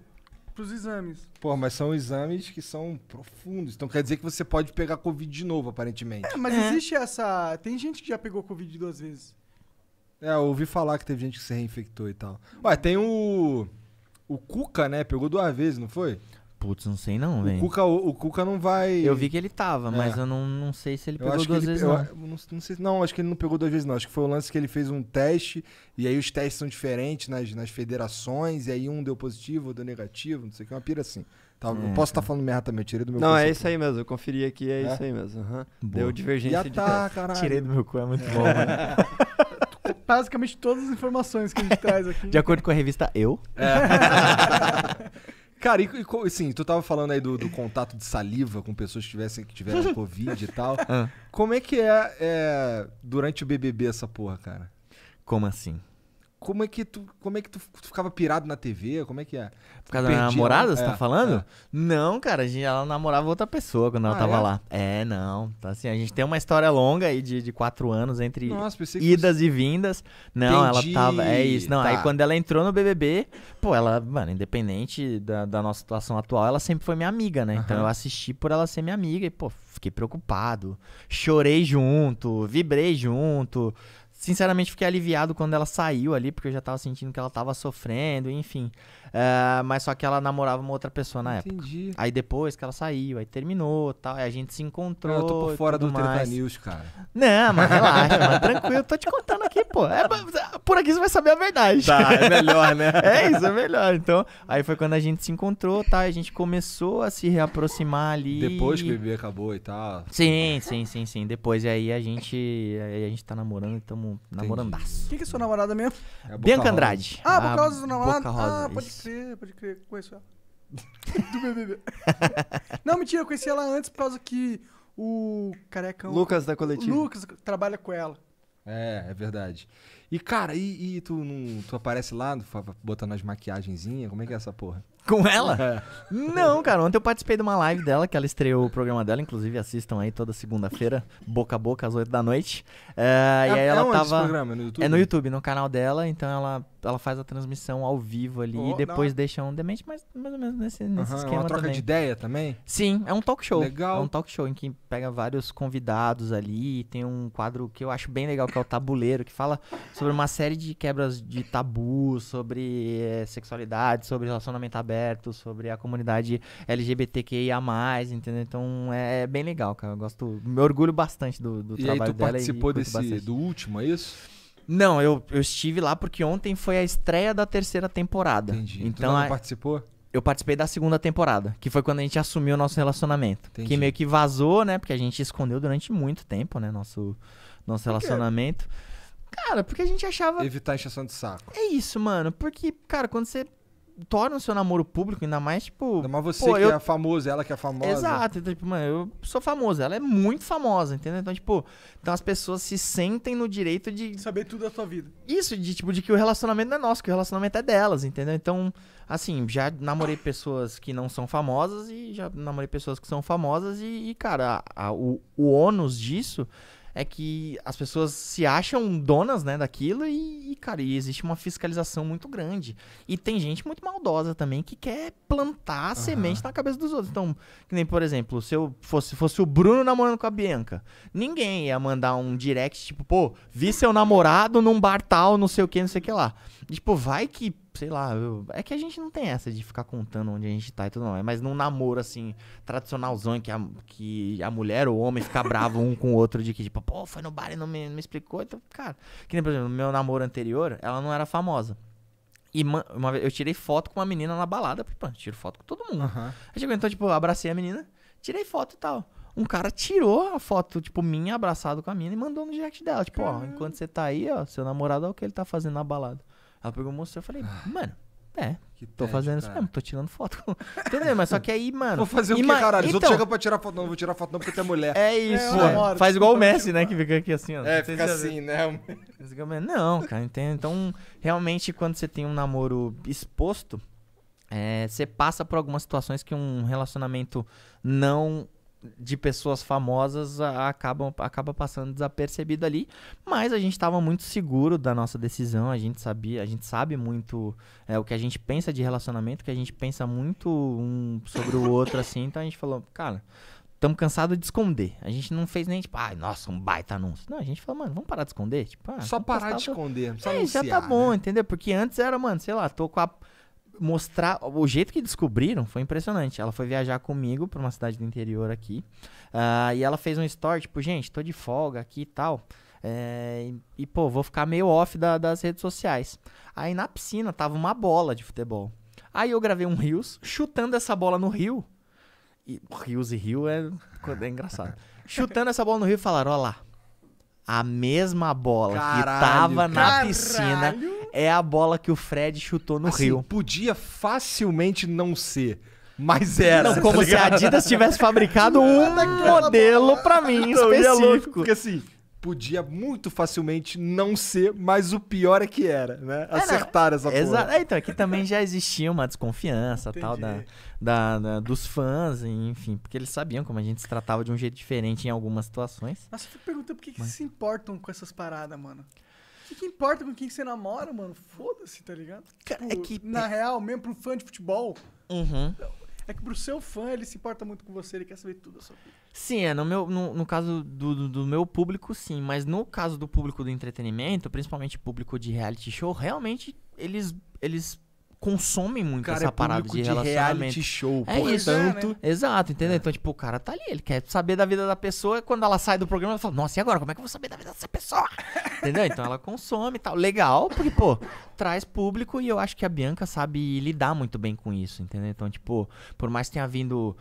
pros exames. Pô, mas são exames que são profundos. Então quer dizer que você pode pegar covid de novo, aparentemente. É, mas é. existe essa, tem gente que já pegou covid duas vezes. É, eu ouvi falar que teve gente que se reinfectou e tal. Ué, tem o o Cuca, né? Pegou duas vezes, não foi? Putz, não sei não, velho. O Cuca, o, o Cuca não vai. Eu vi que ele tava, é. mas eu não, não sei se ele pegou duas ele, vezes. Eu, não. não, não, sei, não, acho que ele não pegou duas vezes, não. Acho que foi o lance que ele fez um teste, e aí os testes são diferentes nas, nas federações, e aí um deu positivo, outro deu negativo, não sei o que, uma pira assim. Tá, é. Não hum, posso estar tá, tá falando merda também, eu tirei do meu Não, é isso aí mesmo, eu conferi aqui, é, é? isso aí mesmo. Uhum. Deu divergência Já tá, de caralho. Tirei do meu cu, é muito é. bom, mano. Basicamente todas as informações que a gente traz aqui. De acordo com a revista Eu. É. Cara, e, e assim, tu tava falando aí do, do, contato de saliva com pessoas que, tivessem, que tiveram Covid e tal. Ah. Como é que é, é durante o BBB essa porra, cara? Como assim? como é que tu, como é que tu, tu, ficava pirado na TV? Como é que é? Por causa da namorada, você tá é, tá falando? É. Não, cara, a gente, ela namorava outra pessoa quando ela ah, tava é? lá. É, não. Então, assim, a gente tem uma história longa aí de, de quatro anos entre Nossa, idas você... e vindas. Não, Entendi. ela tava. É isso. Não, tá. aí quando ela entrou no BBB, pô, ela, mano, independente da, da nossa situação atual, ela sempre foi minha amiga, né? Uhum. Então eu assisti por ela ser minha amiga e, pô, fiquei preocupado. Chorei junto, vibrei junto. Sinceramente, fiquei aliviado quando ela saiu ali, porque eu já tava sentindo que ela tava sofrendo, enfim. Uh, mas só que ela namorava uma outra pessoa na época. Entendi. Aí depois que ela saiu, aí terminou tal. Aí a gente se encontrou. Ah, eu tô por fora do mais. News, cara. Não, mas relaxa, mas tranquilo, tô te contando aqui, pô. É, ah, por aqui você vai saber a verdade. Tá, é melhor, né? é isso, é melhor. Então, aí foi quando a gente se encontrou, tá? A gente começou a se reaproximar ali. Depois que o bebê acabou e tal. Sim, sim, sim, sim. Depois, e aí a gente. Aí a gente tá namorando e tamo namorandaço. O que, que é sua namorada mesmo? É Bianca Rosa. Andrade. Ah, por causa do é namorado? Ah, pode crer, pode crer. Conheço ela. Do BBB. Não, mentira, eu conheci ela antes por causa que o carecão... Lucas da coletiva. Lucas trabalha com ela. É, é verdade. E, cara, e, e tu, não, tu aparece lá, botando as maquiagenzinhas? Como é que é essa porra? Com ela? É. Não, cara. Ontem eu participei de uma live dela, que ela estreou o programa dela. Inclusive, assistam aí toda segunda-feira, boca a boca, às 8 da noite. É, é, e aí é ela onde tava. Programa? É no YouTube? É no YouTube, no canal dela. Então ela, ela faz a transmissão ao vivo ali oh, e depois não. deixa um demente, mais mais ou menos nesse, nesse uhum, esquema. É uma troca também. de ideia também? Sim, é um talk show. Legal. É um talk show em que pega vários convidados ali. tem um quadro que eu acho bem legal, que é o Tabuleiro, que fala sobre uma série de quebras de tabu, sobre eh, sexualidade, sobre relacionamento aberto aberto sobre a comunidade LGBTQIA+, entendeu? Então é, é, bem legal, cara. Eu gosto, me orgulho bastante do, do e trabalho aí tu participou desse, bastante. do último, é isso? Não, eu, eu estive lá porque ontem foi a estreia da terceira temporada. Entendi. Então, tu não a... É, participou? eu participei da segunda temporada, que foi quando a gente assumiu o nosso relacionamento. Entendi. Que meio que vazou, né? Porque a gente escondeu durante muito tempo, né? Nosso, nosso relacionamento. Cara, porque a gente achava. Evitar a de saco. É isso, mano. Porque, cara, quando você torna o seu namoro público, ainda mais, tipo. Ainda mais você pô, que eu... é famoso, ela que é famosa. Exato, então, tipo, mano, eu sou famosa ela é muito famosa, entendeu? Então, tipo, então as pessoas se sentem no direito de. Saber tudo da sua vida. Isso, de tipo, de que o relacionamento não é nosso, que o relacionamento é delas, entendeu? Então, assim, já namorei pessoas que não são famosas e já namorei pessoas que são famosas e, e cara, a, a, o, o ônus disso é que as pessoas se acham donas, né, daquilo e, e, cara, existe uma fiscalização muito grande. E tem gente muito maldosa também que quer plantar uhum. semente na cabeça dos outros. Então, que nem, por exemplo, se eu fosse, fosse o Bruno namorando com a Bianca, ninguém ia mandar um direct, tipo, pô, vi seu namorado num bar tal, não sei o que, não sei o que lá. E, tipo, vai que sei lá, eu, é que a gente não tem essa de ficar contando onde a gente tá e tudo não. Mas num namoro, assim, tradicionalzão, em que a, que a mulher ou o homem fica bravo um com o outro de que, tipo, pô, foi no bar e não me, me explicou. Então, cara, que nem, por exemplo, no meu namoro anterior, ela não era famosa. E uma vez eu tirei foto com uma menina na balada, pô, tiro foto com todo mundo. Uhum. Aí chegou, então, tipo, abracei a menina, tirei foto e tal. Um cara tirou a foto, tipo, minha abraçado com a mina e mandou no direct dela. Tipo, Caramba. ó, enquanto você tá aí, ó, seu namorado, olha é o que ele tá fazendo na balada. Ela pegou e mostrou, eu falei, ah. mano, é. Que tô fazendo cara. isso mesmo, tô tirando foto. Entendeu? Mas só que aí, mano. Vou fazer o que, caralho? Então, Os outros então chegam pra tirar foto, não, vou tirar foto não porque tu é mulher. É isso, é, Faz igual o Messi, né? Que fica aqui assim, ó. É, fica assim, né? Não, cara, entende? Então, realmente, quando você tem um namoro exposto, é, você passa por algumas situações que um relacionamento não de pessoas famosas acabam, acaba passando desapercebido ali, mas a gente estava muito seguro da nossa decisão, a gente sabia, a gente sabe muito é, o que a gente pensa de relacionamento, que a gente pensa muito um sobre o outro assim, então a gente falou, cara, estamos cansados de esconder. A gente não fez nem tipo, ai, ah, nossa, um baita anúncio. Não, a gente falou, mano, vamos parar de esconder, tipo, ah, só parar de esconder, só é, anunciar, já tá bom, né? entendeu? Porque antes era, mano, sei lá, tô com a mostrar. O jeito que descobriram foi impressionante. Ela foi viajar comigo pra uma cidade do interior aqui. Uh, e ela fez um story, tipo, gente, tô de folga aqui e tal. É, e, pô, vou ficar meio off da, das redes sociais. Aí na piscina tava uma bola de futebol. Aí eu gravei um Rios, chutando essa bola no rio. E, rios e rio é, é engraçado. chutando essa bola no rio e falaram: ó lá, a mesma bola caralho, que tava na caralho. piscina é a bola que o Fred chutou no assim, Rio. Podia facilmente não ser. Mas era. Não, como tá se a Adidas tivesse fabricado um modelo para mim não, específico. Louco, porque assim, podia muito facilmente não ser, mas o pior é que era, né? Acertar essa Exato. É, então, aqui é também já existia uma desconfiança Entendi. tal da, da, da, dos fãs, enfim, porque eles sabiam como a gente se tratava de um jeito diferente em algumas situações. Mas eu fico perguntando por que, mas... que se importam com essas paradas, mano que, que importa com quem você namora, mano? Foda-se, tá ligado? Cara, tipo, é que... Na real, mesmo pro fã de futebol. Uhum. É que pro seu fã, ele se importa muito com você, ele quer saber tudo da sua vida. Sim, é. No, meu, no, no caso do, do, do, meu público, sim. Mas no caso do público do entretenimento, principalmente público de reality show, realmente eles, eles consomem muito cara, essa é parada de relacionamento. Reality show, é Isso, tanto... É, é né? Exato, entendeu? É. Então, tipo, o cara tá ali, ele quer saber da vida da pessoa, e quando ela sai do programa, ela fala, nossa, e agora? Como é que eu vou saber da vida dessa pessoa? entendeu? Então ela consome e tal. Legal, porque, pô, traz público e eu acho que a Bianca sabe lidar muito bem com isso, entendeu? Então, tipo, por mais que tenha vindo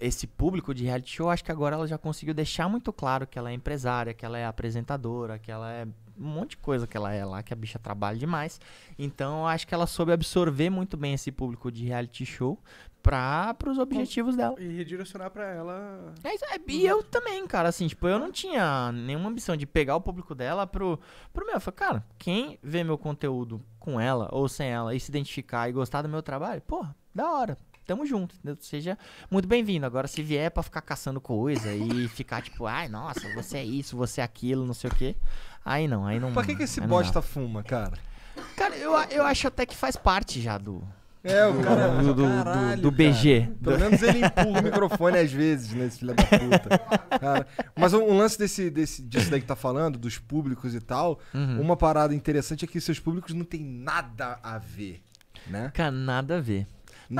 esse público de reality show, acho que agora ela já conseguiu deixar muito claro que ela é empresária, que ela é apresentadora, que ela é um monte de coisa que ela é lá, que a bicha trabalha demais. Então, acho que ela soube absorver muito bem esse público de reality show para os objetivos dela. E redirecionar para ela. É, é e uhum. eu também, cara, assim, tipo, eu não tinha nenhuma ambição de pegar o público dela pro, pro meu. Eu falei, cara, quem vê meu conteúdo com ela ou sem ela e se identificar e gostar do meu trabalho, porra, da hora tamo junto, entendeu? Seja muito bem-vindo. Agora, se vier pra ficar caçando coisa e ficar tipo, ai, nossa, você é isso, você é aquilo, não sei o quê. Aí não, aí não. Pra que, que esse bosta fuma, cara? Cara, eu, eu acho até que faz parte já do. É, o cara. Do, do, do, do BG. Cara. Pelo menos ele empurra o microfone às vezes, né, esse filho da puta. Cara. Mas um, um, lance desse, desse, disso daí que tá falando, dos públicos e tal, uhum. uma parada interessante é que seus públicos não tem nada a ver, né? Cara, nada a ver.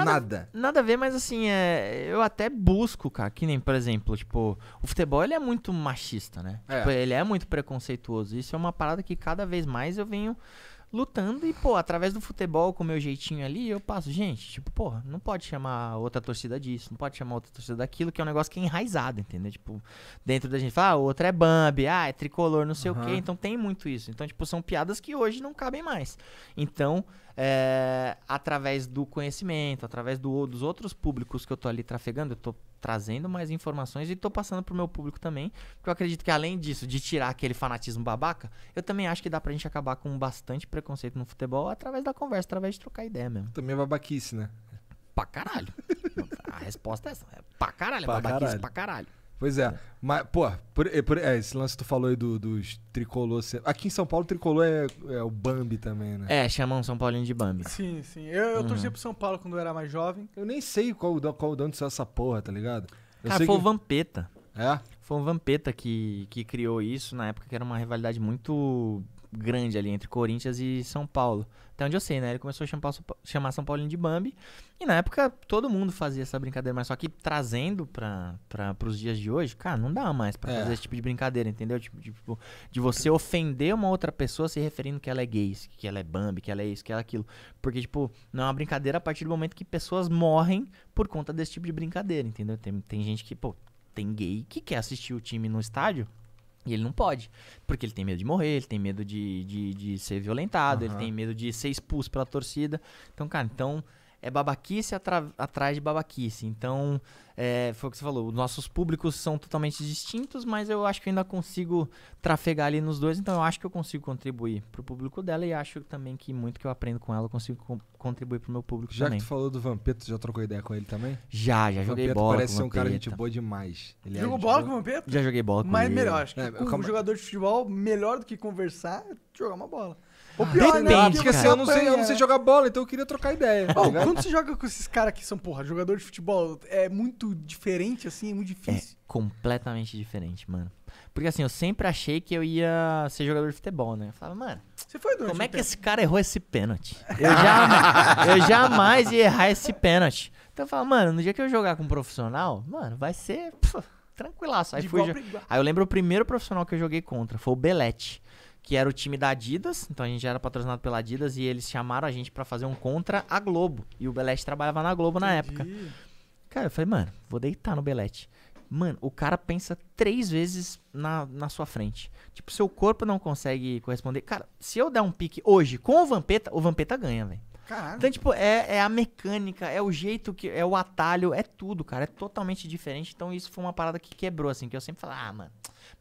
Nada, nada. a ver, mas assim, é, eu até busco, cara, que nem, por exemplo, tipo, o futebol ele é muito machista, né? É. Tipo, ele é muito preconceituoso. Isso é uma parada que cada vez mais eu venho lutando e, pô, através do futebol com o meu jeitinho ali, eu passo, gente, tipo, pô não pode chamar outra torcida disso, não pode chamar outra torcida daquilo, que é um negócio que é enraizado, entendeu? Tipo, dentro da gente, fala, ah, outra é Bambi, ah, é tricolor, não sei uhum. o quê, então tem muito isso. Então, tipo, são piadas que hoje não cabem mais. Então, é, através do conhecimento, através do, dos outros públicos que eu tô ali trafegando, eu tô trazendo mais informações e tô passando pro meu público também, porque eu acredito que além disso, de tirar aquele fanatismo babaca, eu também acho que dá pra gente acabar com bastante preconceito no futebol através da conversa, através de trocar ideia mesmo. Também é babaquice, né? Pra caralho. A resposta é essa. É pra caralho, é pra babaquice caralho. pra caralho. Pois é. Mas, pô, por, eh, por, é, esse lance que tu falou aí do, dos tricolor. Aqui em São Paulo, tricolor é, é, o Bambi também, né? É, chamam São Paulinho de Bambi. Sim, sim. Eu, eu uhum. torcia pro São Paulo quando eu era mais jovem. Eu nem sei qual, qual de onde essa porra, tá ligado? Eu Cara, foi que... o Vampeta. É? Foi o Vampeta que, que criou isso na época, que era uma rivalidade muito grande ali entre Corinthians e São Paulo. Até onde eu sei, né? Ele começou a chamar, chamar São Paulo de Bambi. E na época todo mundo fazia essa brincadeira, mas só que trazendo pra, pra, pros dias de hoje, cara, não dá mais pra é. fazer esse tipo de brincadeira, entendeu? Tipo, tipo, de você ofender uma outra pessoa se referindo que ela é gay, que ela é Bambi, que ela é isso, que ela é aquilo. Porque, tipo, não é uma brincadeira a partir do momento que pessoas morrem por conta desse tipo de brincadeira, entendeu? Tem, tem gente que, pô, tem gay que quer assistir o time no estádio e ele não pode, porque ele tem medo de morrer, ele tem medo de, de, de ser violentado, uhum. ele tem medo de ser expulso pela torcida. Então, cara, então é babaquice atrás de babaquice. Então, é, foi o que você falou, nossos públicos são totalmente distintos, mas eu acho que ainda consigo trafegar ali nos dois, então eu acho que eu consigo contribuir pro público dela e acho também que muito que eu aprendo com ela, eu consigo co contribuir pro meu público já também. Já que tu falou do Vampeto, já trocou ideia com ele também? Já, já joguei bola parece com ser um cara gente boa demais. Ele é Jogou é bola com o Vampeto? Já joguei bola com mas ele. Mas melhor, acho que é, com um jogador de futebol, melhor do que conversar, jogar uma bola. O pior, né? Depende, né? Porque assim, eu não, sei, eu não sei é. jogar bola, então eu queria trocar ideia. Tá quando você joga com esses caras que são, porra, jogador de futebol, é muito diferente, assim, é muito é difícil. É completamente diferente, mano. Porque assim, eu sempre achei que eu ia ser jogador de futebol, né? Eu falava, mano, como é que esse cara errou esse pênalti? Eu, já, eu jamais ia errar esse pênalti. Então eu falava, mano, no dia que eu jogar com um profissional, mano, vai ser pff, tranquilaço. Aí, fui, aí eu lembro o primeiro profissional que eu joguei contra, foi o Belete que era o time da Adidas, então a gente já era patrocinado pela Adidas e eles chamaram a gente para fazer um contra a Globo. E o Belete trabalhava na Globo Entendi. na época. Cara, eu falei, mano, vou deitar no Belete. Mano, o cara pensa três vezes na, na sua frente. Tipo, seu corpo não consegue corresponder. Cara, se eu der um pique hoje com o Vampeta, o Vampeta ganha, velho. Caralho. Então, tipo, é, é, a mecânica, é o jeito que. É o atalho, é tudo, cara. É totalmente diferente. Então, isso foi uma parada que quebrou, assim, que eu sempre falo, ah, mano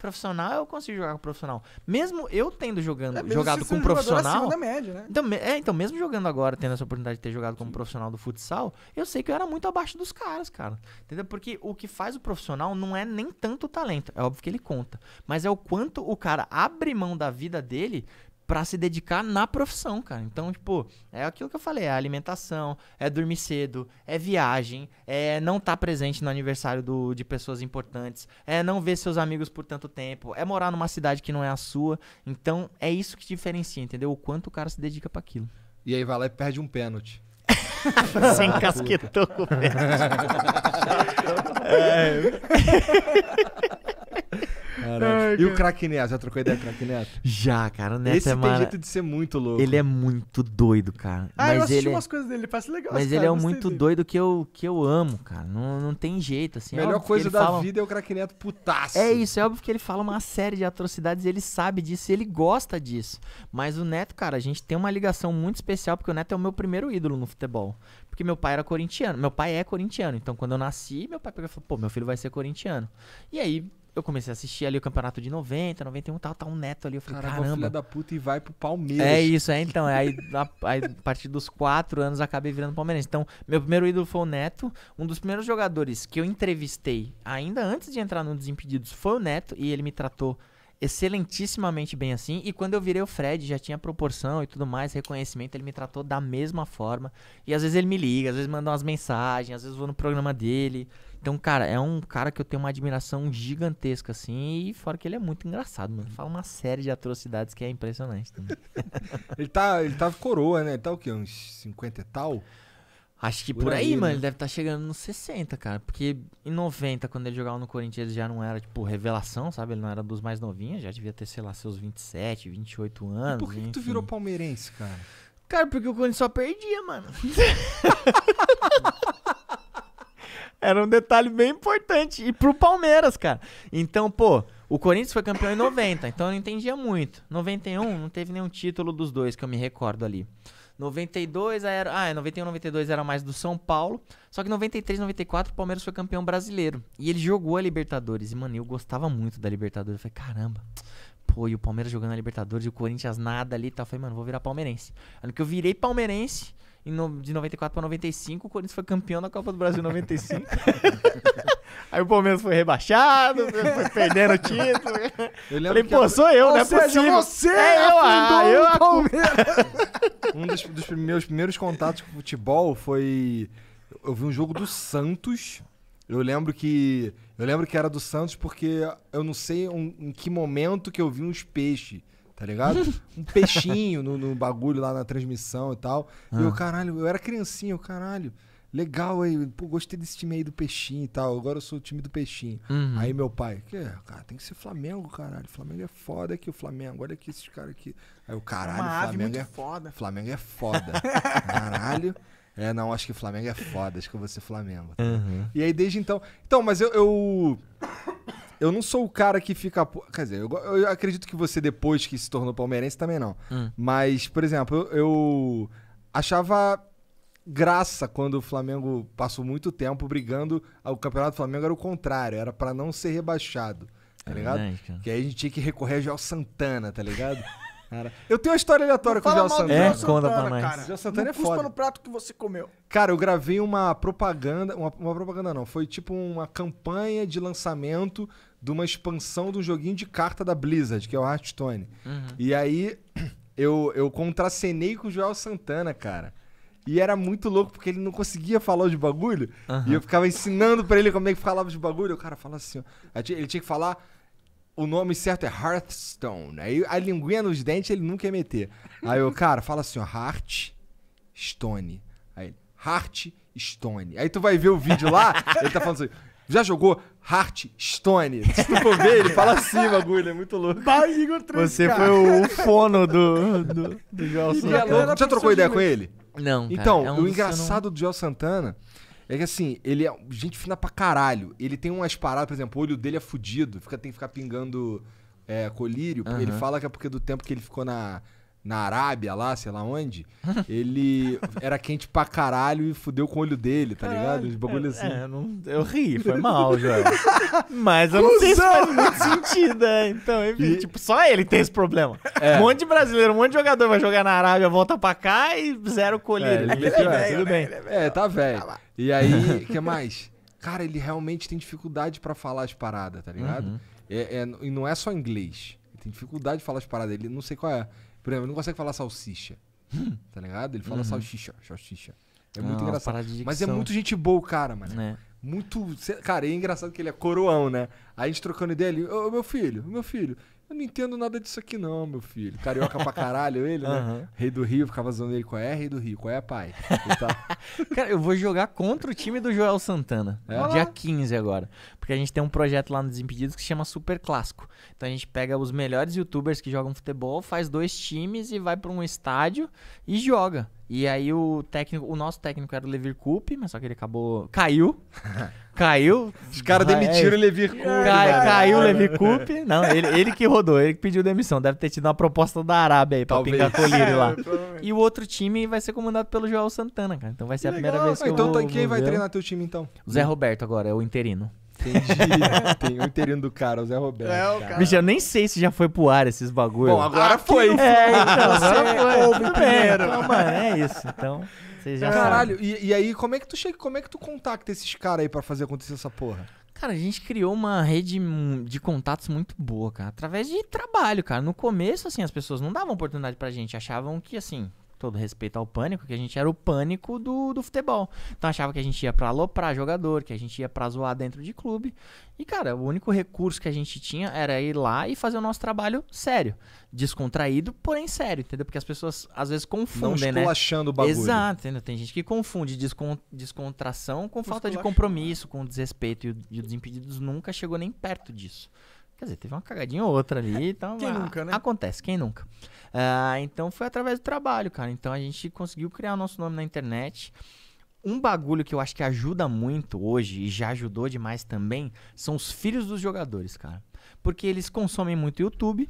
profissional, eu consigo jogar com profissional. Mesmo eu tendo jogando, é, jogado com um profissional. Da média, né? então, é, então, mesmo jogando agora, tendo essa oportunidade de ter jogado como Sim. profissional do futsal, eu sei que eu era muito abaixo dos caras, cara. Entendeu? Porque o que faz o profissional não é nem tanto o talento. É óbvio que ele conta. Mas é o quanto o cara abre mão da vida dele para se dedicar na profissão, cara. Então, tipo, é aquilo que eu falei, é alimentação, é dormir cedo, é viagem, é não estar tá presente no aniversário do, de pessoas importantes, é não ver seus amigos por tanto tempo, é morar numa cidade que não é a sua. Então, é isso que diferencia, entendeu? O quanto o cara se dedica para aquilo. E aí vai lá e perde um pênalti. Sem casquetão. com o pênalti. é e o craque Neto? Já trocou ideia com o craque Neto? Já, cara. O Neto Esse é tem jeito de ser muito louco. Ele é muito doido, cara. Ah, mas eu assisti ele... É- umas coisas dele, parece legal. Mas cara, ele é um muito dele. doido que eu, que eu amo, cara. Não, não tem jeito, assim. É Melhor óbvio coisa da fala... vida é o craque Neto putaço. É isso, é óbvio que ele fala uma série de atrocidades, ele sabe disso, ele gosta disso. Mas o Neto, cara, a gente tem uma ligação muito especial, porque o Neto é o meu primeiro ídolo no futebol. Porque meu pai era corintiano, meu pai é corintiano. Então, quando eu nasci, meu pai pegou e falou, pô, meu filho vai ser corintiano. E aí, eu comecei a assistir ali o campeonato de 90, 91 tal, tá um neto ali. Eu falei, Caraca, é caramba. filha da puta e vai pro Palmeiras. É isso, é então. aí, a, aí, a partir dos quatro anos, acabei virando palmeirense. Então, meu primeiro ídolo foi o Neto. Um dos primeiros jogadores que eu entrevistei, ainda antes de entrar no Desimpedidos, foi o Neto. E ele me tratou excelentissimamente bem assim. E quando eu virei o Fred, já tinha proporção e tudo mais, reconhecimento, ele me tratou da mesma forma. E às vezes ele me liga, às vezes manda umas mensagens, às vezes vou no programa dele. Então, cara, é um cara que eu tenho uma admiração gigantesca, assim, e fora que ele é muito engraçado, mano. Fala uma série de atrocidades que é impressionante também. ele, tá, ele tá coroa, né? Ele tá o quê? Uns 50 e tal? Acho que por, por aí, aí né? mano, ele deve estar tá chegando nos 60, cara. Porque em 90, quando ele jogava no Corinthians, ele já não era, tipo, revelação, sabe? Ele não era dos mais novinhos, já devia ter, sei lá, seus 27, 28 anos. E por que, que tu virou palmeirense, cara? Cara, porque o Corinthians só perdia, mano. Era um detalhe bem importante. E pro Palmeiras, cara. Então, pô, o Corinthians foi campeão em 90, então eu não entendia muito. 91 não teve nenhum título dos dois que eu me recordo ali. 92 era, ah, 91, é, 92 era mais do São Paulo. Só que 93, 94 o Palmeiras foi campeão brasileiro. E ele jogou a Libertadores. E, mano, eu gostava muito da Libertadores. Eu falei, caramba, pô, e o Palmeiras jogando a Libertadores e o Corinthians nada ali e tal. Eu falei, mano, vou virar palmeirense. Ano que eu virei palmeirense, de 94 para 95, o Corinthians foi campeão da Copa do Brasil em 95. Aí o Palmeiras foi rebaixado, foi perdendo o título. Eu Falei, pô, eu... sou eu, Ou não é seja, possível. Você é eu, ah, eu a Palmeiras. um dos, dos, meus primeiros contatos com futebol foi. Eu vi um jogo do Santos. Eu lembro que. Eu lembro que era do Santos porque eu não sei um, em que momento que eu vi uns peixes tá ligado? Um peixinho no, no, bagulho lá na transmissão e tal. Ah. E o caralho, eu era criancinha, o caralho. Legal aí, pô, gostei desse time aí do Peixinho e tal. Agora eu sou o time do Peixinho. Uhum. Aí meu pai, que cara, tem que ser Flamengo, caralho. Flamengo é foda aqui, o Flamengo. Olha aqui esses caras aqui. Aí o caralho, Uma Flamengo é foda. Flamengo é foda. caralho. É, não, acho que o Flamengo é foda, acho que eu vou ser Flamengo. Uhum. E aí, desde então. Então, mas eu, eu. eu não sou o cara que fica. Quer dizer, eu, eu, acredito que você, depois que se tornou palmeirense, também não. Hum. Mas, por exemplo, eu, eu achava graça quando o Flamengo passou muito tempo brigando. Ah, o campeonato do Flamengo era o contrário, era para não ser rebaixado. Tá é ligado? Verdade, que aí a gente tinha que recorrer já ao Santana, tá ligado? Cara, eu tenho uma história aleatória com o Joel Santana. É, conta pra nós. Cara. Joel Santana não é foda. no prato que você comeu. Cara, eu gravei uma propaganda, uma, uma propaganda não, foi tipo uma campanha de lançamento de uma expansão de um joguinho de carta da Blizzard, que é o Hearthstone. Uhum. E aí eu, eu contracenei com o Joel Santana, cara. E era muito louco, porque ele não conseguia falar os bagulho. Uhum. E eu ficava ensinando para ele como é que falava os bagulho. O cara fala assim, ó. Ele tinha que falar o nome certo é Hearthstone. Aí a linguinha nos dentes ele nunca ia meter. Aí o cara, fala assim, ó, Hearthstone. Aí, Hearthstone. Aí tu vai ver o vídeo lá, ele tá falando assim, já jogou Hearthstone? Se tu for ver, ele fala assim, bagulho, é muito louco. Vai, Você foi o fono do, do, do Joel Santana. já trocou ideia com ele? Não, cara, Então, é um o engraçado não... do Joel Santana é que assim, ele é gente fina pra caralho. Ele tem umas paradas, por exemplo, o olho dele é fudido, fica, tem que ficar pingando é, colírio. Uhum. Ele fala que é porque do tempo que ele ficou na na Arábia lá, sei lá onde, ele era quente pra caralho e fudeu com o olho dele, tá ligado? De bagulho é, assim. É, eu, não, eu ri, foi mal, já. Mas eu não sei se faz muito sentido, né? Então, enfim, e... tipo, só ele tem esse problema. É. Um monte de brasileiro, um monte de jogador vai jogar na Arábia, volta pra cá e zero colher. É, ele, ele, é, tudo bem. É, tá velho. E aí, o que mais? Cara, ele realmente tem dificuldade para falar as paradas, tá ligado? Uhum. É, é, e não é só inglês. Ele tem dificuldade de falar as paradas. Ele não sei qual é. Por exemplo, ele não consegue falar salsicha. Hum. tá ligado? Ele fala uhum. salsicha, salsicha. É, é muito engraçado. Mas é muito gente boa o cara, mano. É. Muito. Cara, é engraçado que ele é coroão, né? Aí a gente trocando ideia ali, ô meu filho, meu filho. Eu não entendo nada disso aqui, não, meu filho. Carioca pra caralho, ele, né? Rei do Rio, ficava zoando ele. Qual é, Rei do Rio? Qual é, pai? Tá... Cara, eu vou jogar contra o time do Joel Santana. É? Dia 15 agora. Porque a gente tem um projeto lá no Desimpedidos que chama Super Clássico. Então a gente pega os melhores youtubers que jogam futebol, faz dois times e vai pra um estádio e joga. E aí o técnico, o nosso técnico era o Levir Coupe, mas só que ele acabou. caiu. Caiu. Os caras ah, é demitiram o Levi Coupe. caiu o Levi Coupe. Não, ele, ele que rodou, ele que pediu demissão. Deve ter tido uma proposta da Arábia aí pra Talvez. pingar colírio lá. e o outro time vai ser comandado pelo Joel Santana, cara. Então vai ser que a primeira legal. vez que ah, então, eu vou, Então quem vai ver. treinar teu time então? O Zé Roberto agora, é o interino. Entendi. Tem o interino do cara, o Zé Roberto. É, o cara. Bicho, eu nem sei se já foi pro ar esses bagulho. Bom, agora ah, foi. É, então, agora foi. o é, primeiro. Não, mano, é isso. Então já Caralho, e, e, aí como é que tu chega, como é que tu contacta esses caras aí para fazer acontecer essa porra? Cara, a gente criou uma rede de contatos muito boa, cara. Através de trabalho, cara. No começo, assim, as pessoas não davam oportunidade pra gente. Achavam que, assim, todo respeito ao pânico, que a gente era o pânico do, do futebol. Então achava que a gente ia pra aloprar jogador, que a gente ia pra zoar dentro de clube. E, cara, o único recurso que a gente tinha era ir lá e fazer o nosso trabalho sério. Descontraído, porém sério, entendeu? Porque as pessoas às vezes confundem, Não né? achando o bagulho. Exato, entendeu? Tem gente que confunde descon descontração com falta de compromisso, né? com desrespeito. E o, e o Desimpedidos nunca chegou nem perto disso. Quer dizer, teve uma cagadinha ou outra ali. Então, quem ah, nunca, né? Acontece, quem nunca. Uh, então foi através do trabalho, cara. Então a gente conseguiu criar o nosso nome na internet. Um bagulho que eu acho que ajuda muito hoje e já ajudou demais também são os filhos dos jogadores, cara. Porque eles consomem muito YouTube,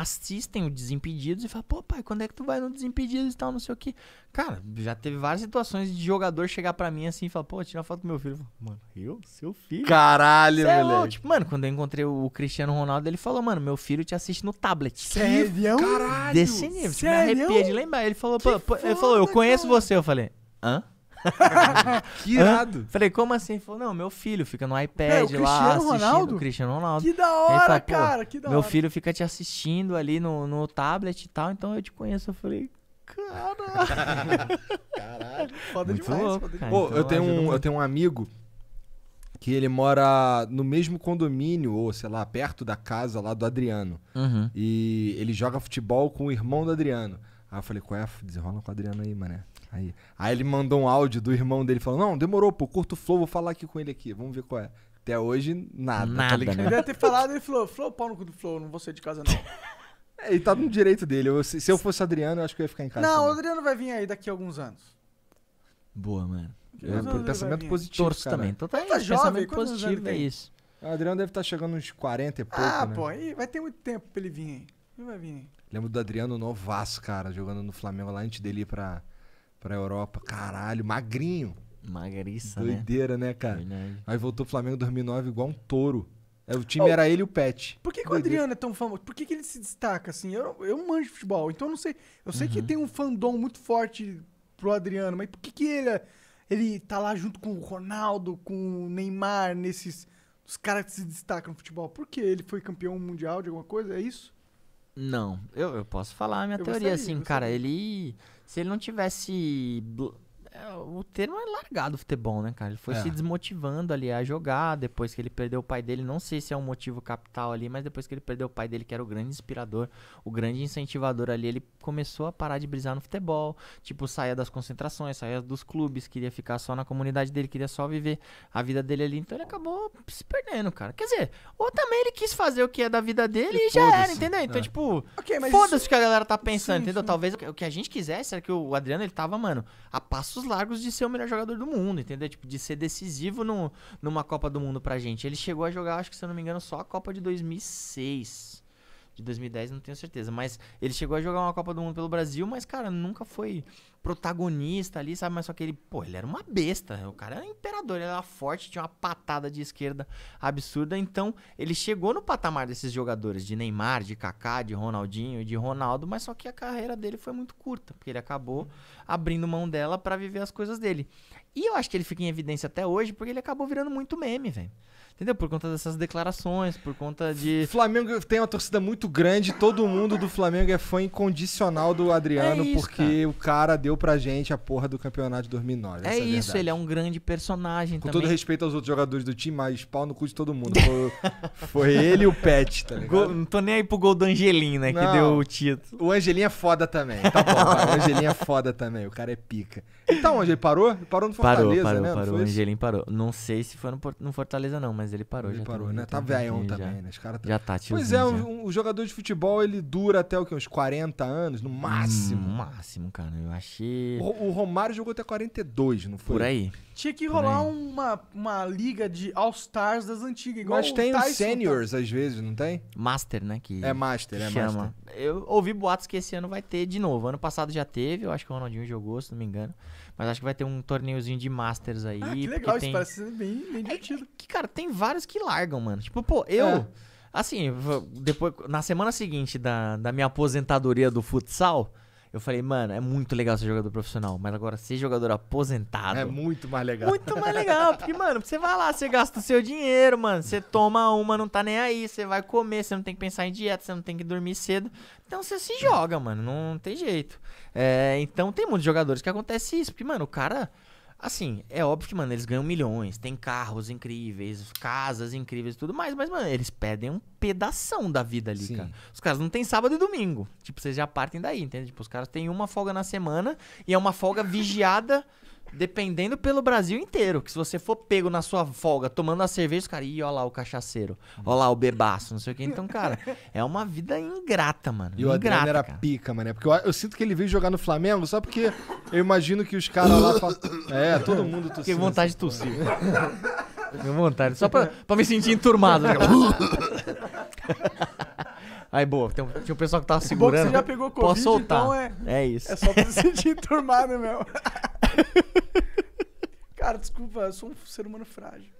assistem o Desimpedidos e falam, pô, pai, quando é que tu vai no Desimpedidos e tal, não sei o que. Cara, já teve várias situações de jogador chegar pra mim assim e falar, pô, tira uma foto do meu filho. Eu falo, mano, eu? Seu filho? Caralho, é velho. É tipo, mano, quando eu encontrei o Cristiano Ronaldo, ele falou, mano, meu filho te assiste no tablet. Sério? Caralho. Desse nível. Sério? Tipo, me arrepia de lembrar. Ele falou, pô, ele falou, eu conheço cara. você. Eu falei, hã? que irado. Falei, como assim? Ele falou, não, meu filho fica no iPad é, lá assistindo Ronaldo? o Cristiano Ronaldo. Que da hora, fala, cara, que da meu hora. Meu filho fica te assistindo ali no, no tablet e tal, então eu te conheço. Eu falei, caralho. caralho, foda muito demais. Louco, foda cara, Pô, então eu, tenho um, eu tenho um amigo que ele mora no mesmo condomínio, ou sei lá, perto da casa lá do Adriano. Uhum. E ele joga futebol com o irmão do Adriano. Aí eu falei, qual é? Desenrola com o Adriano aí, mané. Aí, aí ele mandou um áudio do irmão dele falando: Não, demorou, pô, curto o Flow, vou falar aqui com ele aqui, vamos ver qual é. Até hoje, nada. Tá nada, tá né? Ele deve ter falado, ele falou: Flow, pau no cu do Flow, não vou sair de casa não. é, ele tá no direito dele. Eu, se, se, eu fosse Adriano, eu acho que eu ia ficar em casa. Não, também. o Adriano vai vir aí daqui a alguns anos. Boa, mano. É, pensamento positivo. Torço cara. também. Então Tá, tá jovem, pensamento positivo é isso. O Adriano deve estar tá chegando uns 40 e pouco. Ah, né? pô, aí vai ter muito tempo pra ele vir aí. Ele vai vir aí. Lembro do Adriano novas cara, jogando no Flamengo lá antes dele ir pra pra Europa. Caralho, magrinho. Magriça, né? Doideira, né, né cara? Verdade. Aí voltou o Flamengo 2009 igual um touro. É, o time oh, era ele e o Pet. Por que, que o Adriano é tão famoso? Por que, que ele se destaca assim? Eu, eu manjo futebol, então eu não sei. Eu sei uhum. que tem um fandom muito forte pro Adriano, mas por que, que ele, é, ele tá lá junto com o Ronaldo, com o Neymar, nesses. Os caras que se destacam no futebol? Por que ele foi campeão mundial de alguma coisa? É isso? Não, eu, eu posso falar a minha eu teoria, gostaria, assim, gostaria. cara. Ele se ele não tivesse é, o termo é largado do futebol, né, cara? Ele foi é. se desmotivando ali a jogar, depois que ele perdeu o pai dele, não sei se é um motivo capital ali, mas depois que ele perdeu o pai dele, que era o grande inspirador, o grande incentivador ali, ele começou a parar de brisar no futebol, tipo, saía das concentrações, saía dos clubes, queria ficar só na comunidade dele, queria só viver a vida dele ali, então ele acabou se perdendo, cara. Quer dizer, ou também ele quis fazer o que é da vida dele e, e já era, entendeu? Então, é. tipo, okay, foda-se o que a galera tá pensando, sim, entendeu? Sim. Talvez o que a gente quisesse era que o Adriano, ele tava, mano, a passos passos largos de ser o melhor jogador do mundo, entendeu? Tipo, de ser decisivo no, numa Copa do Mundo pra gente. Ele chegou a jogar, acho que se eu não me engano, só a Copa de 2006 de 2010, não tenho certeza. Mas ele chegou a jogar uma Copa do Mundo pelo Brasil, mas, cara, nunca foi protagonista ali, sabe? Mas só que ele, pô, ele era uma besta. O cara era um imperador, ele era forte, tinha uma patada de esquerda absurda. Então, ele chegou no patamar desses jogadores, de Neymar, de Kaká, de Ronaldinho, de Ronaldo, mas só que a carreira dele foi muito curta, porque ele acabou abrindo mão dela para viver as coisas dele. E eu acho que ele fica em evidência até hoje, porque ele acabou virando muito meme, velho. Entendeu? Por conta dessas declarações, por conta de. Flamengo tem uma torcida muito grande, todo mundo do Flamengo é fã incondicional do Adriano, é isso, porque cara. o cara deu pra gente a porra do campeonato de 2009. É, é, isso, ele é um grande personagem Com também. todo respeito aos outros jogadores do time, mas pau no cu de todo mundo. Foi, foi ele e o Pet, tá ligado? Não tô nem aí pro gol do Angelim, né? Não, que deu o título. O Angelim é foda também. Tá bom, o Angelim é foda também. O cara é pica. Então, onde ele parou? Ele parou no Fortaleza, parou, parou, né? Parou, o Angelim parou. Não sei se foi no, no Fortaleza, não, mas mas ele parou ele já. Tá parou, né? Tá também, né? Tá velhão também, já. né? Os cara tá... Já tá tipo. Pois é, um, um, jogador de futebol, ele dura até o quê? Uns 40 anos, no máximo. Hum, no máximo, cara. Eu achei. O, o, Romário jogou até 42, não foi? Por aí. Tinha que rolar uma, uma liga de All-Stars das antigas, igual Mas tem os tá. seniors, tá... às vezes, não tem? Master, né? Que é Master, é que é chama. Master. Eu ouvi boatos que esse ano vai ter de novo. Ano passado já teve, eu acho que o Ronaldinho jogou, se não me engano. Mas acho que vai ter um torneiozinho de Masters aí. Ah, que legal, tem... isso parece bem, bem divertido. É, é, que, cara, tem vários que largam, mano. Tipo, pô, eu. É. Assim, depois, na semana seguinte da, da minha aposentadoria do futsal, eu falei, mano, é muito legal ser jogador profissional, mas agora ser jogador aposentado. É muito mais legal. Muito mais legal, porque, mano, você vai lá, você gasta o seu dinheiro, mano, você toma uma, não tá nem aí, você vai comer, você não tem que pensar em dieta, você não tem que dormir cedo. Então você se joga, mano, não tem jeito. É, então tem muitos jogadores que acontece isso, porque, mano, o cara Assim, é óbvio que, mano, eles ganham milhões, tem carros incríveis, casas incríveis e tudo mais, mas, mano, eles pedem um pedaço da vida ali, Sim. cara. Os caras não têm sábado e domingo. Tipo, vocês já partem daí, entende? Tipo, os caras têm uma folga na semana e é uma folga vigiada dependendo pelo Brasil inteiro. Que se você for pego na sua folga tomando a cerveja, cara, ih, olha lá o cachaceiro, olha lá o bebaço, não sei o que. Então, cara, é uma vida ingrata, mano. E ingrata, o Adriano era cara. pica, mano. Porque eu, eu, sinto que ele veio jogar no Flamengo só porque eu imagino que os caras lá. Fa... É, todo mundo tossindo. Fiquei vontade de tossir. Fiquei vontade, só pra, pra me sentir enturmado. Né? Aí, boa, tem, tinha um pessoal que tava é segurando. Bom, você já pegou Covid, Posso então soltar. então é... É isso. É só pra você se enturmar, né, meu? Cara, desculpa, eu sou um ser humano frágil.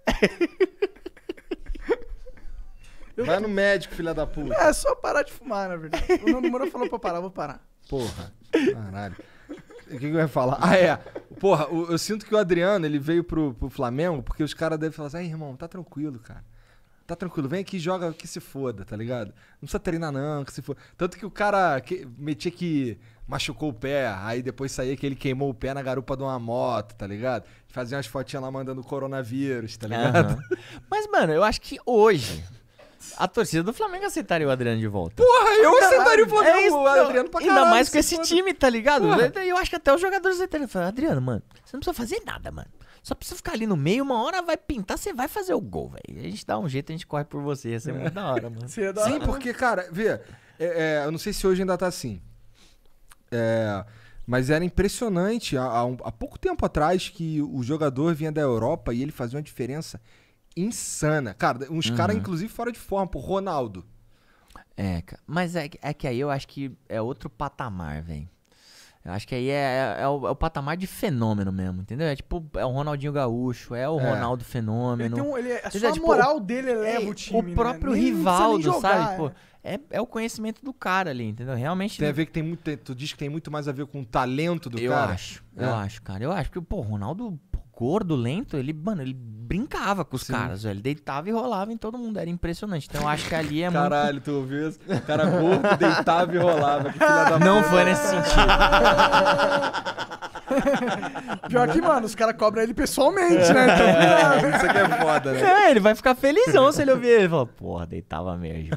Vai no médico, filha da puta. É só parar de fumar, na verdade. O meu namorado falou pra parar, vou parar. Porra, caralho. O que, que eu ia falar? Ah, é. Porra, eu, eu sinto que o Adriano, ele veio pro, pro Flamengo porque os caras devem falar assim, "Ai, irmão, tá tranquilo, cara tá tranquilo, vem aqui, joga que se foda, tá ligado? Não precisa treinar não, que se foda. Tanto que o cara que, metia que machucou o pé, aí depois saía que ele queimou o pé na garupa de uma moto, tá ligado? Fazia umas fotinhas lá mandando coronavírus, tá ligado? Uhum. Mas, mano, eu acho que hoje... A torcida do Flamengo aceitaria o Adriano de volta. Porra, eu ainda aceitaria mais, o é Flamengo, é isso, o Adriano pra caralho. Ainda mais com esse time, tá ligado? Porra. Eu acho que até os jogadores aceitariam. Adriano, mano, você não precisa fazer nada, mano. Só precisa ficar ali no meio, uma hora vai pintar, você vai fazer o gol, velho. A gente dá um jeito, a gente corre por você. Ia ser é muito da hora, mano. É Sim, hora, porque, cara, vê, é, é, eu não sei se hoje ainda tá assim. É, mas era impressionante há, há, um, há, pouco tempo atrás que o jogador vinha da Europa e ele fazia uma diferença insana. Cara, uns uhum. caras, inclusive, fora de forma, por Ronaldo. É, cara. Mas é, é que aí eu acho que é outro patamar, velho. Eu acho que aí é, é, é, o, é, o, patamar de fenômeno mesmo, entendeu? É tipo, é o Ronaldinho Gaúcho, é o é. Ronaldo Fenômeno. Ele, ele é, a tipo, moral dele eleva o time. O né? próprio né? Rivaldo, jogar, sabe? É. Pô, é, é o conhecimento do cara ali, entendeu? Realmente. Tem a ver que tem muito. Tu diz que tem muito mais a ver com o talento do eu cara. Eu acho, eu é. acho, cara. Eu acho que, pô, o Ronaldo gordo, lento, ele, mano, ele brincava com os Sim. caras, velho. Ele deitava e rolava em todo mundo. Era impressionante. Então eu acho que ali é Caralho, muito... tu ouviu isso? O cara gordo, deitava e rolava. Que filha da Não foi nesse sentido. Pior que, mano, os caras cobram ele pessoalmente, né? É, então, é, isso aqui é foda, né? É, ele vai ficar felizão se ele ouvir. Ele fala, porra, deitava mesmo.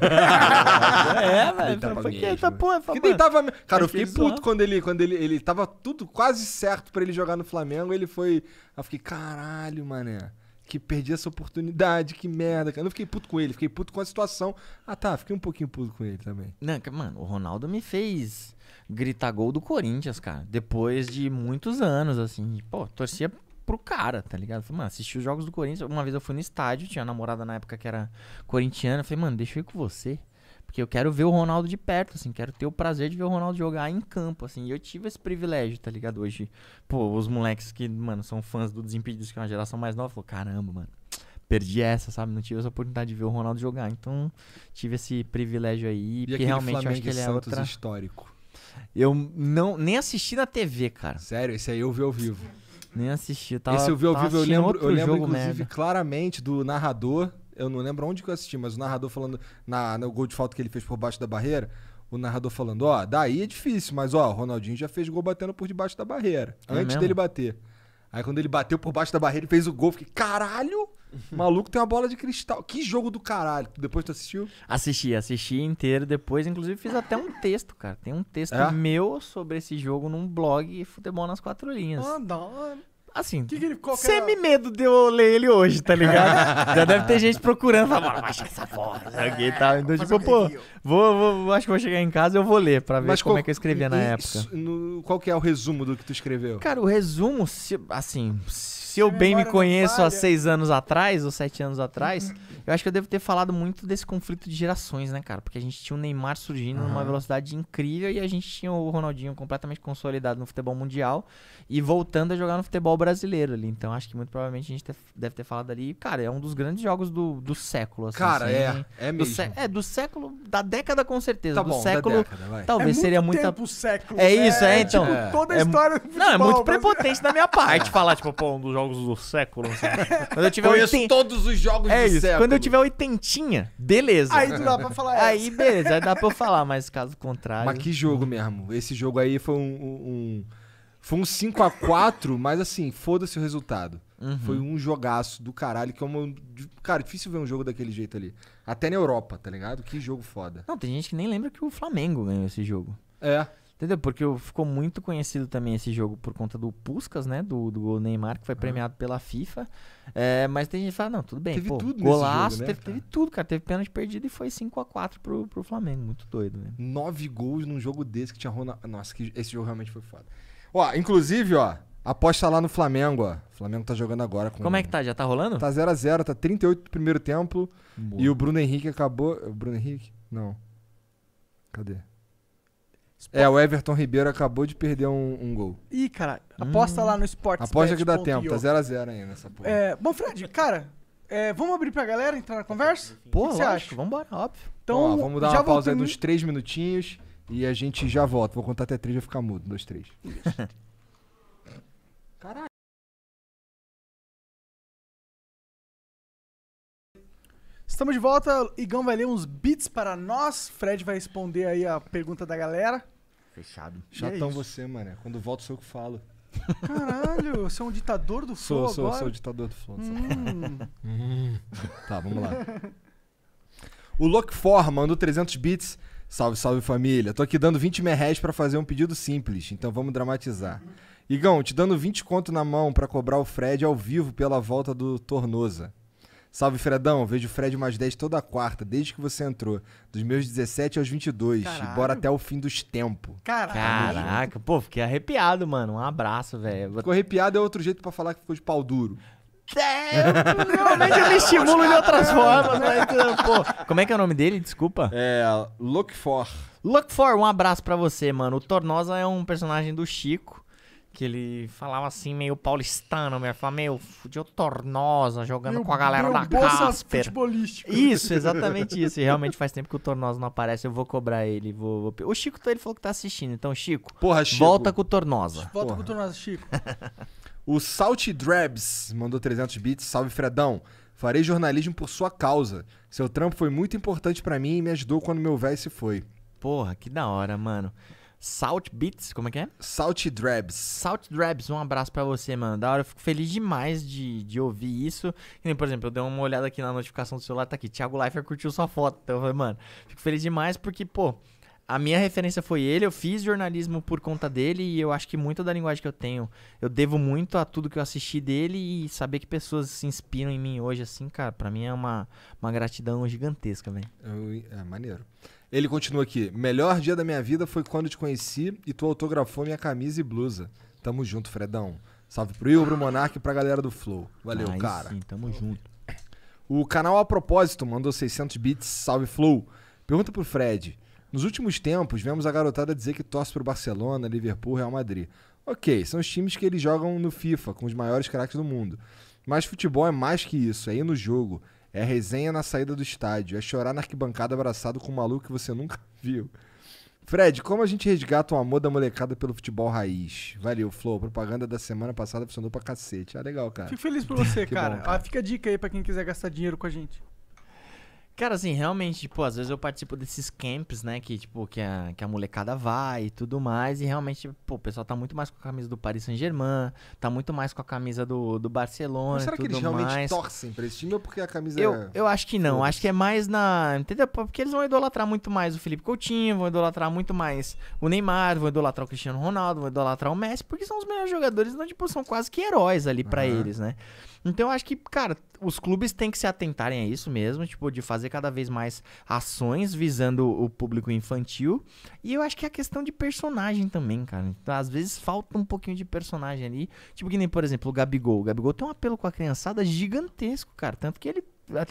é, velho. foi, que né? deitava mesmo. Cara, eu fiquei puto quando ele, quando ele, ele tava tudo quase certo pra ele jogar no Flamengo. Ele foi. Eu fiquei fiquei, caralho, mané. Que perdi essa oportunidade, que merda. Eu não fiquei puto com ele, fiquei puto com a situação. Ah tá, fiquei um pouquinho puto com ele também. Não, mano, o Ronaldo me fez gritar gol do Corinthians, cara. Depois de muitos anos, assim. Pô, torcia pro cara, tá ligado? Falei, mano, assisti os jogos do Corinthians. Uma vez eu fui no estádio, tinha namorada na época que era corintiana. Falei, mano, deixa eu ir com você. Porque eu quero ver o Ronaldo de perto, assim, quero ter o prazer de ver o Ronaldo jogar em campo, assim. E eu tive esse privilégio, tá ligado? Hoje, pô, os moleques que, mano, são fãs do Desimpedidos, que é uma geração mais nova, falou, caramba, mano, perdi essa, sabe? Não tive essa oportunidade de ver o Ronaldo jogar. Então, tive esse privilégio aí, e porque realmente Flamengo acho que ele é Santos outra... histórico. Eu não nem assisti na TV, cara. Sério, esse aí eu vi ao vivo. Nem assisti, tava, Esse eu vi ao vivo, eu lembro, eu lembro inclusive merda. claramente do narrador eu não lembro onde que eu assisti, mas o narrador falando. Na, no gol de falta que ele fez por baixo da barreira, o narrador falando, ó, daí é difícil, mas ó, o Ronaldinho já fez gol batendo por debaixo da barreira. É antes mesmo? dele bater. Aí quando ele bateu por baixo da barreira e fez o gol, fiquei, caralho! Maluco tem uma bola de cristal. Que jogo do caralho. Depois tu assistiu? Assisti, assisti inteiro. Depois, inclusive, fiz até um texto, cara. Tem um texto é? meu sobre esse jogo num blog Futebol nas Quatro Linhas. Adoro. Ah, Assim, que que ele, qual semi-medo de eu ler ele hoje, tá ligado? Já deve ter gente procurando, falando, baixa essa porra, né? alguém e tal. Então, tipo, pô, vou, vou, acho que vou chegar em casa e eu vou ler pra ver Mas como qual, é que eu escrevia na isso, época. No, qual que é o resumo do que tu escreveu? Cara, o resumo, se, assim, se eu bem me conheço há seis anos atrás ou sete anos atrás... Eu acho que eu devo ter falado muito desse conflito de gerações, né, cara? Porque a gente tinha o Neymar surgindo uhum. numa velocidade incrível e a gente tinha o Ronaldinho completamente consolidado no futebol mundial e voltando a jogar no futebol brasileiro ali. Então acho que muito provavelmente a gente deve ter falado ali. Cara, é um dos grandes jogos do, do século. Assim, cara, assim, é. É mesmo. Do é, do século. Da década com certeza. Tá do bom, século. Década, talvez é muito seria muito. Tempo, século, é isso, né? é, é então. Tipo, é, toda a é história. Futebol, não, é muito prepotente da minha parte é. falar, tipo, pô, um dos jogos do século. Assim. Quando eu tiver Conheço 80... todos os jogos é do isso. século. Quando eu tiver oitentinha, beleza. Aí dá pra falar essa. Aí beleza, aí dá pra eu falar, mas caso contrário. Mas que jogo mesmo. Esse jogo aí foi um. um foi um 5 a 4 mas assim, foda-se o resultado. Uhum. Foi um jogaço do caralho, que é uma. Cara, difícil ver um jogo daquele jeito ali. Até na Europa, tá ligado? Que jogo foda. Não, tem gente que nem lembra que o Flamengo ganhou esse jogo. É. Entendeu? Porque ficou muito conhecido também esse jogo por conta do Puskas, né? Do, do Neymar, que foi premiado uhum. pela FIFA. É, mas tem gente que fala, não, tudo bem. Teve pô, tudo golaço, jogo, né, teve, tudo, cara. Teve pênalti perdido e foi 5 a 4 pro, pro Flamengo. Muito doido, né? Nove gols num jogo desse que tinha Ronaldo. Nossa, que esse jogo realmente foi foda. Ó, inclusive, ó, aposta lá no Flamengo, ó. O Flamengo tá jogando agora. Com... Como é que tá? Já tá rolando? Tá 0 a 0 tá 38 do primeiro tempo. Boa. E o Bruno Henrique acabou. O Bruno Henrique? Não. Cadê? Sport... É, o Everton Ribeiro acabou de perder um, um gol. Ih, cara, aposta hum. lá no Sport. Aposta que dá tempo, tá 0x0 ainda essa porra. É, bom, Fred, cara, é, vamos abrir pra galera entrar na conversa? Pô, que lógico, vambora, óbvio. Então, Ó, vamos dar uma pausa voltei... aí uns 3 minutinhos e a gente já volta. Vou contar até 3 e vai ficar mudo. 2, 3. Estamos de volta, Igão vai ler uns beats para nós, Fred vai responder aí a pergunta da galera. Fechado. Chatão é você, mano. Quando volto sou eu que falo. Caralho, você é um ditador do flow sou, sou, agora? Sou, sou ditador do flow. Hum. tá, vamos lá. O Lockfor mandou 300 bits. Salve, salve família. Tô aqui dando 20 merréis para fazer um pedido simples, então vamos dramatizar. Igão, te dando 20 conto na mão para cobrar o Fred ao vivo pela volta do Tornosa. Salve, Fredão. Vejo o Fred mais 10 toda quarta, desde que você entrou. Dos meus 17 aos 22. Caralho. E bora até o fim dos tempos. Caraca. Caraca. Pô, fiquei arrepiado, mano. Um abraço, velho. Ficou arrepiado é outro jeito para falar que ficou de pau duro. É, realmente eu me estimulo de outras formas, mas, né? então, pô. Como é que é o nome dele? Desculpa. É, Look For. Look For, um abraço para você, mano. O Tornosa é um personagem do Chico. Que ele falava assim, meio paulistano, meu. Falava meio de Tornosa, jogando meu, com a galera da Casper. Isso, exatamente isso. E realmente faz tempo que o Tornosa não aparece, eu vou cobrar ele. Vou, vou... O Chico, ele falou que tá assistindo. Então, Chico, Porra, Chico. volta com o Tornosa. Volta Porra. com o Tornosa, Chico. o Salt Drabs mandou 300 bits. Salve, Fredão. Farei jornalismo por sua causa. Seu trampo foi muito importante para mim e me ajudou quando meu velho se foi. Porra, que da hora, mano. Salt Beats, como é que é? Salt Drabs. Salt Drabs, um abraço para você, mano. Da hora, eu fico feliz demais de, de ouvir isso. E nem, por exemplo, eu dei uma olhada aqui na notificação do celular, tá aqui, Thiago Leifert curtiu sua foto. Então eu falei, mano, fico feliz demais porque, pô, a minha referência foi ele, eu fiz jornalismo por conta dele e eu acho que muito da linguagem que eu tenho, eu devo muito a tudo que eu assisti dele e saber que pessoas se inspiram em mim hoje, assim, cara, para mim é uma, uma gratidão gigantesca, velho. É maneiro. Ele continua aqui. Melhor dia da minha vida foi quando te conheci e tu autografou minha camisa e blusa. Tamo junto, Fredão. Salve pro Will, pro Monark e pra galera do Flow. Valeu, cara. Sim, tamo junto. O canal A Propósito mandou 600 bits. Salve, Flow. Pergunta pro Fred. Nos últimos tempos, vemos a garotada dizer que torce pro Barcelona, Liverpool, Real Madrid. Ok, são os times que eles jogam no FIFA, com os maiores craques do mundo. Mas futebol é mais que isso, é ir no jogo, é resenha na saída do estádio. É chorar na arquibancada abraçado com um maluco que você nunca viu. Fred, como a gente resgata o amor da molecada pelo futebol raiz? Valeu, Flo. Propaganda da semana passada funcionou pra cacete. Ah, legal, cara. Fico feliz por você, cara. Bom, ah, cara. Ah, fica a dica aí pra quem quiser gastar dinheiro com a gente. Cara, assim, realmente, tipo, às vezes eu participo desses camps, né, que, tipo, que a, que a molecada vai e tudo mais, e realmente, pô, o pessoal tá muito mais com a camisa do Paris Saint-Germain, tá muito mais com a camisa do, do Barcelona Mas será que eles realmente mais. torcem pra esse time ou porque a camisa eu, é... Eu acho que não, acho que é mais na... Entendeu? Porque eles vão idolatrar muito mais o Felipe Coutinho, vão idolatrar muito mais o Neymar, vão idolatrar o Cristiano Ronaldo, vão idolatrar o Messi, porque são os melhores jogadores, então, tipo, são quase que heróis ali para uhum. eles, né? Então eu acho que, cara, os clubes têm que se atentarem a isso mesmo, tipo, de fazer cada vez mais ações visando o público infantil. E eu acho que é a questão de personagem também, cara. Então, às vezes falta um pouquinho de personagem ali. Tipo, que nem, por exemplo, o Gabigol. O Gabigol tem um apelo com a criançada gigantesco, cara. Tanto que ele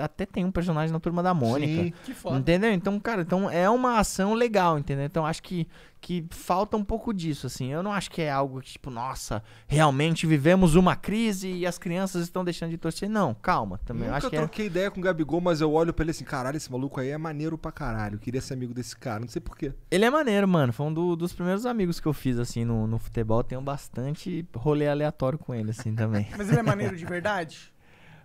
até tem um personagem na Turma da Mônica. Sim, que foda. Entendeu? Então, cara, então é uma ação legal, entendeu? Então acho que, que falta um pouco disso, assim. Eu não acho que é algo que, tipo, nossa, realmente vivemos uma crise e as crianças estão deixando de torcer. Não, calma. Também Nunca acho que é troquei é... ideia com o Gabigol, mas eu olho pra ele assim, caralho, esse maluco aí é maneiro pra caralho. Eu queria ser amigo desse cara, não sei porquê. Ele é maneiro, mano. Foi um do, dos primeiros amigos que eu fiz, assim, no, no futebol. Tenho bastante rolê aleatório com ele, assim, também. mas ele é maneiro de verdade?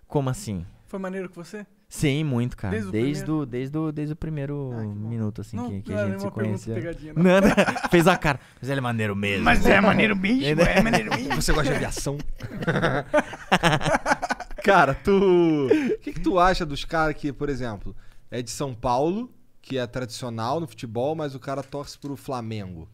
Como assim? Foi maneiro com você? Sim, muito, cara. Desde, desde o, desde, o, desde o primeiro ah, minuto, assim, não, que, que não a gente se conhecia. não. Não, fez a cara. Mas ele é maneiro mesmo. Mas é maneiro mesmo, é maneiro mesmo. Você gosta de aviação? cara, tu... O que, que tu acha dos caras que, por exemplo, é de São Paulo, que é tradicional no futebol, mas o cara torce pro Flamengo?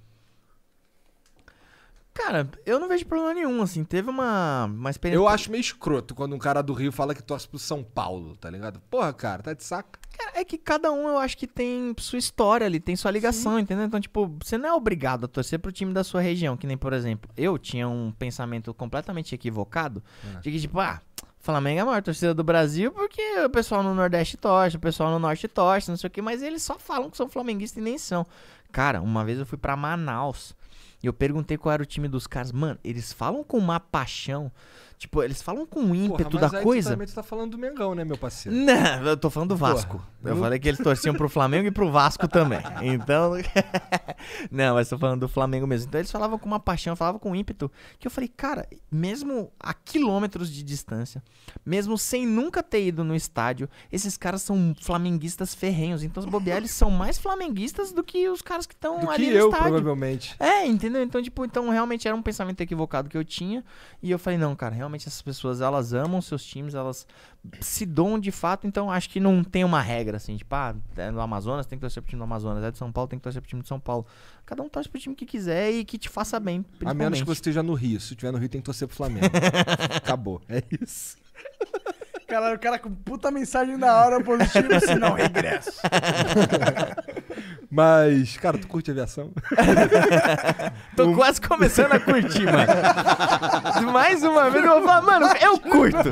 Cara, eu não vejo problema nenhum, assim. Teve uma, uma experiência. Eu acho meio escroto quando um cara do Rio fala que torce pro São Paulo, tá ligado? Porra, cara, tá de saco Cara, é que cada um eu acho que tem sua história ali, tem sua ligação, Sim. entendeu? Então, tipo, você não é obrigado a torcer pro time da sua região, que nem, por exemplo, eu tinha um pensamento completamente equivocado é. de que, tipo, ah, Flamengo é a maior torcida do Brasil porque o pessoal no Nordeste torce, o pessoal no Norte torce, não sei o quê, mas eles só falam que são flamenguistas e nem são. Cara, uma vez eu fui para Manaus. E eu perguntei qual era o time dos caras. Mano, eles falam com uma paixão Tipo, eles falam com ímpeto Porra, da coisa. Mas você tá falando do Mengão, né, meu parceiro? Não, eu tô falando do Vasco. Porra, eu falei que eles torciam pro Flamengo e pro Vasco também. Então. não, mas tô falando do Flamengo mesmo. Então eles falavam com uma paixão, falavam com ímpeto. Que eu falei, cara, mesmo a quilômetros de distância, mesmo sem nunca ter ido no estádio, esses caras são flamenguistas ferrenhos. Então, os Bobiales são mais flamenguistas do que os caras que estão ali que no eu, estádio. Provavelmente. É, entendeu? Então, tipo, então realmente era um pensamento equivocado que eu tinha. E eu falei, não, cara, realmente realmente essas pessoas elas amam seus times, elas se doam de fato, então acho que não tem uma regra assim, tipo, ah, é do Amazonas tem que torcer pro time do Amazonas, é de São Paulo tem que torcer pro time de São Paulo. Cada um torce pro time que quiser e que te faça bem. A menos que você esteja no Rio. Se tiver no Rio, tem que torcer pro Flamengo. Acabou. É isso. Caralho, o cara com puta mensagem da hora se não regresso. Mas, cara, tu curte aviação? Tô um... quase começando a curtir, mano. Mais uma vez eu vou falar, mano, eu curto.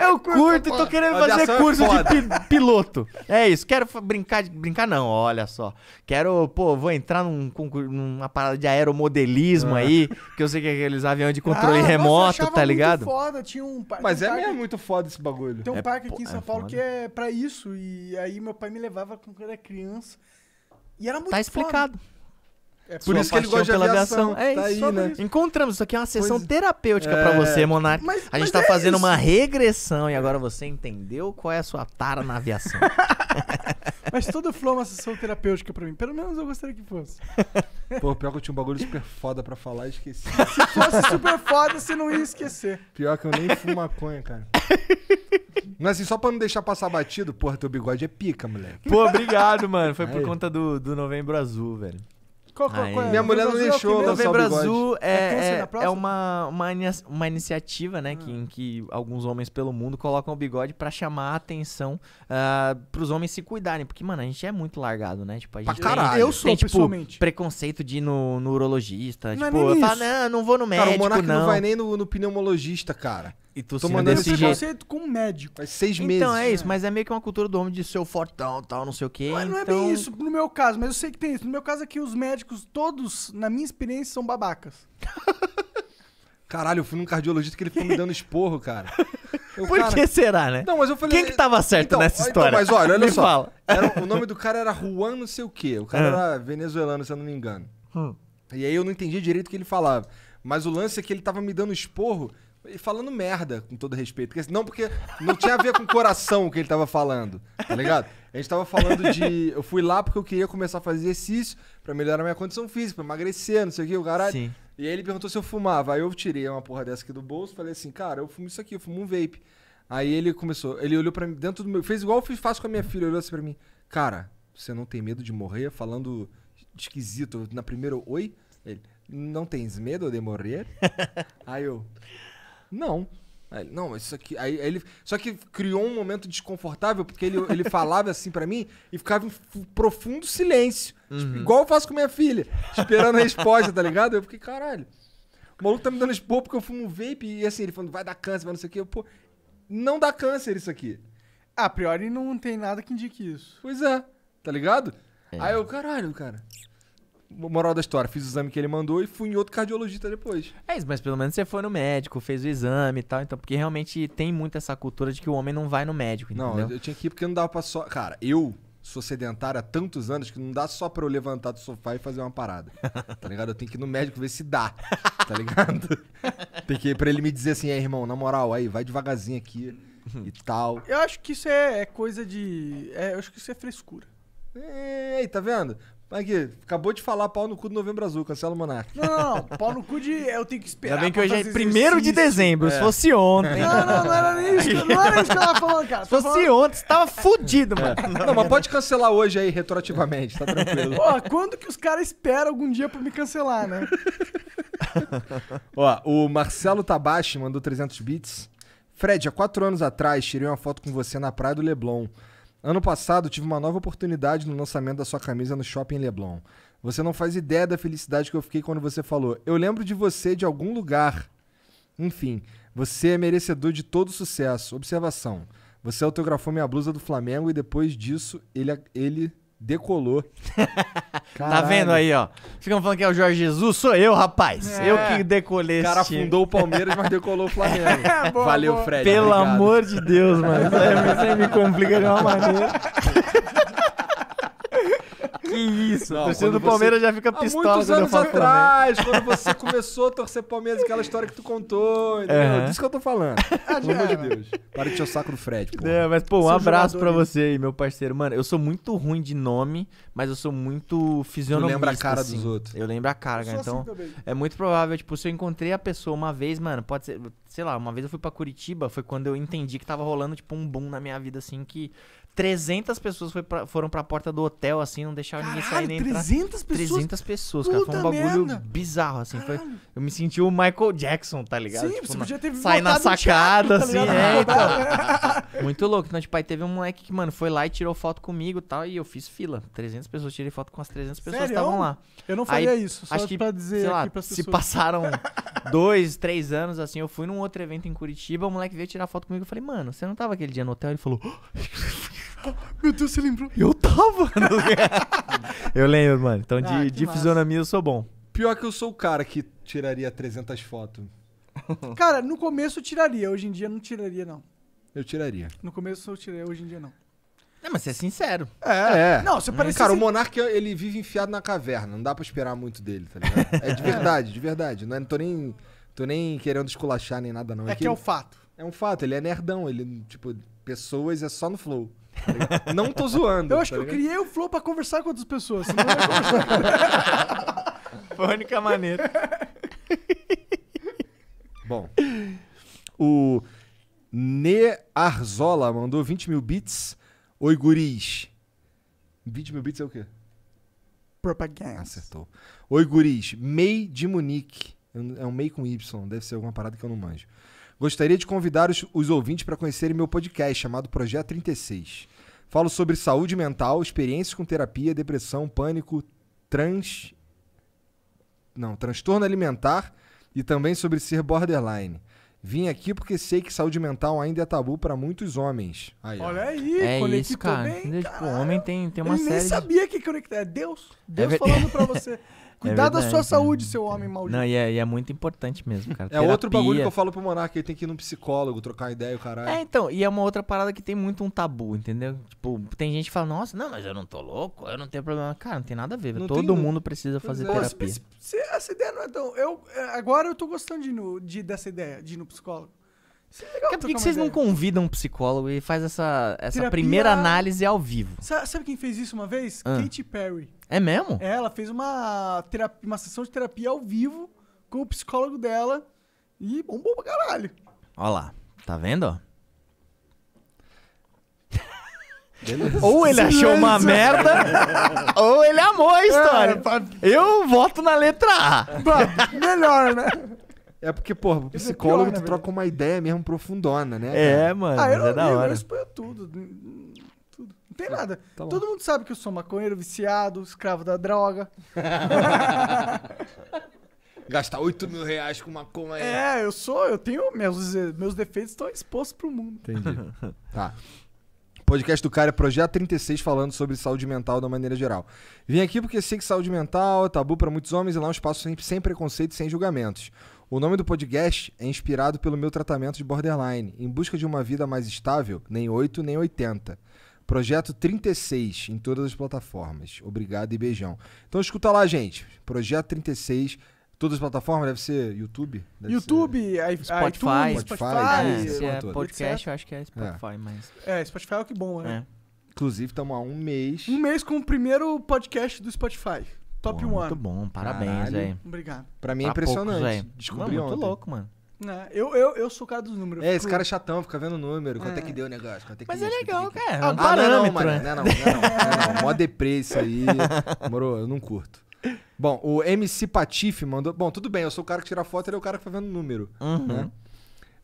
Eu curto e tô querendo fazer é curso é de pi piloto. É isso, quero brincar, de... brincar não, olha só. Quero, pô, vou entrar num numa parada de aeromodelismo ah. aí, que eu sei que é aqueles aviões de controle ah, remoto, nossa, tá ligado? Muito foda, tinha um parque, Mas um é mesmo muito foda esse bagulho. Tem um é, parque aqui em São é Paulo que é pra isso, e aí meu pai me levava quando eu era criança. E era muito Tá explicado. Foda. É por isso que ele gosta de aviação. aviação. É tá isso, aí, né? Isso. Encontramos, isso aqui é uma sessão pois... É. terapêutica é... para você, Monark. Mas, a gente mas tá é fazendo isso. uma regressão e agora você entendeu qual é a sua tara na aviação. mas todo flow é uma sessão terapêutica para mim. Pelo menos eu gostaria que fosse. Pô, pior que eu tinha um bagulho super foda pra falar e esqueci. Se fosse super foda, você não ia esquecer. Pior que eu nem fumo maconha, cara. Mas assim, só pra não deixar passar batido, porra, teu bigode é pica, moleque. Pô, obrigado, mano. Foi Aí. por conta do, do Novembro Azul, velho. Qual, qual, qual é? Minha mulher não deixou é lançar o bigode. Azul é, é, é, é uma, uma, uma iniciativa, né, hum. que, ah. em que alguns homens pelo mundo colocam o bigode pra chamar a atenção uh, pros homens se cuidarem. Porque, mano, a gente é muito largado, né? Tipo, a gente pra caralho. Tem, eu sou, tem, tipo, preconceito de ir no, no urologista. Não é tipo, é nem eu falo, não, não vou no médico, cara, o não. não vai nem no, no pneumologista, cara. E Tô mandando esse jeito. com um médico. Faz seis então, meses. Então é né? isso, mas é meio que uma cultura do homem de ser o fortão, tal, não sei o quê. Mas não é então... bem isso no meu caso, mas eu sei que tem isso. No meu caso aqui, é os médicos, todos, na minha experiência, são babacas. Caralho, eu fui num cardiologista que ele ficou me dando esporro, cara. Eu, Por cara... que será, né? Não, mas eu falei. Quem que tava certo então, nessa então, história? Então, mas olha, olha só. Era, o nome do cara era Juan não sei o quê. O cara ah. era venezuelano, se eu não me engano. Hum. E aí eu não entendi direito o que ele falava. Mas o lance é que ele tava me dando esporro e falando merda, com todo respeito. não, porque não tinha a ver com o coração o que ele tava falando, tá ligado? A gente tava falando de. Eu fui lá porque eu queria começar a fazer exercício pra melhorar minha condição física, pra emagrecer, não sei o que, o caralho. Sim. E aí ele perguntou se eu fumava. Aí eu tirei uma porra dessa aqui do bolso falei assim, cara, eu fumo isso aqui, eu fumo um vape. Aí ele começou, ele olhou para mim dentro do meu. Fez igual eu faço com a minha filha, olhou assim pra mim, cara, você não tem medo de morrer? Falando esquisito. Na primeira, oi? Ele, não tens medo de morrer? aí eu. Não. Aí, ele, não, isso aqui. Aí, aí ele, só que criou um momento desconfortável, porque ele, ele falava assim para mim e ficava em profundo silêncio. Tipo, uhum. Tipo, igual eu faço com minha filha, esperando a resposta, tá ligado? Eu fiquei, caralho. O maluco tá me dando expor porque eu fumo vape e assim, ele falando, vai dar câncer, vai não sei o quê. Eu, pô, não dá câncer isso aqui. A priori não tem nada que indique isso. Pois é, tá ligado? É. Aí eu, caralho, cara moral da história, fiz o exame que ele mandou e fui em outro cardiologista depois. É isso, mas pelo menos você foi no médico, fez o exame e tal, então, porque realmente tem muito essa cultura de que o homem não vai no médico, entendeu? Não, eu tinha que ir porque não dava pra só. Cara, eu sou sedentário há tantos anos que não dá só pra eu levantar do sofá e fazer uma parada. Tá ligado? Eu tenho que ir no médico ver se dá. Tá ligado? Tem que ir pra ele me dizer assim, é irmão, na moral, aí, vai devagarzinho aqui e tal. Eu acho que isso é, é coisa de. É, eu acho que isso é frescura. Ei, tá vendo? Aqui, acabou de falar pau no cu do Novembro Azul, cancela o Monark. Não, não, não, pau no cu de. É, eu tenho que esperar. Ainda bem que hoje é 1 de dezembro, é. se fosse ontem. Não, não, não era nem isso, não era isso que ela tava falando, cara. Se fosse falando... ontem, você tava fudido, mano. É. Não, não, mas pode cancelar hoje aí, retroativamente, tá tranquilo. Pô, quando que os caras esperam algum dia pra me cancelar, né? Ó, o Marcelo Tabachi mandou 300 bits. Fred, há quatro anos atrás tirei uma foto com você na praia do Leblon. Ano passado tive uma nova oportunidade no lançamento da sua camisa no Shopping Leblon. Você não faz ideia da felicidade que eu fiquei quando você falou. Eu lembro de você de algum lugar. Enfim, você é merecedor de todo sucesso. Observação. Você autografou minha blusa do Flamengo e depois disso ele, ele decolou. tá vendo aí, ó? Ficam falando que é o Jorge Jesus, sou eu, rapaz. É. Eu que decolei O cara fundou afundou o Palmeiras, mas decolou o Flamengo. boa, Valeu, Fred. Pelo obrigado. amor de Deus, mano. Você me complica de uma maneira. Que isso? Não, torcida do Palmeiras já fica pistola. Há muitos anos atrás, quando você começou a torcer Palmeiras, aquela história que tu contou, entendeu? É. Disso que eu tô falando. Pelo amor de Deus. Para de encher o saco do Fred, pô. É, mas, pô, um Seu abraço pra você aí, meu parceiro. Mano, eu sou muito ruim de nome, mas eu sou muito fisionomista. Eu lembro a cara assim. dos outros. Eu lembro a cara, cara. Assim então, assim é muito provável, tipo, se eu encontrei a pessoa uma vez, mano, pode ser... Sei lá, uma vez eu fui pra Curitiba, foi quando eu entendi que tava rolando, tipo, um boom na minha vida, assim, que 300 pessoas pra, foram pra porta do hotel, assim, não deixaram Caralho, ninguém sair nem 300 entrar. pessoas? 300 pessoas, Puta cara. Foi um bagulho merda. bizarro, assim. Foi, eu me senti o Michael Jackson, tá ligado? Sim, tipo, você podia ter Sai na sacada, teatro, tá assim, tá é, então. muito louco. Então, tipo, aí teve um moleque que, mano, foi lá e tirou foto comigo e tal, e eu fiz fila. 300 pessoas, tirei foto com as 300 pessoas que estavam lá. Eu não faria aí, isso, só acho que, pra dizer sei lá, aqui Se passaram dois, três anos, assim, eu fui num outro evento em Curitiba, o moleque veio tirar foto comigo, eu falei, mano, você não tava aquele dia no hotel? Ele falou... Oh, meu Deus, você lembrou? Eu tava. eu lembro, mano. Então, de, Ah, de fisionomia eu sou bom. Pior que eu sou o cara que tiraria 300 fotos. Cara, no começo eu tiraria, hoje em dia eu não tiraria, não. Eu tiraria. No começo eu tirei, hoje em dia não. Não, é, mas você é sincero. É, é. Não, você parece Cara, o monarca ele vive enfiado na caverna. Não dá pra esperar muito dele, tá ligado? É de verdade, de verdade. Não é, não tô nem... Tô nem querendo esculachar nem nada, não. É, é que é um fato. é um fato, ele é nerdão. Ele, tipo, pessoas é só no flow. Tá não tô zoando. Eu acho tá que ligado? eu criei o flow pra conversar com outras pessoas. Senão Foi a única maneira. Bom. O Ne Arzola mandou 20 mil bits. Oi, guris. 20 mil bits é o quê? Propaganda. Acertou. Oi, guris. MEI de Munique. É um MEI com Y. Deve ser alguma parada que eu não manjo. Gostaria de convidar os, os ouvintes para conhecerem meu podcast chamado Projeto 36. Falo sobre saúde mental, experiências com terapia, depressão, pânico, trans. Não, transtorno alimentar e também sobre ser borderline. Vim aqui porque sei que saúde mental ainda é tabu para muitos homens. Aí, Olha aí, é conectou isso, cara. Bem, tipo, o homem tem, tem uma Ele série. Eu nem sabia que conectar. É Deus. Deus é falando para você. Cuidar é da sua saúde, é seu homem maldito. Não, e é, e é muito importante mesmo, cara. É Terapia. outro bagulho que eu falo pro Monark, ele tem que ir num psicólogo, trocar ideia o caralho. É, então, e é uma outra parada que tem muito um tabu, entendeu? Tipo, tem gente que fala, nossa, não, mas eu não tô louco, eu não tenho problema. Cara, não tem nada a ver. Não Todo tem, mundo precisa fazer Pô, terapia. Mas, essa ideia não é tão... Eu, é, agora eu tô gostando de, de dessa ideia, de ir no psicólogo. É por que vocês ideia. não convidam um psicólogo e faz essa, essa Terapia... primeira análise ao vivo? Sabe quem fez isso uma vez? Ah. Katy Perry. É mesmo? Ela fez uma, terapia, uma sessão de terapia ao vivo com o psicólogo dela e bombou pra caralho. Olha lá, tá vendo? ou ele achou uma merda, ou ele amou a história. É, pra... Eu voto na letra A. Melhor, né? É porque, pô, é psicólogo, é pior, tu né, troca uma ideia mesmo profundona, né? É, cara? mano. Ah, eu é não é da hora. eu exponho tudo. tudo. Não tem tá nada. Tá Todo mundo sabe que eu sou maconheiro, viciado, escravo da droga. Gastar 8 mil reais com maconha. É, eu sou, eu tenho. Meus, meus defeitos estão expostos pro mundo. Entendi. tá podcast do cara é Projeto 36 falando sobre saúde mental da maneira geral. Vim aqui porque sei que saúde mental é tabu para muitos homens e lá é um espaço sempre sem preconceito e sem julgamentos. O nome do podcast é inspirado pelo meu tratamento de borderline, em busca de uma vida mais estável, nem 8 nem 80. Projeto 36 em todas as plataformas. Obrigado e beijão. Então escuta lá, gente. Projeto 36 Todas as plataformas, deve ser YouTube? Deve YouTube, ser... Spotify, Spotify, Spotify é, é, é podcast, eu acho que é, é. Spotify, é. mas... É, Spotify é o que bom, né? É. Inclusive, estamos há um mês... Um mês com o primeiro podcast do Spotify. Top 1. Muito bom, parabéns, velho. Obrigado. Pra mim é tá pra impressionante. Poucos, Descobri mano, muito louco, mano. É, eu, eu, eu sou o cara dos números. É, fico... esse cara é chatão, fica vendo o número, quanto é, é, que deu o negócio. Quanto é que Mas é, é legal, que... cara. Ah, ah, não, não, mano, né? não, não, não, não, não. Mó deprê isso aí. Morou, eu não curto. Bom, o MC Patife mandou. Bom, tudo bem, eu sou o cara que tira foto, ele é o cara que tá vendo o número. Uhum. Né?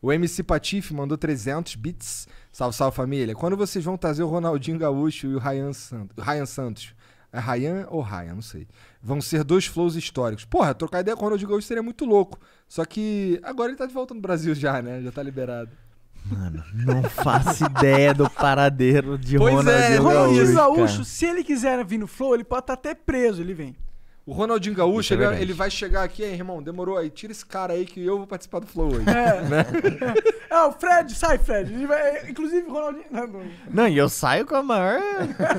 O MC Patife mandou 300 bits. Salve, salve família. Quando vocês vão trazer o Ronaldinho Gaúcho e o Ryan, Sant... Ryan Santos? É Ryan ou Ryan, não sei. Vão ser dois flows históricos. Porra, trocar ideia com o Ronald Ghost seria muito louco. Só que agora ele tá de volta no Brasil já, né? Já tá liberado. Mano, não faço ideia do paradeiro de pois Ronald é, Ronaldinho Gaúcho. Gaúcho. Se ele quiser vir no Flow, ele pode estar tá até preso, ele vem. O Ronaldinho Gaúcho, é ele, é ele, vai chegar aqui, aí, irmão, demorou aí, tira esse cara aí que eu vou participar do Flow hoje. É. Né? é, o Fred, sai, Fred. É, inclusive, o Ronaldinho. Não, não. não, e eu saio com a maior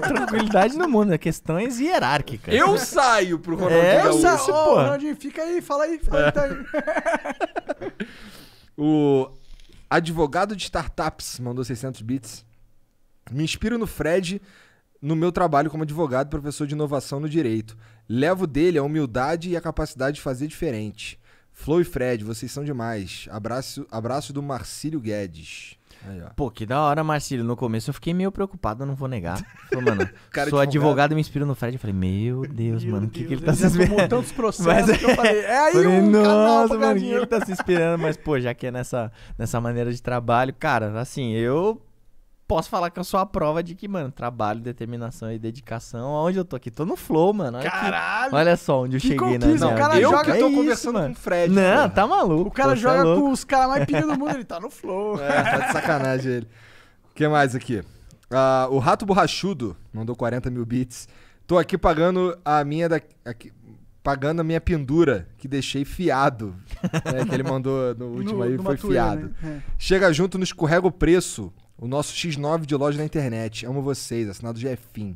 tranquilidade do mundo, né? Questões hierárquicas. Eu saio pro Ronaldinho é, Gaúcho. Eu saio, oh, Ronaldinho, fica aí, fala aí, fala aí, é. então. aí. o advogado de startups mandou 600 bits. Me inspiro no Fred no meu trabalho como advogado, professor de inovação no direito. Levo dele a humildade e a capacidade de fazer diferente. Flo e Fred, vocês são demais. Abraço, abraço do Marcílio Guedes. Aí, Pô, que da hora, Marcílio. No começo eu fiquei meio preocupado, não vou negar. Falei, mano, sou advogado e me inspiro no Fred. Eu falei, meu Deus, meu mano, o que, que ele tá se inspirando? tantos processos mas, que eu falei, é aí falei, um Nossa, mano, o que ele tá se inspirando? Mas, pô, já que é nessa, nessa maneira de trabalho, cara, assim, eu posso falar que eu sou a prova de que, mano, trabalho, determinação e dedicação. Aonde eu tô aqui? Tô no flow, mano. Olha Caralho! Que, olha só onde eu que cheguei na né, minha O cara eu joga, que tô é conversando isso, com o Fred. Não, porra. tá maluco. O cara pô, joga tá com os caras mais pica do mundo, ele tá no flow. É, tá de sacanagem ele. O que mais aqui? Uh, o Rato Borrachudo mandou 40 mil bits. Tô aqui pagando a minha da... Aqui, pagando a minha pendura que deixei fiado. né, que ele mandou no último no, aí, foi fiado. Né? É. Chega junto não escorrega o preço. O nosso X9 de loja na internet. Amo vocês, assinado Jefim.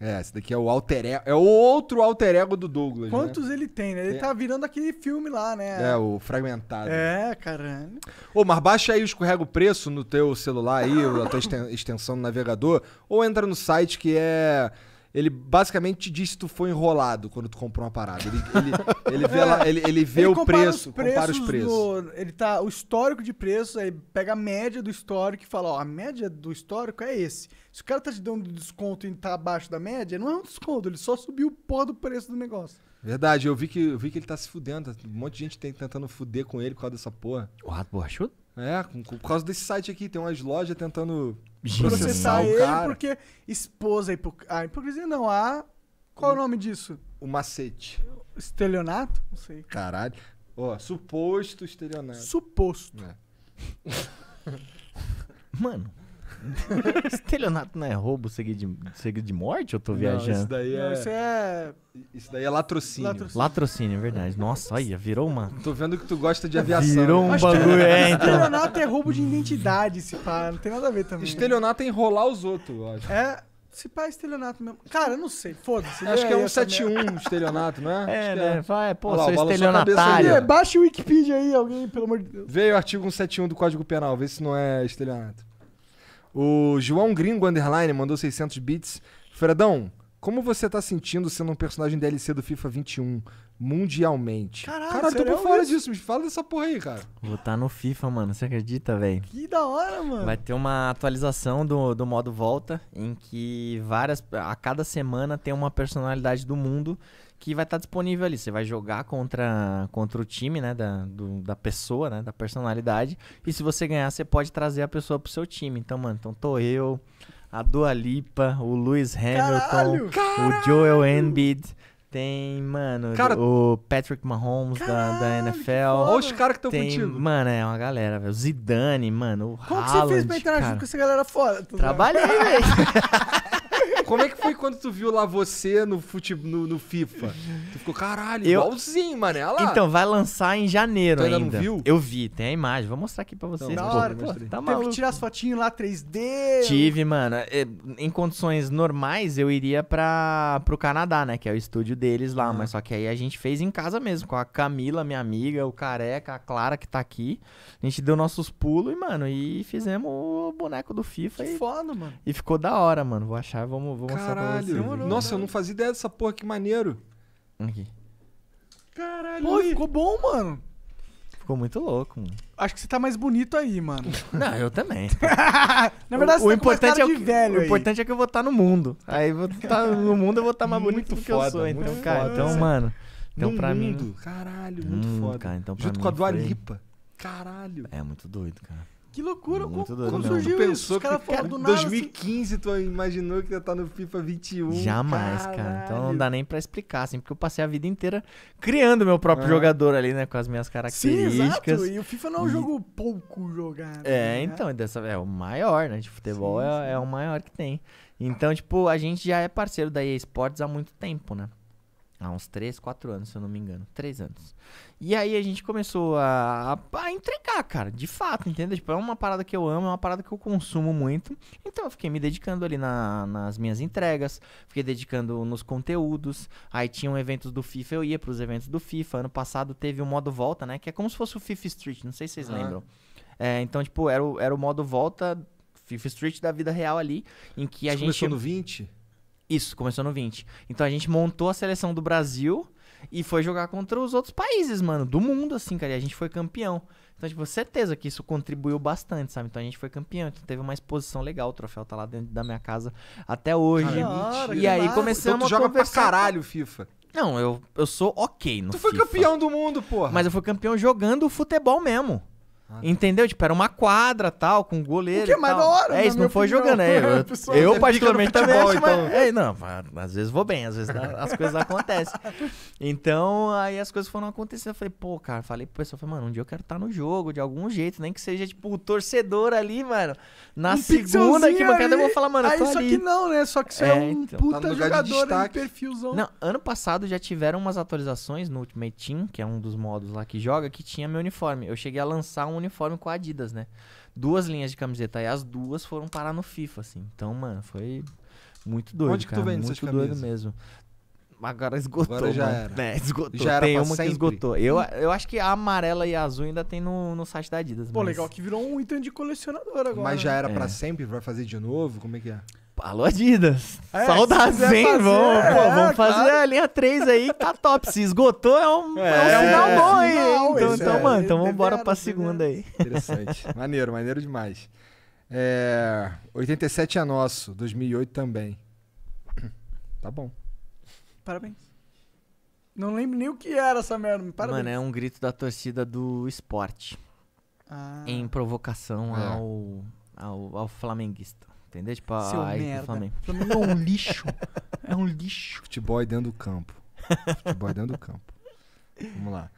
É, é, esse daqui é o alter ego. É o outro alter ego do Douglas. Né? Quantos né? ele tem, né? Ele é. tá virando aquele filme lá, né? É, o Fragmentado. É, caramba Ô, mas baixa aí o escorrega o preço no teu celular aí, a tua extensão do navegador, ou entra no site que é ele basicamente te diz se tu foi enrolado quando tu comprou uma parada. Ele, ele, ele vê, lá, é. ele, ele vê o preço, compara os preços. ele tá, o histórico de preços, aí pega a média do histórico e fala, ó, a média do histórico é esse. Se o cara tá te dando desconto e tá abaixo da média, não é um desconto, ele só subiu o pó do preço do negócio. Verdade, eu vi que, eu vi que ele tá se fudendo. Um monte de gente tem, tentando fuder com ele por causa dessa porra. O rato borrachudo? É, com, com, por causa desse site aqui, tem umas lojas tentando processar, processar ele cara. porque expôs a, hipoc a hipocrisia. Não, há Qual o, é o nome disso? O macete. Estelionato? Não sei. Caralho. Ó, oh, suposto estelionato. Suposto. É. Mano. Estelionato não é roubo seguido de, seguido de morte? Eu tô não, viajando. Isso daí é... Não, isso é. isso daí é latrocínio. Latrocínio, latrocínio é verdade. É. Nossa, olha, virou uma. Tô vendo que tu gosta de aviação. Virou né? um bagulho, é, então. Estelionato é roubo de identidade, se pá. Não tem nada a ver também. Né? Estelionato é enrolar os outros, eu acho. É. Se pá, é estelionato mesmo. Cara, eu não sei. Foda-se. Acho que é 171 né, estelionato, não é? É, Acho né? É. Vai, pô, Olha lá, sou estelionatário. É, baixa o Wikipedia aí, alguém, pelo amor de Deus. Veio o artigo 171 do Código Penal, vê se não é estelionato. O João Gringo Underline mandou 600 bits. Fredão, como você tá sentindo sendo um personagem DLC do FIFA 21 mundialmente? Caralho, Caralho tô por fora isso? disso. Me fala dessa porra aí, cara. Vou estar tá no FIFA, mano. Você acredita, velho? Que da hora, mano. Vai ter uma atualização do, do modo volta em que várias. A cada semana tem uma personalidade do mundo que vai estar tá disponível ali. Você vai jogar contra, contra o time, né? Da, do, da pessoa, né? Da personalidade. E se você ganhar, você pode trazer a pessoa pro seu time. Então, mano, então tô eu, a Dua Lipa, o Lewis Hamilton, Caralho! Caralho! o Joel Embiid. Tem, mano, cara, o Patrick Mahomes Caralho, da, da NFL. Olha os caras que estão contigo. Mano, é uma galera, velho. O Zidane, mano, o Como Haaland, que você fez pra entrar cara. junto com essa galera fora? Trabalhei, velho. Como é que foi quando tu viu lá você no, fute... no, no FIFA? Tu ficou, caralho, eu... igualzinho, mano. lá. Então, vai lançar em janeiro tu ainda. ainda. Não viu? Eu vi, tem a imagem. Vou mostrar aqui pra então, vocês. Não, hora, pô, tá Teve que tirar as fotinhas lá 3D. Tive, mano. É, em condições normais, eu iria pra... pro Canadá, né? Que é o estúdio deles lá. Ah. Mas só que aí a gente fez em casa mesmo, com a Camila, minha amiga, o Careca, a Clara que tá aqui. A gente deu nossos pulos e, mano, e fizemos o boneco do FIFA. Que e... foda, mano. E ficou da hora, mano. Vou achar, vamos vou mostrar Caralho. pra você. Nossa, eu né? não fazia ideia dessa porra, que maneiro. Aqui. Caralho. Pô, ficou bom, mano. Ficou muito louco, mano. Acho que você tá mais bonito aí, mano. Não, eu também. Na verdade, o, você o tá importante é o, velho. O aí. importante é que eu vou estar tá no mundo. Aí vou tá, no mundo eu vou estar tá mais bonito muito do que foda, eu sou. Então, foda, cara, então, mano. Então, no pra mundo. mim. Caralho, muito hum, foda. Cara, então, Junto mim, com a Dua foi... Lipa. Caralho. É muito doido, cara. Que loucura, Muito como, como surgiu não. isso? Os caras falaram do nada. 2015, assim... tu imaginou que ia estar tá no FIFA 21. Jamais, Caralho. cara. Então não dá nem pra explicar, assim, porque eu passei a vida inteira criando meu próprio ah. jogador ali, né? Com as minhas características. Sim, exato. E o FIFA não é um e... jogo pouco jogado. É, né? então, dessa, é o maior, né? De futebol sim, é, sim. é o maior que tem. Então, tipo, a gente já é parceiro da EA Sports há muito tempo, né? Há uns 3, 4 anos, se eu não me engano. 3 anos. E aí a gente começou a, a, entregar, cara, de fato, entendeu? Tipo, é uma parada que eu amo, é uma parada que eu consumo muito. Então eu fiquei me dedicando ali na, nas minhas entregas, fiquei dedicando nos conteúdos. Aí tinham eventos do FIFA, eu ia pros eventos do FIFA. Ano passado teve o modo volta, né? Que é como se fosse o FIFA Street, não sei se vocês ah. lembram. É, então, tipo, era o, era o modo volta, FIFA Street da vida real ali, em que Você a gente. Começou no 20? Isso, começou no 20. Então a gente montou a seleção do Brasil e foi jogar contra os outros países, mano, do mundo, assim, cara. E a gente foi campeão. Então, tipo, certeza que isso contribuiu bastante, sabe? Então a gente foi campeão, então teve uma exposição legal. O troféu tá lá dentro da minha casa até hoje. Cara, é e aí começamos então, tu joga a conversar... pra caralho, FIFA. Não, eu, eu sou ok no Tu foi FIFA. campeão do mundo, porra. Mas eu fui campeão jogando futebol mesmo. Ah, tá. Entendeu? Tipo, era uma quadra tal, com goleiro. O que é mais da hora, É isso, não foi opinião, jogando. É, eu, eu particularmente futebol, também acho, então. mas, é, não, às vezes vou bem, às vezes as coisas acontecem. Então, aí as coisas foram acontecendo. Eu falei, pô, cara, falei pro pessoal, falei, mano, um dia eu quero estar tá no jogo, de algum jeito, nem que seja, tipo, o torcedor ali, mano. Na um segunda que mancada eu vou falar, mano, aí, eu ah, tô só ali. que não, né? Só que você é, é um então, puta tá jogador de perfilzão. Não, ano passado já tiveram umas atualizações no Ultimate Team, que é um dos modos lá que joga, que tinha meu uniforme. Eu cheguei a lançar um uniforme com a Adidas, né? Duas linhas de camiseta e as duas foram parar no FIFA, assim. Então, mano, foi muito doido, Onde cara. Que tu vende muito doido mesmo. Agora esgotou, Agora já mano. Era. É, esgotou. Já tem uma sempre. que esgotou. Eu, eu acho que a amarela e a azul ainda tem no, no site da Adidas. Pô, mas... legal que virou um item de colecionador agora. Mas já né? era é. pra sempre? Vai fazer de novo? Como é que é? Alô, Adidas. É, Saudades, hein? vamos, é, pô, vamos fazer claro. a linha 3 aí, tá top. Se esgotou, é um, é, é um é, sinal é bom aí. Não, então, então é. mano, então vamos pra segunda aí. Interessante. maneiro, maneiro demais. 87 é nosso, 2008 também. Tá bom. Parabéns. Não lembro nem o que era essa merda. Parabéns. Mano, é um grito da torcida do esporte. Ah. Em provocação é. ao, ao, ao flamenguista. Entendeu? Tipo, a Seu merda. Flamengo. Flamengo é um lixo. é um lixo. Futebol é dentro do campo. Futebol é dentro do campo. Vamos lá.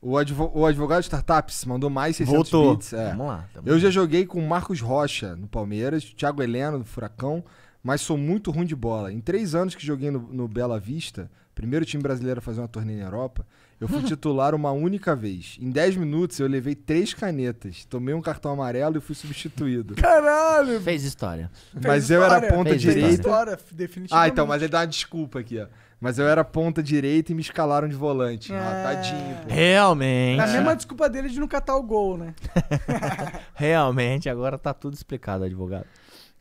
O, advo o advogado de startups mandou mais 600 Voltou. bits. É. Vamos lá. Eu já joguei com o Marcos Rocha no Palmeiras, Thiago Heleno no Furacão, mas sou muito ruim de bola. Em três anos que joguei no, no Bela Vista, primeiro time brasileiro a fazer uma torneio na Europa, eu fui titular uma única vez. Em dez minutos eu levei três canetas, tomei um cartão amarelo e fui substituído. Caralho! Fez história. Mas Fez eu história. era ponta Fez direita. História, ah, então, mas ele dá uma desculpa aqui, ó. Mas eu era ponta direita e me escalaram de volante. Ah, é... Ah, tadinho. Pô. Realmente. É a mesma desculpa dele de não catar o gol, né? Realmente, agora tá tudo explicado, advogado.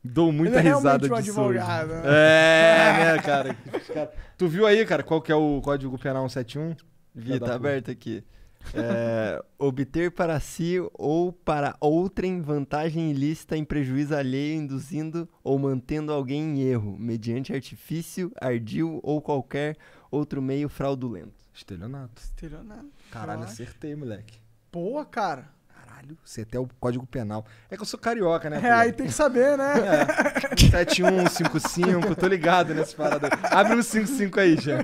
Dou muita ele é risada disso. Advogado, é, né? É, né, cara? Tu viu aí, cara, qual que é o código penal 171? Vi, tá aberto aqui. É, obter para si ou para outrem vantagem ilícita em prejuízo alheio, induzindo ou mantendo alguém em erro, mediante artifício, ardil ou qualquer outro meio fraudulento. Estelionato. Estelionato. Caralho, acertei, moleque. Boa, cara caralho, você até o Código Penal. É que eu sou carioca, né? É, aí tem que saber, né? É. 7155, tô ligado nesse parada. Abre um 55 aí, já.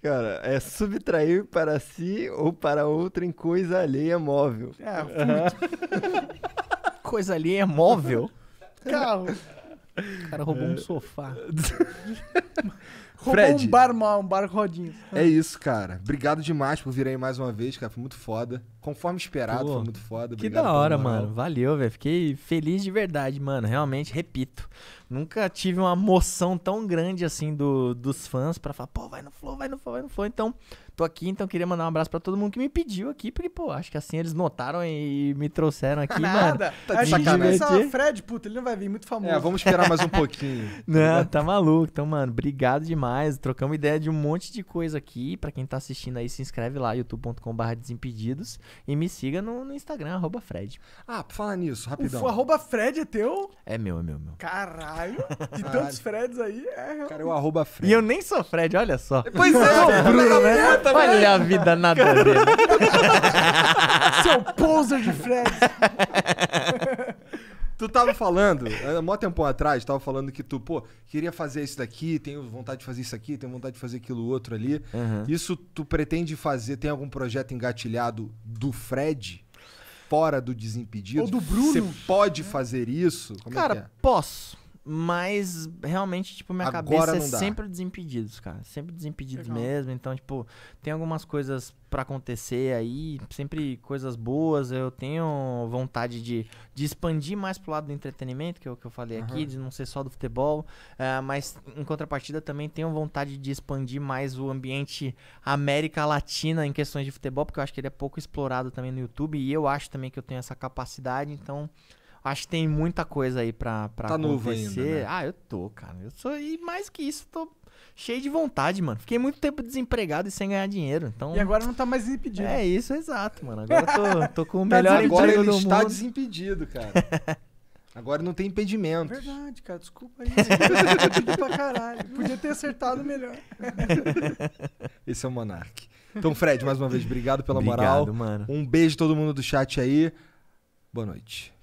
Cara, é subtrair para si ou para outra em coisa alheia móvel. É, uhum. coisa alheia móvel? Carro. O cara roubou é. um sofá. Fred, um bar, um bar rodinhas É isso, cara. Obrigado demais por vir aí mais uma vez, cara. Foi muito foda. Conforme esperado, Pô, foi muito foda. Que da hora, mano. Valeu, velho. Fiquei feliz de verdade, mano. Realmente, repito. Nunca tive uma moção tão grande assim do, dos fãs pra falar, pô, vai no flow, vai no flow, vai no flow. Então, tô aqui, então queria mandar um abraço pra todo mundo que me pediu aqui, porque, pô, acho que assim eles notaram e me trouxeram aqui, Nada. mano. Tá de sacanagem. Pensar, é Fred, puta, ele não vai vir muito famoso. É, vamos esperar mais um pouquinho. não, tá maluco. Então, mano, obrigado demais. Trocamos ideia de um monte de coisa aqui. Pra quem tá assistindo aí, se inscreve lá, youtube.com/desimpedidos. E me siga no, no Instagram, arroba Fred. Ah, pra falar nisso, rapidão. O arroba Fred é teu? É meu, é meu, é meu. Caralho. De tantos Freds aí, é Cara, eu arroba Fred. E eu nem sou Fred, olha só. É, pois é, Bruno, né? Olha né? a vida nada dele. Seu poser de Fred. tu tava falando, há mó tempão atrás, tava falando que tu, pô, queria fazer isso daqui, tenho vontade de fazer isso aqui, tenho vontade de fazer aquilo outro ali. Uhum. Isso tu pretende fazer, tem algum projeto engatilhado do Fred? Fora do desimpedido? Ou do Bruno? Você pode fazer isso? Como é Cara, é é? posso. Mas realmente, tipo, minha Agora cabeça é sempre desimpedidos, cara. Sempre desimpedidos Legal. mesmo. Então, tipo, tem algumas coisas para acontecer aí, sempre coisas boas. Eu tenho vontade de, de expandir mais pro lado do entretenimento, que é o que eu falei uhum. aqui, de não ser só do futebol. Uh, mas, em contrapartida, também tenho vontade de expandir mais o ambiente América Latina em questões de futebol, porque eu acho que ele é pouco explorado também no YouTube. E eu acho também que eu tenho essa capacidade, então Acho que tem muita coisa aí pra, pra tá acontecer. Ainda, né? Ah, eu tô, cara. Eu sou. E mais que isso, tô cheio de vontade, mano. Fiquei muito tempo desempregado e sem ganhar dinheiro. Então... E agora não tá mais impedido. É isso, exato, mano. Agora eu tô, tô com o tá melhor agora emprego do mundo. Agora ele está desimpedido, cara. Agora não tem impedimento. verdade, cara. Desculpa aí. pra caralho. Podia ter acertado melhor. Esse é o Monark. Então, Fred, mais uma vez, obrigado pela obrigado, moral. Mano. Um beijo a todo mundo do chat aí. Boa noite.